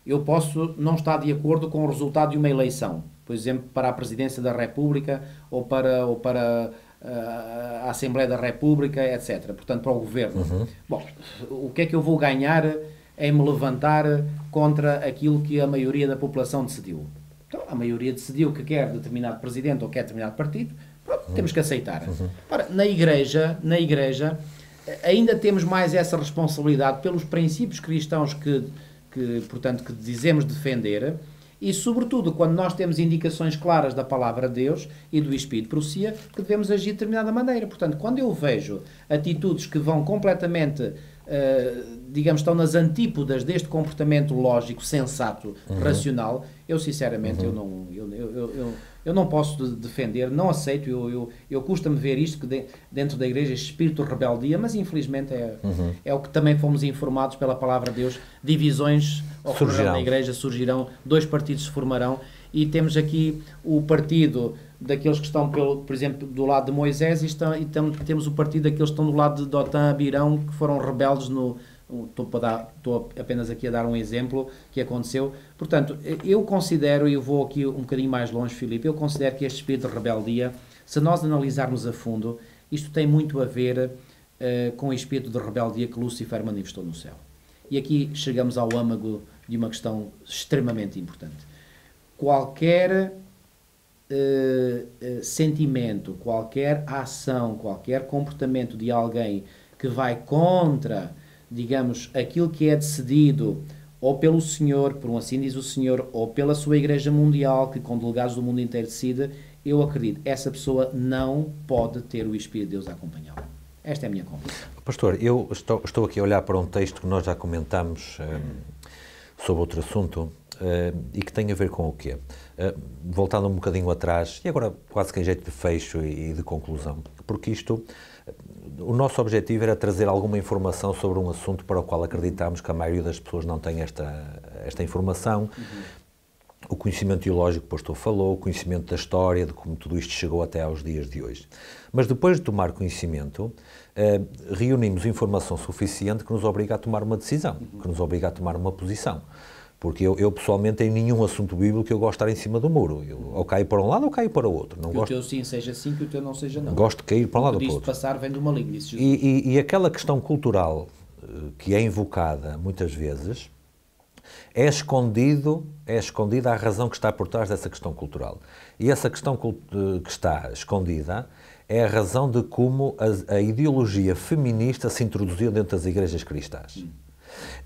B: eu posso não estar de acordo com o resultado de uma eleição, por exemplo, para a Presidência da República ou para, ou para ah, a Assembleia da República, etc. Portanto, para o governo. Uhum. Bom, o que é que eu vou ganhar em me levantar contra aquilo que a maioria da população decidiu? Então, a maioria decidiu que quer determinado presidente ou quer determinado partido, pronto, uhum. temos que aceitar. Uhum. Ora, na igreja, na igreja, ainda temos mais essa responsabilidade pelos princípios cristãos que, que portanto, que dizemos defender e, sobretudo, quando nós temos indicações claras da palavra de Deus e do Espírito procia, que devemos agir de determinada maneira. Portanto, quando eu vejo atitudes que vão completamente eh, digamos, estão nas antípodas deste comportamento lógico, sensato, uhum. racional, eu sinceramente uhum. eu não. Eu, eu, eu, eu, não posso defender, não aceito, eu, eu, eu custa-me ver isto que de, dentro da igreja espírito de rebeldia, mas infelizmente é, uhum. é o que também fomos informados pela palavra de Deus, divisões ocorrerão na igreja, surgirão, dois partidos se formarão e temos aqui o partido daqueles que estão, pelo, por exemplo, do lado de Moisés e, estão, e tam, temos o partido daqueles que estão do lado de Dotan Abirão, que foram rebeldes no... Estou, dar, estou apenas aqui a dar um exemplo que aconteceu. Portanto, eu considero, e eu vou aqui um bocadinho mais longe, Filipe, eu considero que este espírito de rebeldia, se nós analisarmos a fundo, isto tem muito a ver uh, com o espírito de rebeldia que Lúcifer manifestou no céu. E aqui chegamos ao âmago de uma questão extremamente importante. Qualquer eh, eh, sentimento, qualquer ação, qualquer comportamento de alguém que vai contra, digamos, aquilo que é decidido ou pelo Senhor, por um assim diz o Senhor, ou pela sua Igreja Mundial, que com delegados do mundo inteiro decide, eu acredito, essa pessoa não pode ter o Espírito de Deus a acompanhá-la. Esta é a minha
A: conta. Pastor, eu estou, estou, aqui a olhar para um texto que nós já comentámos um, ehm, sobre outro assunto um, eh, e que tem a ver com o quê? Eh, voltando um bocadinho atrás, e agora quase que em jeito de fecho e de conclusão, porque isto, eh, o nosso objetivo era trazer alguma informação sobre um assunto para o qual acreditamos que a maioria das pessoas não tem esta, esta informação. Uhum. O conhecimento teológico, o pastor falou, o conhecimento da história, de como tudo isto chegou até aos dias de hoje. Mas depois de tomar conhecimento, eh, reunimos informação suficiente que nos obriga a tomar uma decisão, uhum. que nos obriga a tomar uma posição. Porque eu, eu, pessoalmente, em nenhum assunto bíblico eu gosto de estar em cima do muro. Eu, ou caio para um lado ou caio para o outro. Não que gosto...
B: o teu sim seja sim, que o teu não seja não. Gosto
A: de cair para um lado ou para o outro.
B: passar vem do maligno.
A: E, e, e, aquela questão cultural eh, que é invocada muitas vezes é escondido é escondida a razão que está por trás dessa questão cultural. E essa questão eh, que está escondida é a razão de como a, a ideologia feminista se introduziu dentro das igrejas cristãs. Hum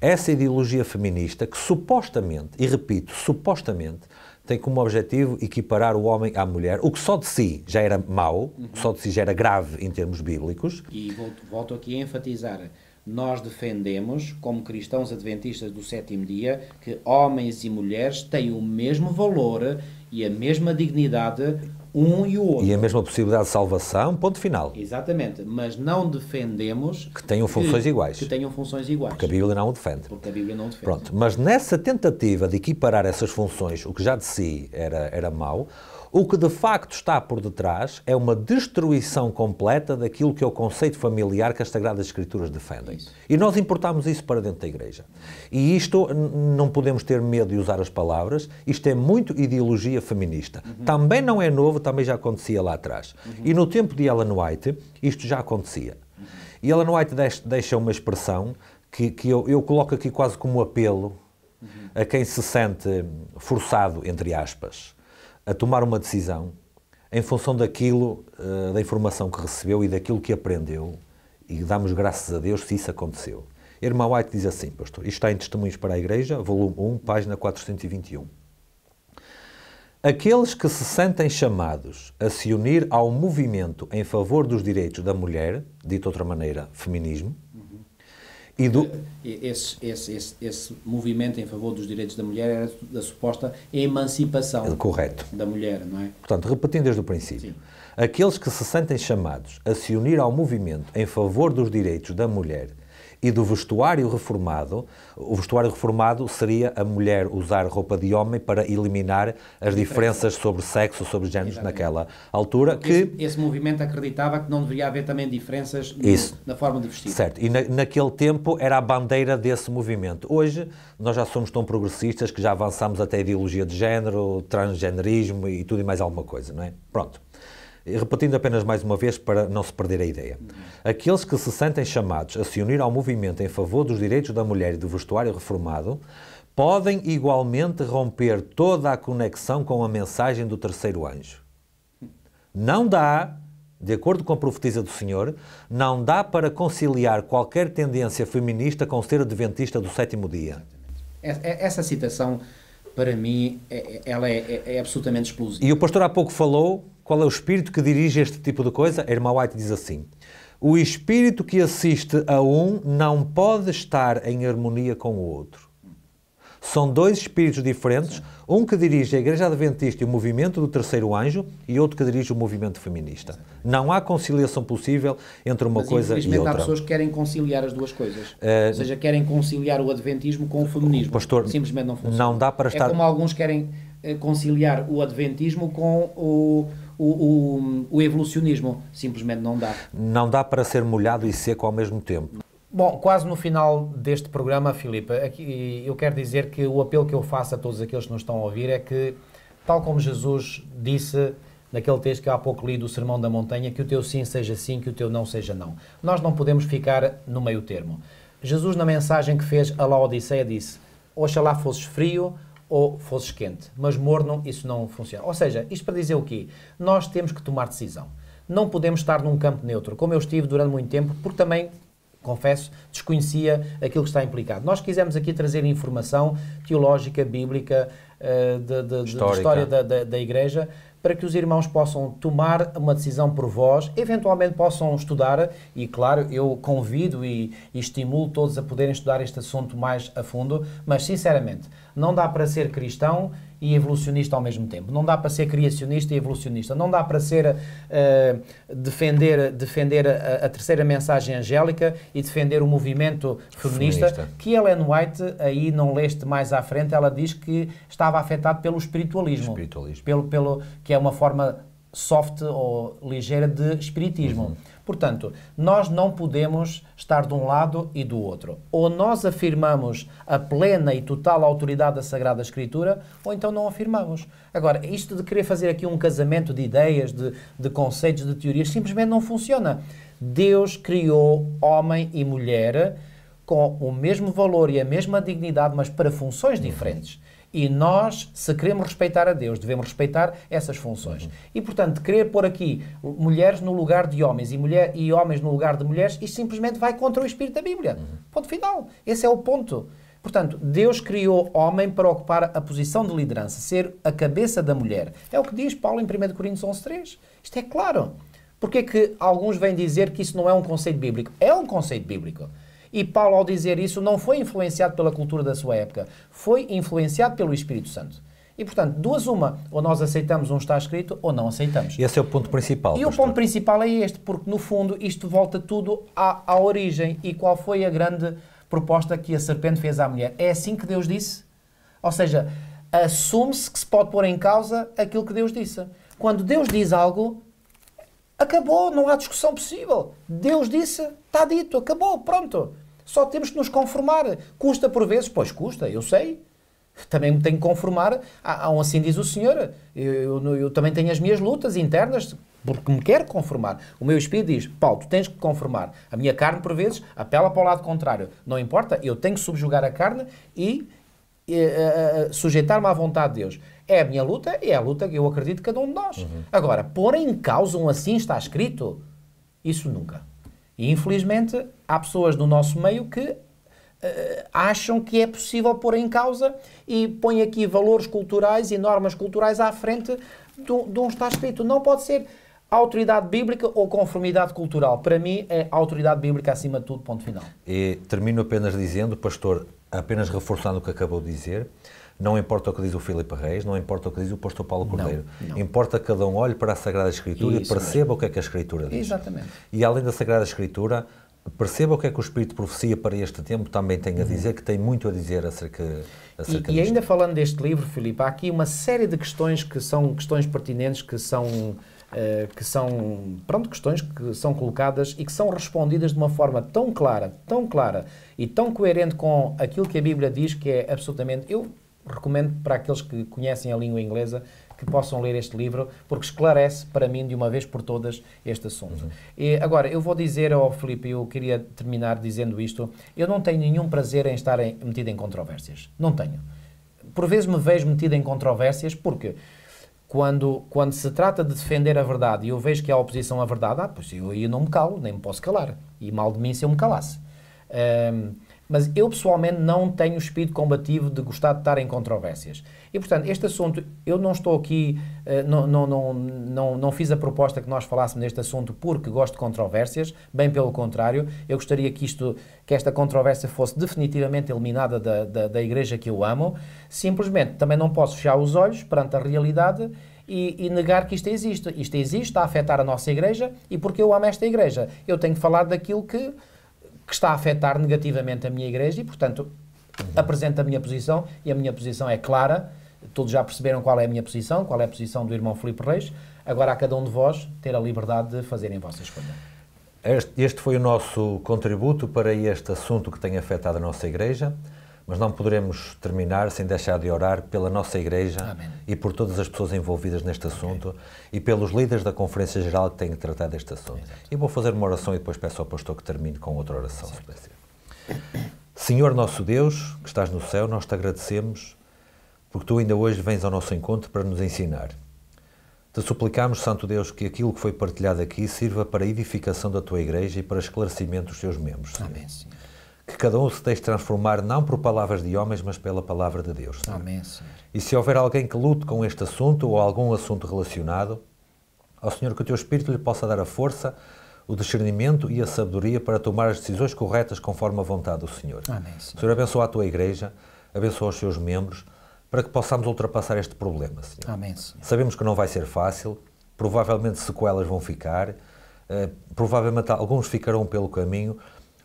A: essa ideologia feminista que supostamente, e repito, supostamente, tem como objetivo equiparar o homem à mulher, o que só de si já era mau, uhum. só de si já era grave em termos bíblicos. E
B: volto, volto aqui a enfatizar nós defendemos, como cristãos adventistas do sétimo dia, que homens e mulheres têm o mesmo valor e a mesma dignidade um e
A: o outro. E a mesma possibilidade de salvação,
B: ponto final. Exatamente, mas não defendemos que tenham funções que, iguais. Que tenham funções iguais. Porque
A: a Bíblia não o defende.
B: Porque a Bíblia não defende.
A: Pronto, mas nessa tentativa de equiparar essas funções, o que já de si era, era mau, o que de facto está por detrás é uma destruição completa daquilo que é o conceito familiar que as Sagradas Escrituras defendem. Isso. E nós importamos isso para dentro da Igreja. E isto não podemos ter medo de usar as palavras, isto é muito ideologia feminista. Uhum. Também não é novo, também já acontecia lá atrás. Uhum. E no tempo de Ellen White, isto já acontecia. Uhum. E Ellen White deixa uma expressão que, que eu, eu coloco aqui quase como apelo uhum. a quem se sente forçado, entre aspas a tomar uma decisão em função daquilo, uh, da informação que recebeu e daquilo que aprendeu, e damos graças a Deus se isso aconteceu. Irmã White diz assim, pastor, isto está em Testemunhos para a Igreja, volume 1, página 421. Aqueles que se sentem chamados a se unir ao movimento em favor dos direitos da mulher, dito de outra maneira, feminismo, e do...
B: Esse, esse, esse, esse, movimento em favor dos direitos da mulher era da suposta emancipação
A: Correto. da mulher, não é? Portanto, repetindo desde o princípio, Sim. aqueles que se sentem chamados a se unir ao movimento em favor dos direitos da mulher e do vestuário reformado. O vestuário reformado seria a mulher usar roupa de homem para eliminar as diferenças sobre sexo, sobre géneros naquela altura. que esse,
B: esse, movimento acreditava que não deveria haver também diferenças Isso. na forma de vestir.
A: Certo, e na, naquele tempo era a bandeira desse movimento. Hoje nós já somos tão progressistas que já avançamos até a ideologia de género, transgenerismo e tudo e mais alguma coisa, não é? Pronto. Repetindo apenas mais uma vez para não se perder a ideia. Aqueles que se sentem chamados a se unir ao movimento em favor dos direitos da mulher e do vestuário reformado podem igualmente romper toda a conexão com a mensagem do terceiro anjo. Não dá, de acordo com a profetisa do Senhor, não dá para conciliar qualquer tendência feminista com ser adventista do sétimo dia.
B: É, é, essa citação,
A: para mim, é, ela é, é absolutamente explosiva. E o pastor há pouco falou qual é o espírito que dirige este tipo de coisa? A irmã White diz assim: O espírito que assiste a um não pode estar em harmonia com o outro. São dois espíritos diferentes, um que dirige a Igreja Adventista e o movimento do Terceiro Anjo e outro que dirige o movimento feminista. Não há conciliação possível entre uma Mas, coisa e outra. Simplesmente há pessoas
B: que querem conciliar as duas coisas. É... Ou seja, querem conciliar o adventismo com o feminismo. Pastor, Simplesmente não funciona. Não dá para é estar... É como alguns querem eh, conciliar o adventismo com o o, o, o evolucionismo. Simplesmente não dá.
A: Não dá para ser molhado e seco ao mesmo tempo.
B: Bom, quase no final deste programa, Filipe, aqui, eu quero dizer que o apelo que eu faço a todos aqueles que nos estão a ouvir é que, tal como Jesus disse naquele texto que há pouco li do Sermão da Montanha, que o teu sim seja sim, que o teu não seja não. Nós não podemos ficar no meio termo. Jesus, na mensagem que fez a Laodiceia, disse: Oxalá fosses frio ou fosses quente, mas morno isso não funciona. Ou seja, isto para dizer o quê? Nós temos que tomar decisão. Não podemos estar num campo neutro, como eu estive durante muito tempo, porque também confesso, desconhecia aquilo que está implicado. Nós quisemos aqui trazer informação teológica, bíblica, eh, de, de, de história da, da, da, Igreja, para que os irmãos possam tomar uma decisão por vós, eventualmente possam estudar, e claro, eu convido e, e estimulo todos a poderem estudar este assunto mais a fundo, mas sinceramente, não dá para ser cristão e evolucionista ao mesmo tempo. Não dá para ser criacionista e evolucionista. Não dá para ser uh, defender, defender a, a, terceira mensagem angélica e defender o movimento feminista, feminista, que Ellen White, aí não leste mais à frente, ela diz que estava afetado pelo espiritualismo. espiritualismo. Pelo, pelo, que é uma forma soft ou ligeira de espiritismo. Uhum. Portanto, nós não podemos estar de um lado e do outro. Ou nós afirmamos a plena e total autoridade da Sagrada Escritura, ou então não afirmamos. Agora, isto de querer fazer aqui um casamento de ideias, de, de conceitos, de teorias, simplesmente não funciona. Deus criou homem e mulher com o mesmo valor e a mesma dignidade, mas para funções diferentes. E nós, se queremos respeitar a Deus, devemos respeitar essas funções. Uhum. E, portanto, querer pôr aqui mulheres no lugar de homens e, mulher, e homens no lugar de mulheres, isto simplesmente vai contra o espírito da Bíblia. Uhum. Ponto final. Esse é o ponto. Portanto, Deus criou homem para ocupar a posição de liderança, ser a cabeça da mulher. É o que diz Paulo em 1 Coríntios 11.3. Isto é claro. Porquê que alguns vêm dizer que isso não é um conceito bíblico? É um conceito bíblico. E Paulo, ao dizer isso, não foi influenciado pela cultura da sua época, foi influenciado pelo Espírito Santo. E, portanto, duas uma, ou nós aceitamos um está escrito ou não
A: aceitamos. Esse é o ponto principal. E pastor. o
B: ponto principal é este, porque, no fundo, isto volta tudo à, à origem. E qual foi a grande proposta que a serpente fez à mulher? É assim que Deus disse? Ou seja, assume-se que se pode pôr em causa aquilo que Deus disse. Quando Deus diz algo, acabou, não há discussão possível. Deus disse, está dito, acabou, pronto. Só temos que nos conformar. Custa por vezes? Pois custa, eu sei. Também me tenho que conformar há um assim diz o Senhor. Eu, eu, eu, também tenho as minhas lutas internas, porque me quero conformar. O meu espírito diz, Paulo, tu tens que conformar. A minha carne, por vezes, apela para o lado contrário. Não importa, eu tenho que subjugar a carne e, e uh, sujeitar-me à vontade de Deus. É a minha luta e é a luta que eu acredito que cada um de nós. Uhum. Agora, pôr em causa um assim está escrito, isso nunca. E infelizmente há pessoas do nosso meio que Uh, acham que é possível pôr em causa e põem aqui valores culturais e normas culturais à frente de onde está escrito. Não pode ser autoridade bíblica ou conformidade cultural. Para mim é autoridade bíblica acima de tudo, ponto final.
A: E termino apenas dizendo, pastor, apenas reforçando o que acabou de dizer, não importa o que diz o Filipe Reis, não importa o que diz o pastor Paulo Cordeiro. Não, não. Importa que cada um olhe para a Sagrada Escritura Isso e perceba mesmo. o que é que a Escritura diz. Exatamente. E além da Sagrada Escritura, perceba o que é que o Espírito de Profecia para este tempo também tem a uhum. dizer, que tem muito a dizer acerca, acerca
B: e, e ainda falando deste livro, Filipe, há aqui uma série de questões que são questões pertinentes, que são, uh, que são pronto, questões que são colocadas e que são respondidas de uma forma tão clara, tão clara e tão coerente com aquilo que a Bíblia diz que é absolutamente... Eu recomendo para aqueles que conhecem a língua inglesa que possam ler este livro, porque esclarece para mim de uma vez por todas este assunto. Uhum. E, agora, eu vou dizer ao Filipe, eu queria terminar dizendo isto, eu não tenho nenhum prazer em estar em, metido em controvérsias. Não tenho. Por vezes me vejo metido em controvérsias, porque quando, quando se trata de defender a verdade e eu vejo que há oposição à verdade, ah, pois eu, eu não me calo, nem me posso calar. E mal de mim se eu me calasse. Um, mas eu pessoalmente não tenho o espírito combativo de gostar de estar em controvérsias. E portanto, este assunto, eu não estou aqui, eh, não, não, não, não, não fiz a proposta que nós falássemos deste assunto porque gosto de controvérsias, bem pelo contrário, eu gostaria que, isto, que esta controvérsia fosse definitivamente eliminada da, da, da igreja que eu amo. Simplesmente também não posso fechar os olhos perante a realidade e, e, negar que isto existe. Isto existe, está a afetar a nossa igreja e porque eu amo esta igreja, eu tenho que falar daquilo que que está a afetar negativamente a minha igreja e, portanto, uhum. apresento a minha posição e a minha posição é clara. Todos já perceberam qual é a minha
A: posição, qual é a posição do irmão
B: Filipe Reis. Agora, a cada um de vós ter a liberdade de fazerem a vossa escolha.
A: Este, este foi o nosso contributo para este assunto que tem afetado a nossa igreja. Mas não poderemos terminar sem deixar de orar pela nossa Igreja Amém. e por todas as pessoas envolvidas neste assunto okay. e pelos líderes da Conferência Geral que têm tratado tratar deste assunto. Exato. E vou fazer uma oração e depois peço ao pastor que termine com outra oração, certo. se puder Senhor nosso Deus, que estás no céu, nós te agradecemos porque tu ainda hoje vens ao nosso encontro para nos ensinar. Te suplicamos, Santo Deus, que aquilo que foi partilhado aqui sirva para a edificação da tua Igreja e para esclarecimento dos teus membros. Senhor. Amém, Senhor que cada um se deixe transformar não por palavras de homens, mas pela palavra de Deus. Senhor. Amém, Senhor. E se houver alguém que lute com este assunto ou algum assunto relacionado, ao Senhor que o teu Espírito lhe possa dar a força, o discernimento e a sabedoria para tomar as decisões corretas conforme a vontade do Senhor. Amém, Senhor. Senhor, abençoa a tua igreja, abençoa os seus membros, para que possamos ultrapassar este problema, Senhor. Amém, Senhor. Sabemos que não vai ser fácil, provavelmente sequelas vão ficar, eh, provavelmente alguns ficarão pelo caminho,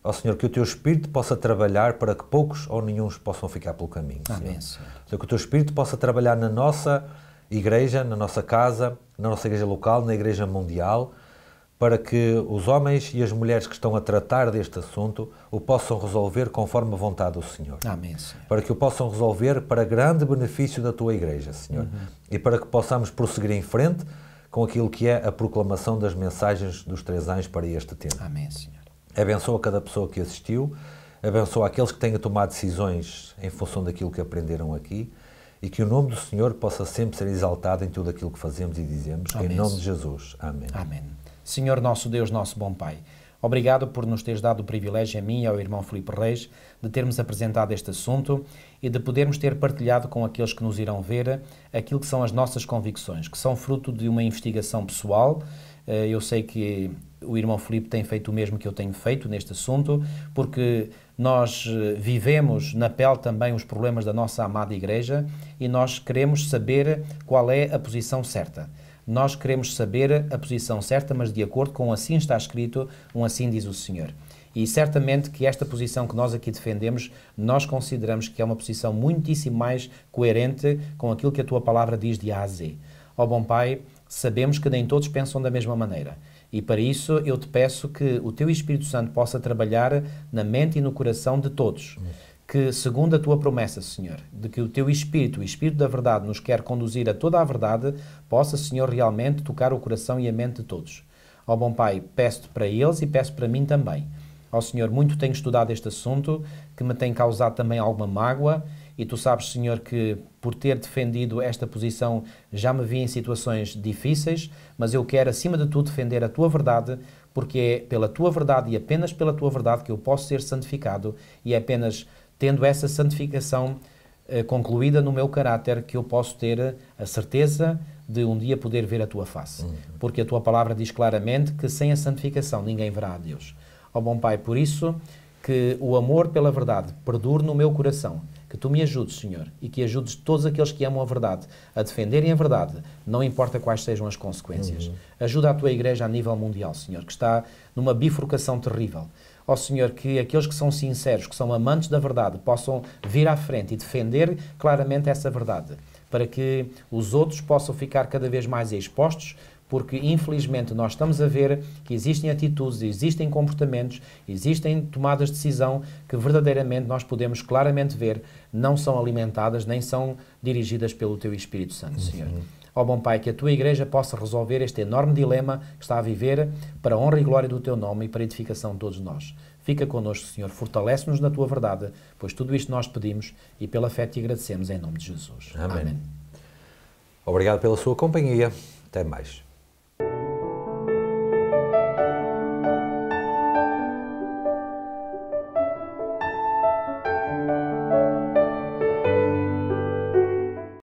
A: Ó Senhor, que o teu Espírito possa trabalhar para que poucos ou nenhum possam ficar pelo caminho. Amém, Senhor. Senhor, que o teu Espírito possa trabalhar na nossa igreja, na nossa casa, na nossa igreja local, na igreja mundial, para que os homens e as mulheres que estão a tratar deste assunto o possam resolver conforme a vontade do Senhor. Amém, Senhor. Para que o possam resolver para grande benefício da tua igreja, Senhor. Uhum. E para que possamos prosseguir em frente com aquilo que é a proclamação das mensagens dos três anjos para este tempo. Amém, Senhor abençoa cada pessoa que assistiu, abençoa aqueles que tenham tomado decisões em função daquilo que aprenderam aqui e que o nome do Senhor possa sempre ser exaltado em tudo aquilo que fazemos e dizemos. Amém. Em nome de Jesus. Amém. Amém. Senhor nosso Deus,
B: nosso bom Pai, obrigado por nos teres dado o privilégio a mim e ao irmão Filipe Reis de termos apresentado este assunto e de podermos ter partilhado com aqueles que nos irão ver aquilo que são as nossas convicções, que são fruto de uma investigação pessoal. Eh, eu sei que o irmão Filipe tem feito o mesmo que eu tenho feito neste assunto, porque nós eh, vivemos na pele também os problemas da nossa amada Igreja e nós queremos saber qual é a posição certa. Nós queremos saber a posição certa, mas de acordo com assim está escrito, um assim diz o Senhor. E certamente que esta posição que nós aqui defendemos, nós consideramos que é uma posição muitíssimo mais coerente com aquilo que a tua palavra diz de A a Z. Ó oh, bom Pai, sabemos que nem todos pensam da mesma maneira. E para isso eu te peço que o teu Espírito Santo possa trabalhar na mente e no coração de todos. Que, segundo a tua promessa, Senhor, de que o teu Espírito, o Espírito da Verdade, nos quer conduzir a toda a verdade, possa, Senhor, realmente tocar o coração e a mente de todos. Ó oh, bom Pai, peço-te para eles e peço para mim também. Ó oh, Senhor, muito tenho estudado este assunto, que me tem causado também alguma mágoa e tu sabes, Senhor, que por ter defendido esta posição já me vi em situações difíceis, mas eu quero, acima de tudo, defender a tua verdade, porque é pela tua verdade e apenas pela tua verdade que eu posso ser santificado e é apenas tendo essa santificação eh, concluída no meu caráter que eu posso ter a certeza de um dia poder ver a tua face. Uhum. Porque a tua palavra diz claramente que sem a santificação ninguém verá a Deus. Ó oh, bom Pai, por isso que o amor pela verdade perdure no meu coração que tu me ajudes, Senhor, e que ajudes todos aqueles que amam a verdade a defenderem a verdade, não importa quais sejam as consequências. Uhum. Ajuda a tua igreja a nível mundial, Senhor, que está numa bifurcação terrível. Ó oh, Senhor, que aqueles que são sinceros, que são amantes da verdade, possam vir à frente e defender claramente essa verdade, para que os outros possam ficar cada vez mais expostos porque infelizmente nós estamos a ver que existem atitudes, existem comportamentos, existem tomadas de decisão que verdadeiramente nós podemos claramente ver não são alimentadas nem são dirigidas pelo Teu Espírito Santo, uhum. Senhor. Ó oh, bom Pai, que a Tua Igreja possa resolver este enorme dilema que está a viver para a honra e glória do Teu nome e para a edificação de todos nós. Fica connosco, Senhor, fortalece-nos na Tua verdade, pois tudo isto nós pedimos e pela fé Te agradecemos em nome de Jesus. Amém. Amém.
A: Obrigado pela sua companhia. Até mais.